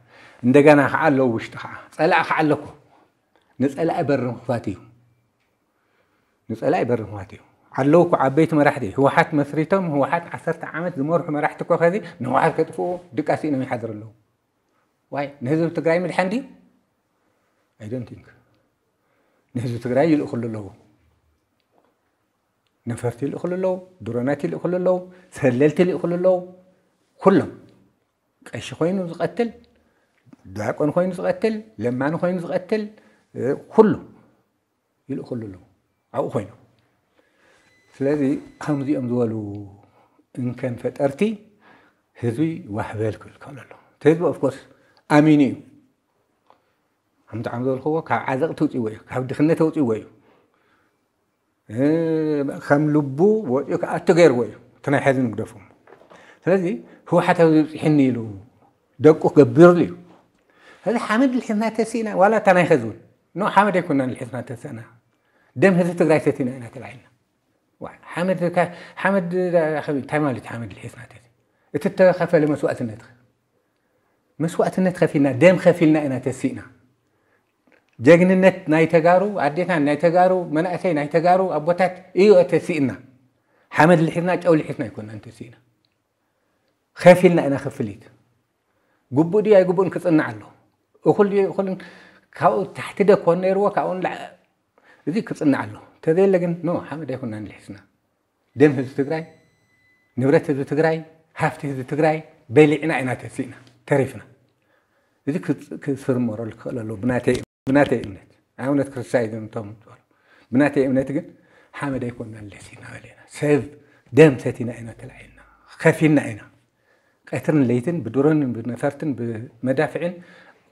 እንደገና ከዓ ኣለዉ ውሽጢ ከዓ ፀላእ ከዓ ኣለኩ ንፀላኢ በሪ ምክፋት እዩ ንፀላኢ በሪ ምክፋት እዩ حلوك وعبيت مرحتي هو حت مثريتهم هو حت عثرت عمد المرح مرحتك وخذي من واحد كتفو دك أسئلة من له واي نهزم تقرأي من الحندي I don't think نهزم تقرأي الأخل له نفرتي الأخل له دراناتي الأخل له سللتي الأخل له كلهم قيش خوين وزقتل دعاقون خوين وزقتل لمعن خوين وزقتل آه، كله يلو كله له أو خوينه ስለዚ ከምዚኦም ዝበሉ እንከን ፈጠርቲ ህዝቢ ዋህበል ክብል ከብሎ ኣሎ እቲ ህዝቢ ኦፍኮርስ ኣሚኑ እዩ ከምቲ ዓም ዝበልክዎ ካብ ዓዘቕቲ ውፅይዎ እዩ ካብ ድኽነት ውፅይዎ እዩ ከም ልቡ ወፂኡ ከዓ እቶ ገይርዎ እዩ እቲ ናይ ሕዚ ንግደፉ ስለዚ ህወሓት ኣብዚ ብፅሕኒ ኢሉ ደቁ ክገብርሉ እዩ ስለዚ ሓመድ ልሒዝና ተሲእና ዋላ እታ ናይ ሕዚ እውን ኖ ሓመድ ኣይኮንና ልሒዝና ተስእና ደም ህዝቢ ትግራይ ተሲእና ኢና ተባሂልና حمد ك... حمد خبي تمالي حمد الحيث ناتي تتخفى لمسوءة النتخ مسوءة النتخ فينا دم خفيلنا إنا تسينا جاكن النت ناي تجارو عديتنا ناي تجارو من أتي ناي تجارو أبوتات إيو تسينا حمد الحيث ناتي أو الحيث يكون انت تسينا خفيلنا إنا خفليت قبو دي أي قبو نكس إنا وكل وخل كاو تحت دكوان نيروك أو لا زي كس إنا تذلجن نو حمد يكون نان الحسنة دم هذا تجري نبرت هذا تجري هافت هذا تجري بيلي إنا إنا تسينا تعرفنا إذا كت كسر مرة الكل لو بناتي بناتي إمنت عونت كرسايد من توم تقول بناتي إمنت جن حمد يكون نان الحسنة علينا سيف دم ستينا إنا تلعينا خافينا إنا قاترن ليتن بدورن بنفرتن بمدافعن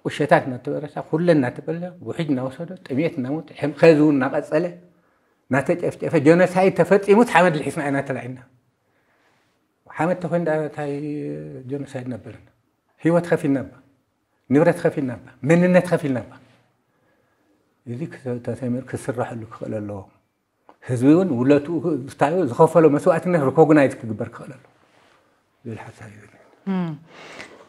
وشيتات نتبرسا كلنا نتبلا وحجنا وصلت أميت نموت خذون نقص عليه ناتا جفجفة جونس هاي تفتي موت حمد الحسن أنا تلعنا حامد تفند أنا تاي جونس هاي نبرنا هو تخفي النبى نبرة تخفي النبى من النبى تخفي النبى يديك تسمير كسر راح لك خلا الله هزوين ولا تو استعيو زخفة لو مسوا أتنا ركوعنا يدك جبر خلا الله للحس هاي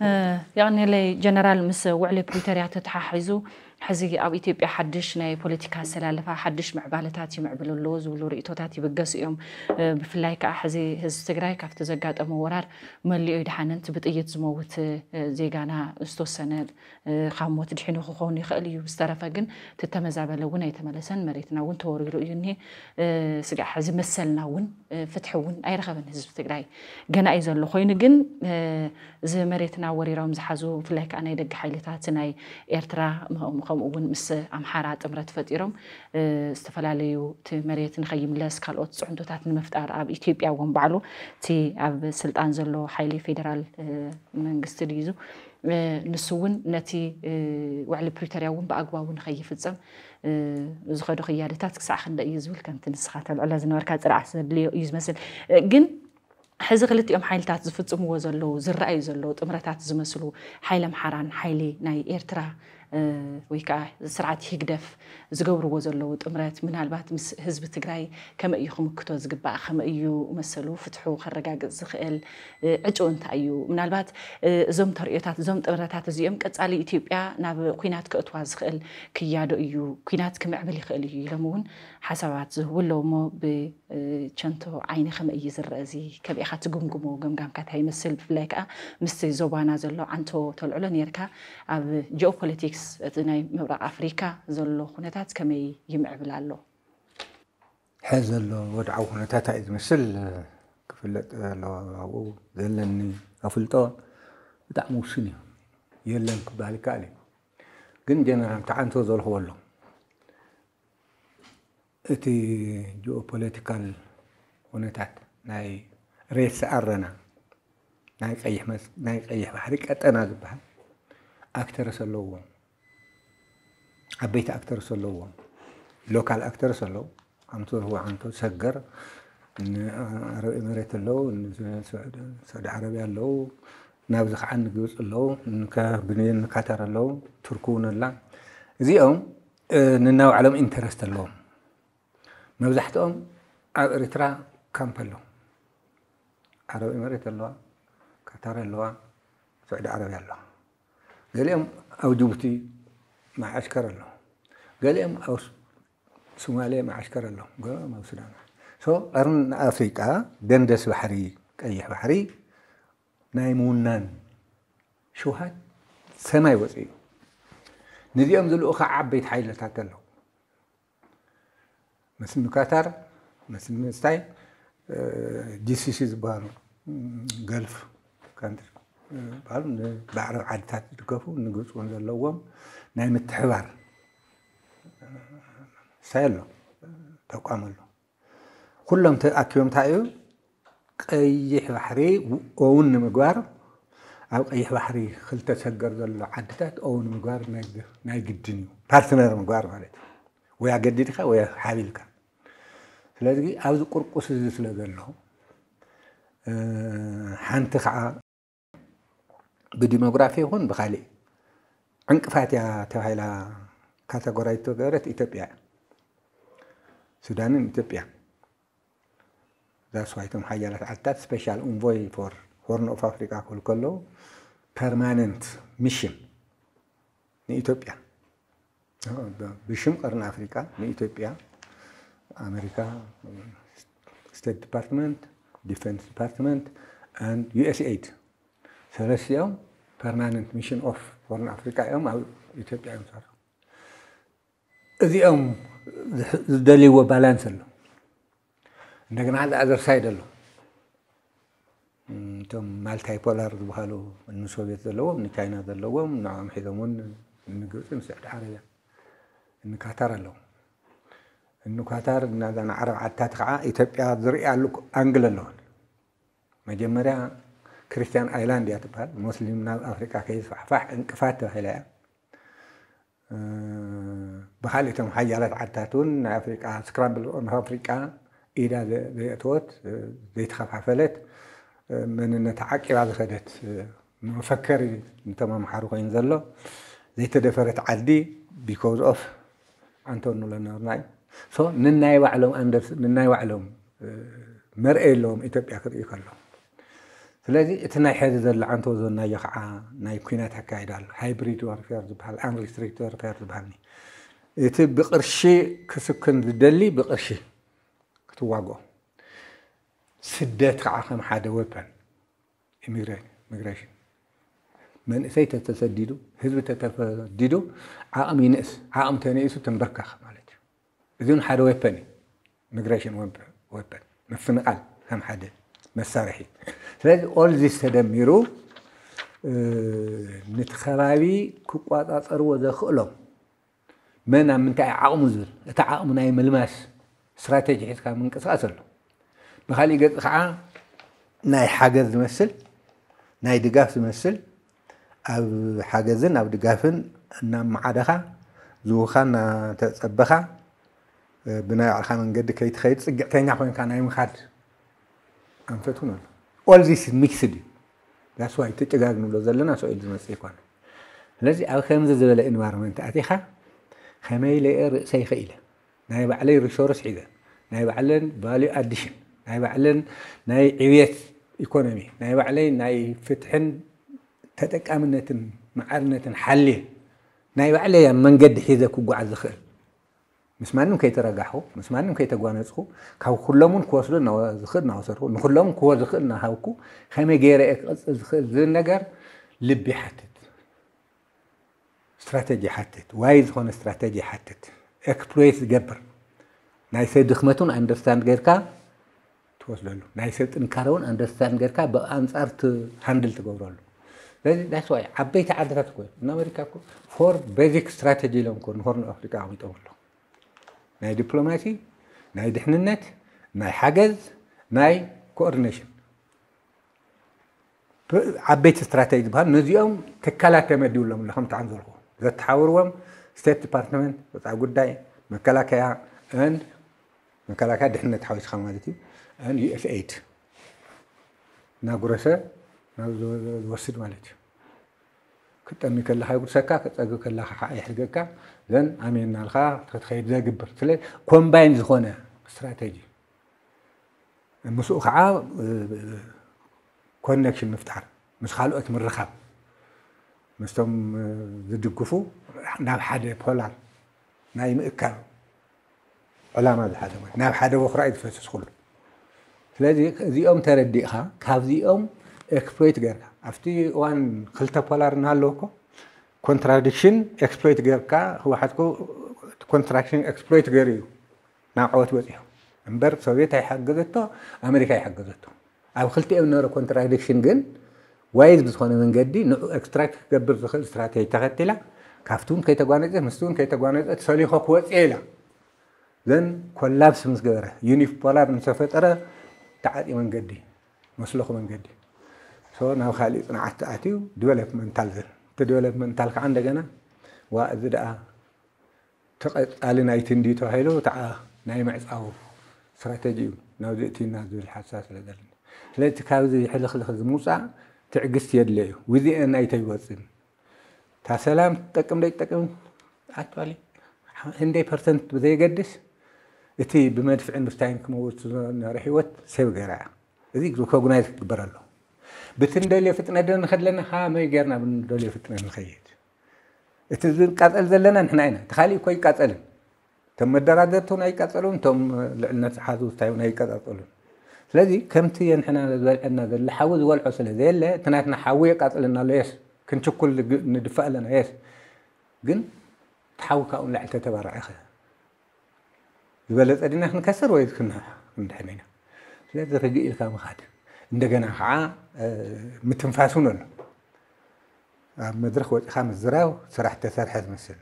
آه، يعني لي جنرال مس وعلي بريتريات تحزو حزي أو إثيوبيا حدش ناي بوليتيكا سلالة فحدش مع بالتاتي مع بلولوز ولوريتو تاتي بقص يوم أه، بفلايك أحزي أه، هز تجراي كاف تزجاد أم ورار ملي يد حنن تبت إيد زموت أه، زي جانا استوسنا خاموت الحين خوخوني خالي وبستارف جن تتمزع بلونا يتملسن مريتنا وين توري رؤيني سجع حزي مثلنا وين فتحون أي رغبة هز تجراي جانا أيضا لخوين جن زي مريتنا وري رمز حزو فلايك أنا يدق حيلتاتي ناي إرترا ከምኡውን ምስ ኣምሓራ ጥምረት ፈጢሮም ዝተፈላለዩ እቲ መሬት ንኸይምለስ ካልኦት ፅዕንቶታት ንምፍጣር ኣብ ኢትዮጵያ እውን ባዕሉ እቲ ኣብ ስልጣን ዘሎ ሓይሊ ፌደራል መንግስቲ ድይዙ ንሱ እውን ነቲ ውዕሊ ፕሪቶርያ እውን ብኣግባቡ ንኸይፍፀም ዝኸዱ ክያድታት ክሳዕ ክንደይ እዩ ዝብል ከምቲ ንስኻ ተልዕሎ ዝነበርካ ፅርዓት ዘድልዮ እዩ ዝመስል ግን ሕዚ ክልቲኦም ሓይልታት ዝፍፅምዎ ዘለው ዝረኣዩ ዘለው ጥምረታት ዝመስሉ ሓይለ ኣምሓራን ሓይሊ ናይ ኤርትራ ወይ ከዓ ስርዓት ይህግደፍ ዝገብርዎ ዘለው ጥምረት ምናልባት ምስ ህዝቢ ትግራይ ከመይ እዩ ክምክቶ ዝግባእ ከመይ እዩ መሰሉ ፍትሑ ከረጋግፅ ዝኽእል ዕጩ እንታይ እዩ ምናልባት እዞም ተርእዮታት እዞም ጥምረታት እዚኦም ቀፃሊ ኢትዮጵያ ናብ ኩናት ክእትዋ ዝኽእል ክያዶ እዩ ኩናት ክምዕብል ይኽእል እዩ ኢሎም እውን ሓሳባት ዝህቡ ኣለው እሞ ብቸንቶ ዓይኒ ከመይ እዩ ዝረአ እዚ ከመኢኻ ትግምግሞ ገምጋምካ እንታይ ይመስል ብፍላይ ከዓ ምስቲ ዞባና ዘሎ ዓንቶ ተልዕሎ ነርካ ኣብ ጂኦፖለቲክስ እቲ ናይ ምብራቅ ኣፍሪካ ዘሎ ኩነታት ከመይ ይምዕብል ኣሎ ሕዚ ዘሎ ወድዓዊ ኩነታት እዩ ዝመስል ክፍለጥ ኣብኡ ዘለኒ ኣፍልጦ ብጣዕሚ ውስን እዩ የለን ክበሃል ይከኣል እዩ ግን ጀነራል ተዓንቶ ዘልኽዎ ኣሎ እቲ ጂኦፖለቲካል ኩነታት ናይ ሬስ ኣረና ናይ ቀይሕ ባሕሪ ቀጠና ዝበሃል ኣክተረስ ኣለዎ عبيت اكتر سلو لوكال اكتر سلو عمتو هو عنتو سكر عربي مريت اللو سعود سعود عربي اللو نابزخ عن جوز اللو نكا بنين قطر اللو تركون اللا زيهم ننو علم انترست اللو مبزحتهم اريترا كامب اللو عربي مريت اللو قطر اللو سعود عربي اللو قال لهم او جبتي مع اشكر اللو قال لهم أوس سوماليا مع عشكر لهم قالوا ما سودان سو قرن أفريقيا دندس بحري قيح بحري نايمونان شوهات سماي وፅዩ ንዚኦም ዝልኡ ከዓ ዓበይቲ ሓይለታት ኣለዉ መስኒ ካታር መስኒ ስታይ ዲሲሲ ዝበሃሉ ገልፍ ካንትሪ ዝበሃሉ ንባዕሪ ዓድታት ዝድገፉ ንግፅውን ዘለዎም ናይ ምትሕባር ሳይ ኣሎ ተቋም ኣሎ ኩሎም ተኣኪቦም እንታይ እዩ ቀይሕ ባሕሪ ኦውን ንምግባር ኣብ ቀይሕ ባሕሪ ክልተ ሰገር ዘሎ ዓድታት ኦውን ምግባር ናይ ግድን እዩ ፓርትነር ምግባር ማለት እዩ ወይ ኣገዲድካ ወይ ሓቢልካ ስለዚ ኣብዚ ቁርቁስ እዚ ስለ ዘሎ ሓንቲ ከዓ ብዲሞግራፊ ይኹን ብካሊእ ዕንቅፋት እያ ተባሂላ ካተጎራይቶ ገብረት ኢትዮጵያ እያ ሱዳንን ኢትዮጵያን ዛስ ዋይቶም ሓያላት ዓድታት ስፔሻል ኦንቮይ ፎር ሆርን ኦፍ ኣፍሪካ ክብል ከለዉ ፐርማነንት ሚሽን ንኢትዮጵያ ብሽም ቀርኒ ኣፍሪካ ንኢትዮጵያ ኣሜሪካ ስቴት ዲፓርትመንት ዲፌንስ ዲፓርትመንት ኣንድ ዩኤስኤድ ሰለስትኦም ፐርማነንት ሚሽን ኦፍ ሆርን ኣፍሪካ እዮም ኣብ ኢትዮጵያ እዮም ሰርሑ እዚኦም ዝደልይዎ ባላንስ ኣሎ እንደገና ሓደ ኣዘርሳይድ ኣሎ እቶም ማልታይ ፖላር ዝበሃሉ ንሶቪየት ዘለዎም ንቻይና ዘለዎም ንኦም ሒዞም እውን ንግብፂ ምስ ዕድ ዓረብያ ንካታር ኣለዎ ንካታር እናዛን ዓረብ ዓድታት ከዓ ኢትዮጵያ ዝርኣሉ ኣንግል ኣለዎን መጀመርያ ክርስቲያን ኣይላንድ እያ ትበሃል ሙስሊም ናብ ኣፍሪቃ ከይዝፋሕፋሕ እንቅፋት ተባሂላ እያ ብካልእ እቶም ሓያላት ዓድታት እውን ንኣፍሪቃ ስክራምብል ኦን ኣፍሪቃ ኢዳ ዘይእትወት ዘይተኸፋፈለት መንነት ዓቂባ ዝኸደት መፈከሪ እንቶም ኣምሓሩ ኮይኑ ዘሎ ዘይተደፈረት ዓዲ ቢኮዝ ኦፍ ኣንቶንሎ ነበርና እዩ ንናይ ባዕሎም ንናይ ባዕሎም መርአይ ኣለዎም ኢትዮጵያ ክርኢ ከሎ ስለዚ እቲ ናይ ሕዚ ዘሎ ዓንተ ወዘናዮ ከዓ ናይ ኩናት ኣካይዳ ኣሎ ሃይብሪድ ወርፌር ዝበሃል ኣንሪስትሪክት ወርፌር ዝበሃልኒ እቲ ብቅርሺ ክስክን ዝደሊ ብቅርሺ ክትዋግኦ ስደት ከዓ ከም ሓደ ወፐን ኢሚግሬሽን መንእሰይ ተተሰዲዱ ህዝቢ ተተሰዲዱ ዓቕሚ ይንእስ ዓቕሚ ተንእሱ ትንበካኽ ማለት እዩ እዚ ሓደ ወፐን እዩ ኢሚግሬሽን ወፐን ምፍንቃል ከም ሓደ መሳርሒ ስለዚ ኦልዚስ ተደሚሩ ንቲ ከባቢ ክቋፃፀርዎ ዘኽእሎም መን ኣብ ምንታይ ዓቕሙ ዝብል እቲ ዓቕሙ ናይ ምልማስ ስትራቴጂ ሒዝካ ምንቅስቃስ ኣሎ ብካሊእ ገፅ ከዓ ናይ ሓገዝ ዝመስል ናይ ድጋፍ ዝመስል ኣብ ሓገዝን ኣብ ድጋፍን እናመዓደኻ ዝውካ እናተፀበኻ ብናይ ባዕልካ መንገዲ ከይትኸይድ ፅግዕተኛ ኮይንካ ናይ ምካድ ኣንፈት እውን ኣሎ ኦልዚስ ሚክስድ እዩ ዳስዋይ ትጭጋግ ንብሎ ዘለና ሰኢሉ ዝመፅእ ይኮነ ስለዚ ኣብ ከምዚ ዝበለ ኢንቫይሮንመንት ኣቲኻ خميلة إر إلى نايب علي ريسورس عيدا نايب علن بالي أديشن نايب علن ناي عويت إيكونومي نايب علي ناي فتحن أمنة معرنة حلية نايب علي من قد حيزة كوكو عزخل مسمانهم كي ከይተረጋሑ مسمانهم كي ከይተጓነፅኩ ካብ ኩሎም كلهم ክወስዶ ዝኽእል እናወሰድኩ ንኩሎም ክወ ዝኽእል እናሃብኩ ከመይ ገይረ እየ ክቕፅል ዝኽእል ዝብል ነገር ልቢ ይሓትት ስትራቴጂ ሓትት ዋይ ዝኾነ ስትራቴጂ ሓትት ኤክስፕሎት ዝገብር ናይ ሰብ ድኽመቱን ኣንደርስታንድ ጌርካ ትወስደሉ ናይ ሰብ ጥንካረ እውን ኣንደርስታንድ ጌርካ ብኣንፃር ሃንድል ትገብረሉ ስለዚ ዳስ ዋይ ዓበይቲ ዓድታት ኮ ንኣሜሪካ ፎር ቤዚክ ስትራቴጂ ኢሎም ኮ ንሆርን ኣፍሪቃ ኣቕሚጦም ኣሎ ናይ ዲፕሎማሲ ናይ ድሕንነት ናይ ሓገዝ ናይ ኮኦርዲኔሽን ዓበይቲ ስትራቴጂ ዝበሃል ነዚኦም ትካላት ተመዲብሎም ከምቲ ዓንዘልኩ زتحاوروهم ستيت ديبارتمنت وطع قداي مكلاكيا اند مكلاكيا دحنا تحاوش خا مالتي اند يو اف 8 ناغروسه ناغروسه مالتي كتامي كلا هاي غرسكا كتاغ كلا هاي حي حلقكا زين امين نالخا تتخيد ذا جبر تلي كومباين زخونه استراتيجي مسوخ عا كونكشن مفتحر مش خالوت مرخب ምስቶም ዝድግፉ ናብ ሓደ ፖላር ናይ ምእካብ ዕላማ ዝሓዘ ናብ ሓደ ወኩራ እዩ ዝፈስስ ኩሉ ስለዚ እዚኦም ተረዲእካ ካብዚኦም ኤክስፕሎይት ጌርካ ኣብቲ እዋን ክልተ ፖላር እናሃለዎ ኮ ኮንትራዲክሽን ኤክስፕሎይት ጌርካ ህወሓትኩ ኮንትራክሽን ኤክስፕሎይት ገይሩ እዩ ናብ ዓወት በፂሑ እምበር ሶቪየት ኣይሓገዘቶ ኣሜሪካ ኣይሓገዘቶ ኣብ ክልቲኦም ነበረ ኮንትራዲክሽን ግን وايد بتخون من قدي نو اكستراكت قبل دخل استراتيجي تغتلا كافتون كي تقوانيزة مستون كي تقوانيزة تسالي خوك وات إيلا ذن كولابس مسقرة يونيف بولاب نسفت أرى تعاتي من قدي مسلوخ من قدي سو ناو خالي صناعات تعاتي دولب من تلزل تدولب من تلك عندك أنا وأذدأ قالنا يتين دي تهيلو تعا نايم عصاو استراتيجي ناو زيتين ناو زي الحساس لدرني لأتكاوزي حلخ لخز موسى ትዕግስት የድለ እዩ ውዚአን ኣይተይወፅን እታ ሰላም ትጠቅም ዶ ይጠቅም ኣትባሊ ህንደይ ፐርሰንት ብዘይገድስ እቲ ብመድፍዕ ንስታይን ክመወት ዝነበረ ሂወት ሰብ ገራ እዚ ከጉናይ ዝግበር ኣሎ ብቲ ንደልዮ ፍጥነት ዶ ንኸድለና ከመይ ጌርና ብንደልዮ ፍጥነት ንኸይድ እቲ ዝቃፀል ዘለና ንሕና ኢና እቲ ካሊእ እኮ ይቃፀልን እቶም መደራደርቲ እውን ኣይቃፀሉን እቶም ልዕልነት ሓዙ ስታይ እውን ኣይቃፃፀሉን لذي كم تيان حنا أن اللي حاول والعو سل هذي لا تناحنا حاول قتل إن ليش كنت كل ندفع لنا ليش جن تحاول كأن لعته تبرع أخي يبلت أدي نحن كسر ويد كنا من حمينا لذي رجع إلى كام خاد ندقنا خا متنفسون مدرخ خامس زراو سرح حزم مثل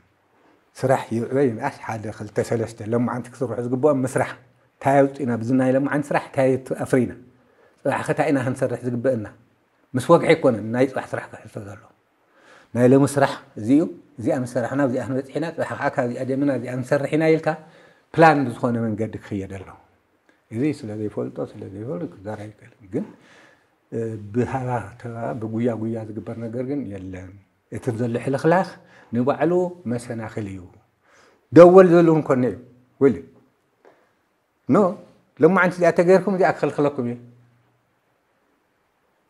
سرح يعين أش حال دخل تسلسته لما عندك تروح تقبوا مسرح እንታ ኣውፅኢና ብዝናይ ልምዓን ስራሕ እንታይ ኣፍሪና ፅባሕ ኸ እንታይ ኢና ክንሰርሕ ዝግብአና ምስ ወግዒ ይኮነን ናይ ፅባሕ ስራሕ ክሕልቶ ዘሎ ናይ ሎሚ ስራሕ እዚኡ እዚኣ ምሰራሕና ብዚኣ ክንበፅሒና ፅባሕ ከዓ ካብዚኣ ጀሚና እዚኣ ክንሰርሕ ኢና ኢልካ ፕላን ብዝኾነ መንገዲ ክክየድ ኣሎ እዚ ስለዘይፈልጦ ስለዘይፈልጡ ክዛራ ይክእልን ግን ብሃባ ብጉያ ጉያ ዝግበር ነገር ግን የለን እቲ ዘሎ ሕልክላኽ ንባዕሉ መሰናክል እዩ ደወል ዘሎ እንኮነ እዩ ወይል نو لما عندي لا تغيركم دي اكل خلقكم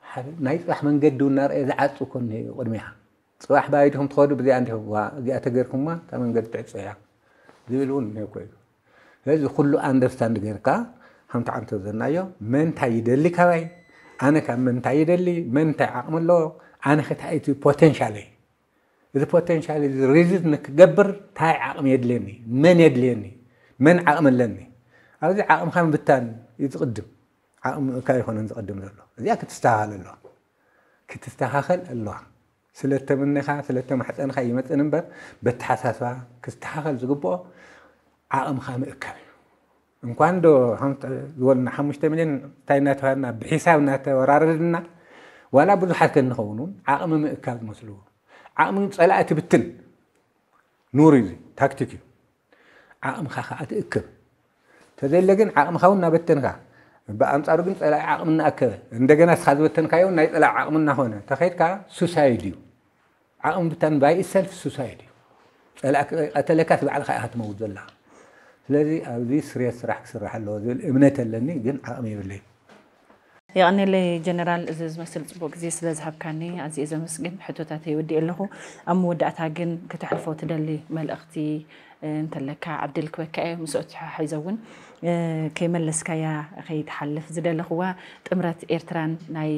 حبي ناي صح من قد النار اذا عطو كن قدميها صباح بايدهم تخدوا بدي عندي هو دي اتغيركم ما تا من قد تعصيا دي يقولون ني كوي لازم كله اندرستاند غيركا هم تعنت زنايو من تا يدلي كاي انا كم من تا يدلي من تا عقملو انا ختايتي بوتنشالي إذا بوتنشالي ريزيد نكبر تاع عقم يدليني من يدليني من عقم لني ኣብዚ ዓቕምካ ምብታን እዩ ዝቅድም ዓቕምካ ይኮነን ዝቅድም ዘሎ እዚኣ ክትስተኻኸል ኣለዋ ክትስተኻኸል ኣለዋ ስለተመነኻ ስለተማሕፀንካ ይመፅን እምበር በተሓሳስባ ክስተኻኸል ዝግብኦ ዓቕምካ ምእካብ እዩ እንኳን ዶ ዝበልና ሓሙሽተ ሚሊዮን እንታይ እናተባህልና ብሒሳብ እናተወራረድና ዋላ ብዙሓት ከንኸውን እውን ዓቕሚ ምእካብ ዝመስሉ ዓቕሚ ፀላእ ትብትን ኑር እዩ ታክቲክ እዩ ዓቕምካ ከዓ ትእክብ ተዘየለ ግን ዓቕምኻ እውን ናበተንካ ብኣንፃሩ ግን ፀላኢ ዓቕሚ እናኣከበ እንደገና ስኻ ዝበተንካዮ ናይ ፀላኢ ዓቕሚ እናኾነ ተኸይድካ ሱሳይድ እዩ ዓቕሚ ብታን ባይ ሰልፍ ሱሳይድ እዩ ፀላኢ ቀተለካ ትባዕልካ ኢኻ ትመውት ዘላ ስለዚ ኣብዚ ስርየት ስራሕ ክስራሕ ኣለዎ ዝብል እምነት ኣለኒ ግን ዓቕሚ የብለይ ይቀኒለይ ጀነራል እዚ ዝመስል ፅቡቅ ግዜ ስለ ዝሃብካኒ ኣዝየ ዘመስግን ሕቶታት ይወዲእ ኣለኹ ኣብ መወዳእታ ግን ክተሕልፎ ትደሊ መልእኽቲ እንተለካ ዓብድል ክበካ እየ ምስኦት ሒዘ እውን ከይመለስካያ ከይትሓልፍ ዝደለኽዋ ጥምረት ኤርትራን ናይ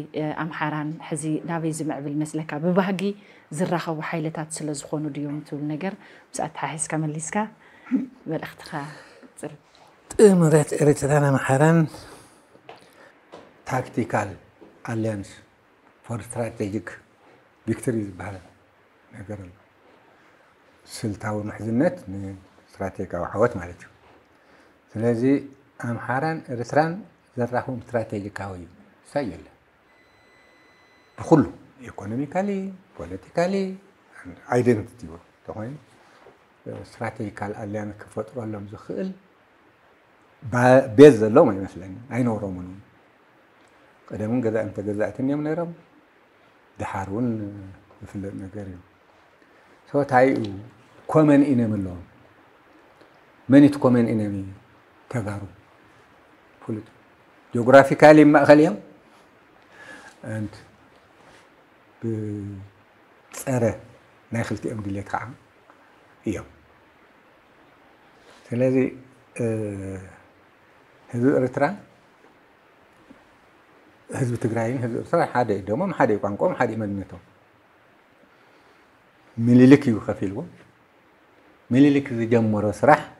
ኣምሓራን ሕዚ ናበይ ዝምዕብል መስለካ ብባህጊ ዝራኸቡ ሓይለታት ስለ ዝኾኑ ድዮም ትብል ነገር ምስ ኣተሓሒዝካ መሊስካ መልእኽትኻ ፅርብ ጥምረት ኤርትራን ኣምሓራን ታክቲካል ኣልያንስ ፎር ስትራቴጂክ ቪክቶሪ ዝበሃል ነገር ስልታዊ ምሕዝነት ንስትራቴጂካዊ ሓወት ማለት እዩ ስለዚ ኣምሓራን ኤርትራን ዘራኽቦም ስትራቴጂካዊ እዩ ሳ የለን ብኩሉ ኢኮኖሚካሊ ፖለቲካሊ ኣይደንቲቲ ይብሉ እንተኮይኑ ስትራቴጂካል ኣልያንስ ክፈጥረሎም ዝኽእል ቤዝ ዘለዎም ኣይመስለኒ ኣይነብሮምን እውን ቀደምን ገዛእን ተገዛእትን እዮም ነይሮም ድሓር እውን ዝፍለጥ ነገር እዩ ሶ ታይኡ ኮመን ኢነም ኣለዎም መን እቲ ኮመን ኢነም እዩ تجارب فلت جغرافيكالي ما خليهم أنت ب أرى ناخل تيام دي ليك عام يوم ثلاثة أه... هذو أرترا هذو تجرايين هذو أرترا حدا يدومهم حدا يقانقهم حدا يمنيتهم مليلك يخفيلهم مليلك زي جمر وسرح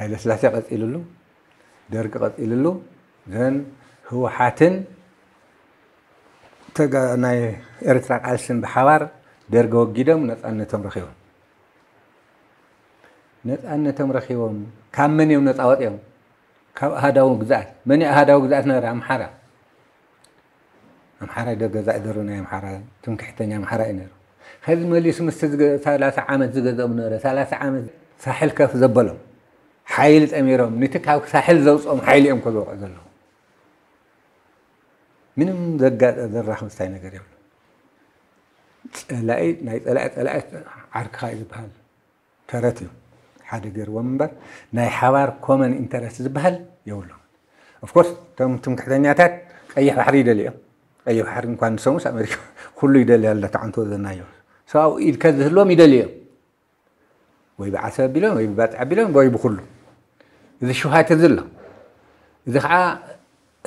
ሃይለስላሴ ቀፂሉሉ ደርጊ ቀፂሉሉ ዘን ህወሓትን ናይ ኤርትራ ቃልስን ብሓባር ደርጊ ወጊዶም ነፃነቶም ረኪቦም ነፃነቶም ረኪቦም ካብ መን እዮም ነፃ ወፅኦም ካብ ኣሃዳዊ ግዛኣት መን ኣሃዳዊ ግዛኣት ነበረ ኣምሓራ ኣምሓራ ዶ ገዛእ ደሩ ናይ ኣምሓራ ትምክሕተኛ ኣምሓራ እዩ ነይሩ ከዚ መሊሱ ምስ 30 ዓመት ዝገዝኦም ነበረ 30 ዓመት ሳሕል ከፍ ዘበሎም ሓይሊ ጠሚሮም ነቲ ካብ ክሳሕል ዘውፅኦም ሓይሊ እዮም ከዘውቅዑ ዘለዉ ምንም ዘራኽብ ነገር የብሉ ፀላኢ ናይ ፀላኢ ፀላኢ ዓርክኻ እዩ ዝበሃል ተረት እዩ ሓደ ገይርዎም እምበር ናይ ሓባር ኮመን ኢንተረስት ዝበሃል የብሎም ኦፍኮርስ እቶም ትምክሕተኛታት ቀይሕ ባሕሪ ይደልዮም ቀይሕ ባሕሪ እንኳን ንሰሙስ ኣሜሪካ ኩሉ ይደልያ ለተዓንቶ ዘናዮ ሰብኣብ ኢድከ ዝህልዎም ይደልዮም ወይ ብዓሰብ ኣቢሎም ወይ ብባፅዕ ኣቢሎም ወይ ብኩሉ ዝሽውሃተ ዘሎ እዚ ከዓ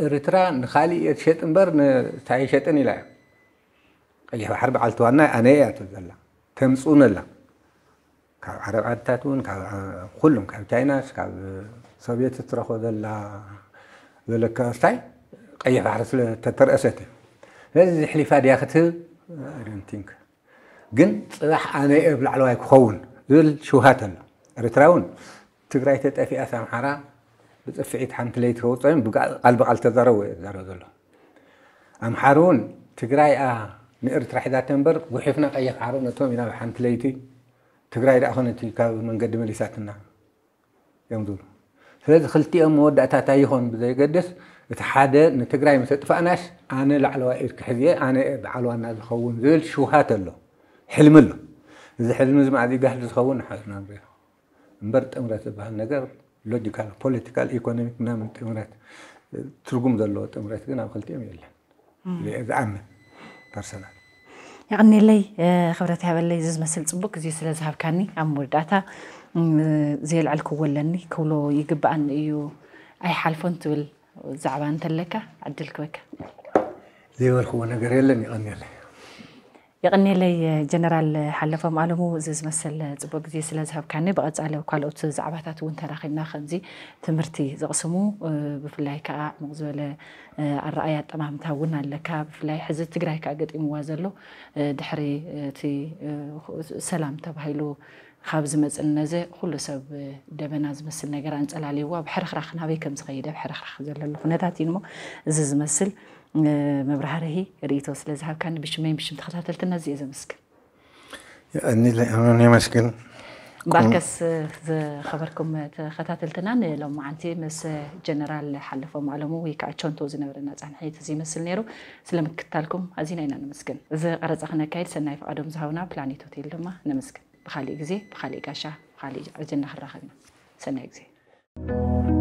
ኤርትራ ንካሊእ የትሸጥ እምበር ንታይ የሸጥን ኢላ እያ ቀይሕ ባሕሪ በዓልቲ ዋና ኣነ እያ ዘላ ተምፅኡን ኣላ ካብ ዓረብ ዓድታት እውን ኩሎም ካብ ቻይናስ ካብ ሶቪየት ትረኽቦ ዘላ ዘለካ ስታይ ቀይሕ ባሕሪ ስለተተርእሰት እዩ ስለዚ ሕሊፋ ድያ ክትህብ ቲንክ ግን ፅባሕ ኣነ እየ ብላዕለዋይ ክኸውን ዝብል ሽውሃት ኣሎ ኤርትራ እውን ትግራይ ተጠፊኣት ኣምሓራ ብፅፍዒት ሓንፍለይ ተወፅዮም ብቃል ብቃል ተዛረቡ ዛረብ ዘሎ ኣምሓር እውን ትግራይ ኣ ንኤርትራ ሒዛተ እምበር ጉሒፍና ቀየፍ ዓረብ ነቶም ኢና ሓንፍለይቲ ትግራይ ዳ ኮነቲ ካብ መንገዲ መሊሳትና እዮም ዝብሉ ስለዚ ክልቲኦም መወዳእታታ ይኾን ብዘይገደስ እቲ ሓደ ንትግራይ ምስ ኣጥፋእናሽ ኣነ ላዕለዋ ኢድ ክሕዝየ ኣነ ባዕልዋና ዝኸውን ዝብል ሽውሃት ኣሎ ሕልሚ ኣሎ እዚ ሕልሚ እዚ ማዕዚ ጋህሊ ዝኸውን ንሓዝና ንሪኦ እምበር ጥምረት ዝበሃል ነገር ሎጂካል ፖለቲካል ኢኮኖሚክ ምናምን ጥምረት ትርጉም ዘለዎ ጥምረት ግን ኣብ ክልቲኦም የለን ዝኣምን ፐርሰናል ይቕኒለይ ክብረት ሃበለይ ዝመስል ፅቡቅ ግዜ ስለ ዝሃብካኒ ኣብ መወዳእታ ዘልዕልክዎ ኣለኒ ክብሎ ይግባኣኒ እዩ ኣይሓልፎን ትብል ዛዕባ እንተለካ ዕድል ክበካ ዘይበልክዎ ነገር የለን ይቐኒለይ يقنيلي جنرال حلفة معلومو زز مسل تبوك زي سلازهب كاني بقت على كالوت زعباتات وانت راخينا خمزي تمرتي زقسمو اه، بفلاي كا مغزولة اه، الرأيات تمام تهونا لكا بفلاي حزت تقراي كا قد إموازلو اه، دحري تي سلام تبهيلو ካብ ዝመፅእ ነዘ ኩሉ ሰብ ደበና ዝመስል ነገር ኣንፀላልይዋ ብሕርክራኽ ናበይ ከም ዝኸይደ ብሕርክራኽ ዘለሉ ኩነታት እዩ እሞ እዚ ዝመስል መብራህርሂ ርእቶ ስለ ዝሃብካኒ ብሽመይን ብሽም ተኸታተልትና እዚ እዩ ዘመስግን እኒ ኣነ የመስግን ባርከስ ዝኸበርኩም ተኸታተልትና ንሎም መዓንቲ ምስ ጀነራል ሓለፎም ኣለሙ ወይ ከዓ ቸንቶ ዝነበረና ፃንሒት እዚ ይመስል ነይሩ ስለ ምክታልኩም ኣዚና ኢና ነመስግን እዚ ቀረፃ ክነካየድ ሰናይ ፈቃዶም ዝሃብና ፕላኔት ሆቴል ድማ ነመስግን ብካሊእ ግዜ ብካሊእ ጋሻ ብካሊእ ኣጀና ክራኸብና ሰናይ ግዜ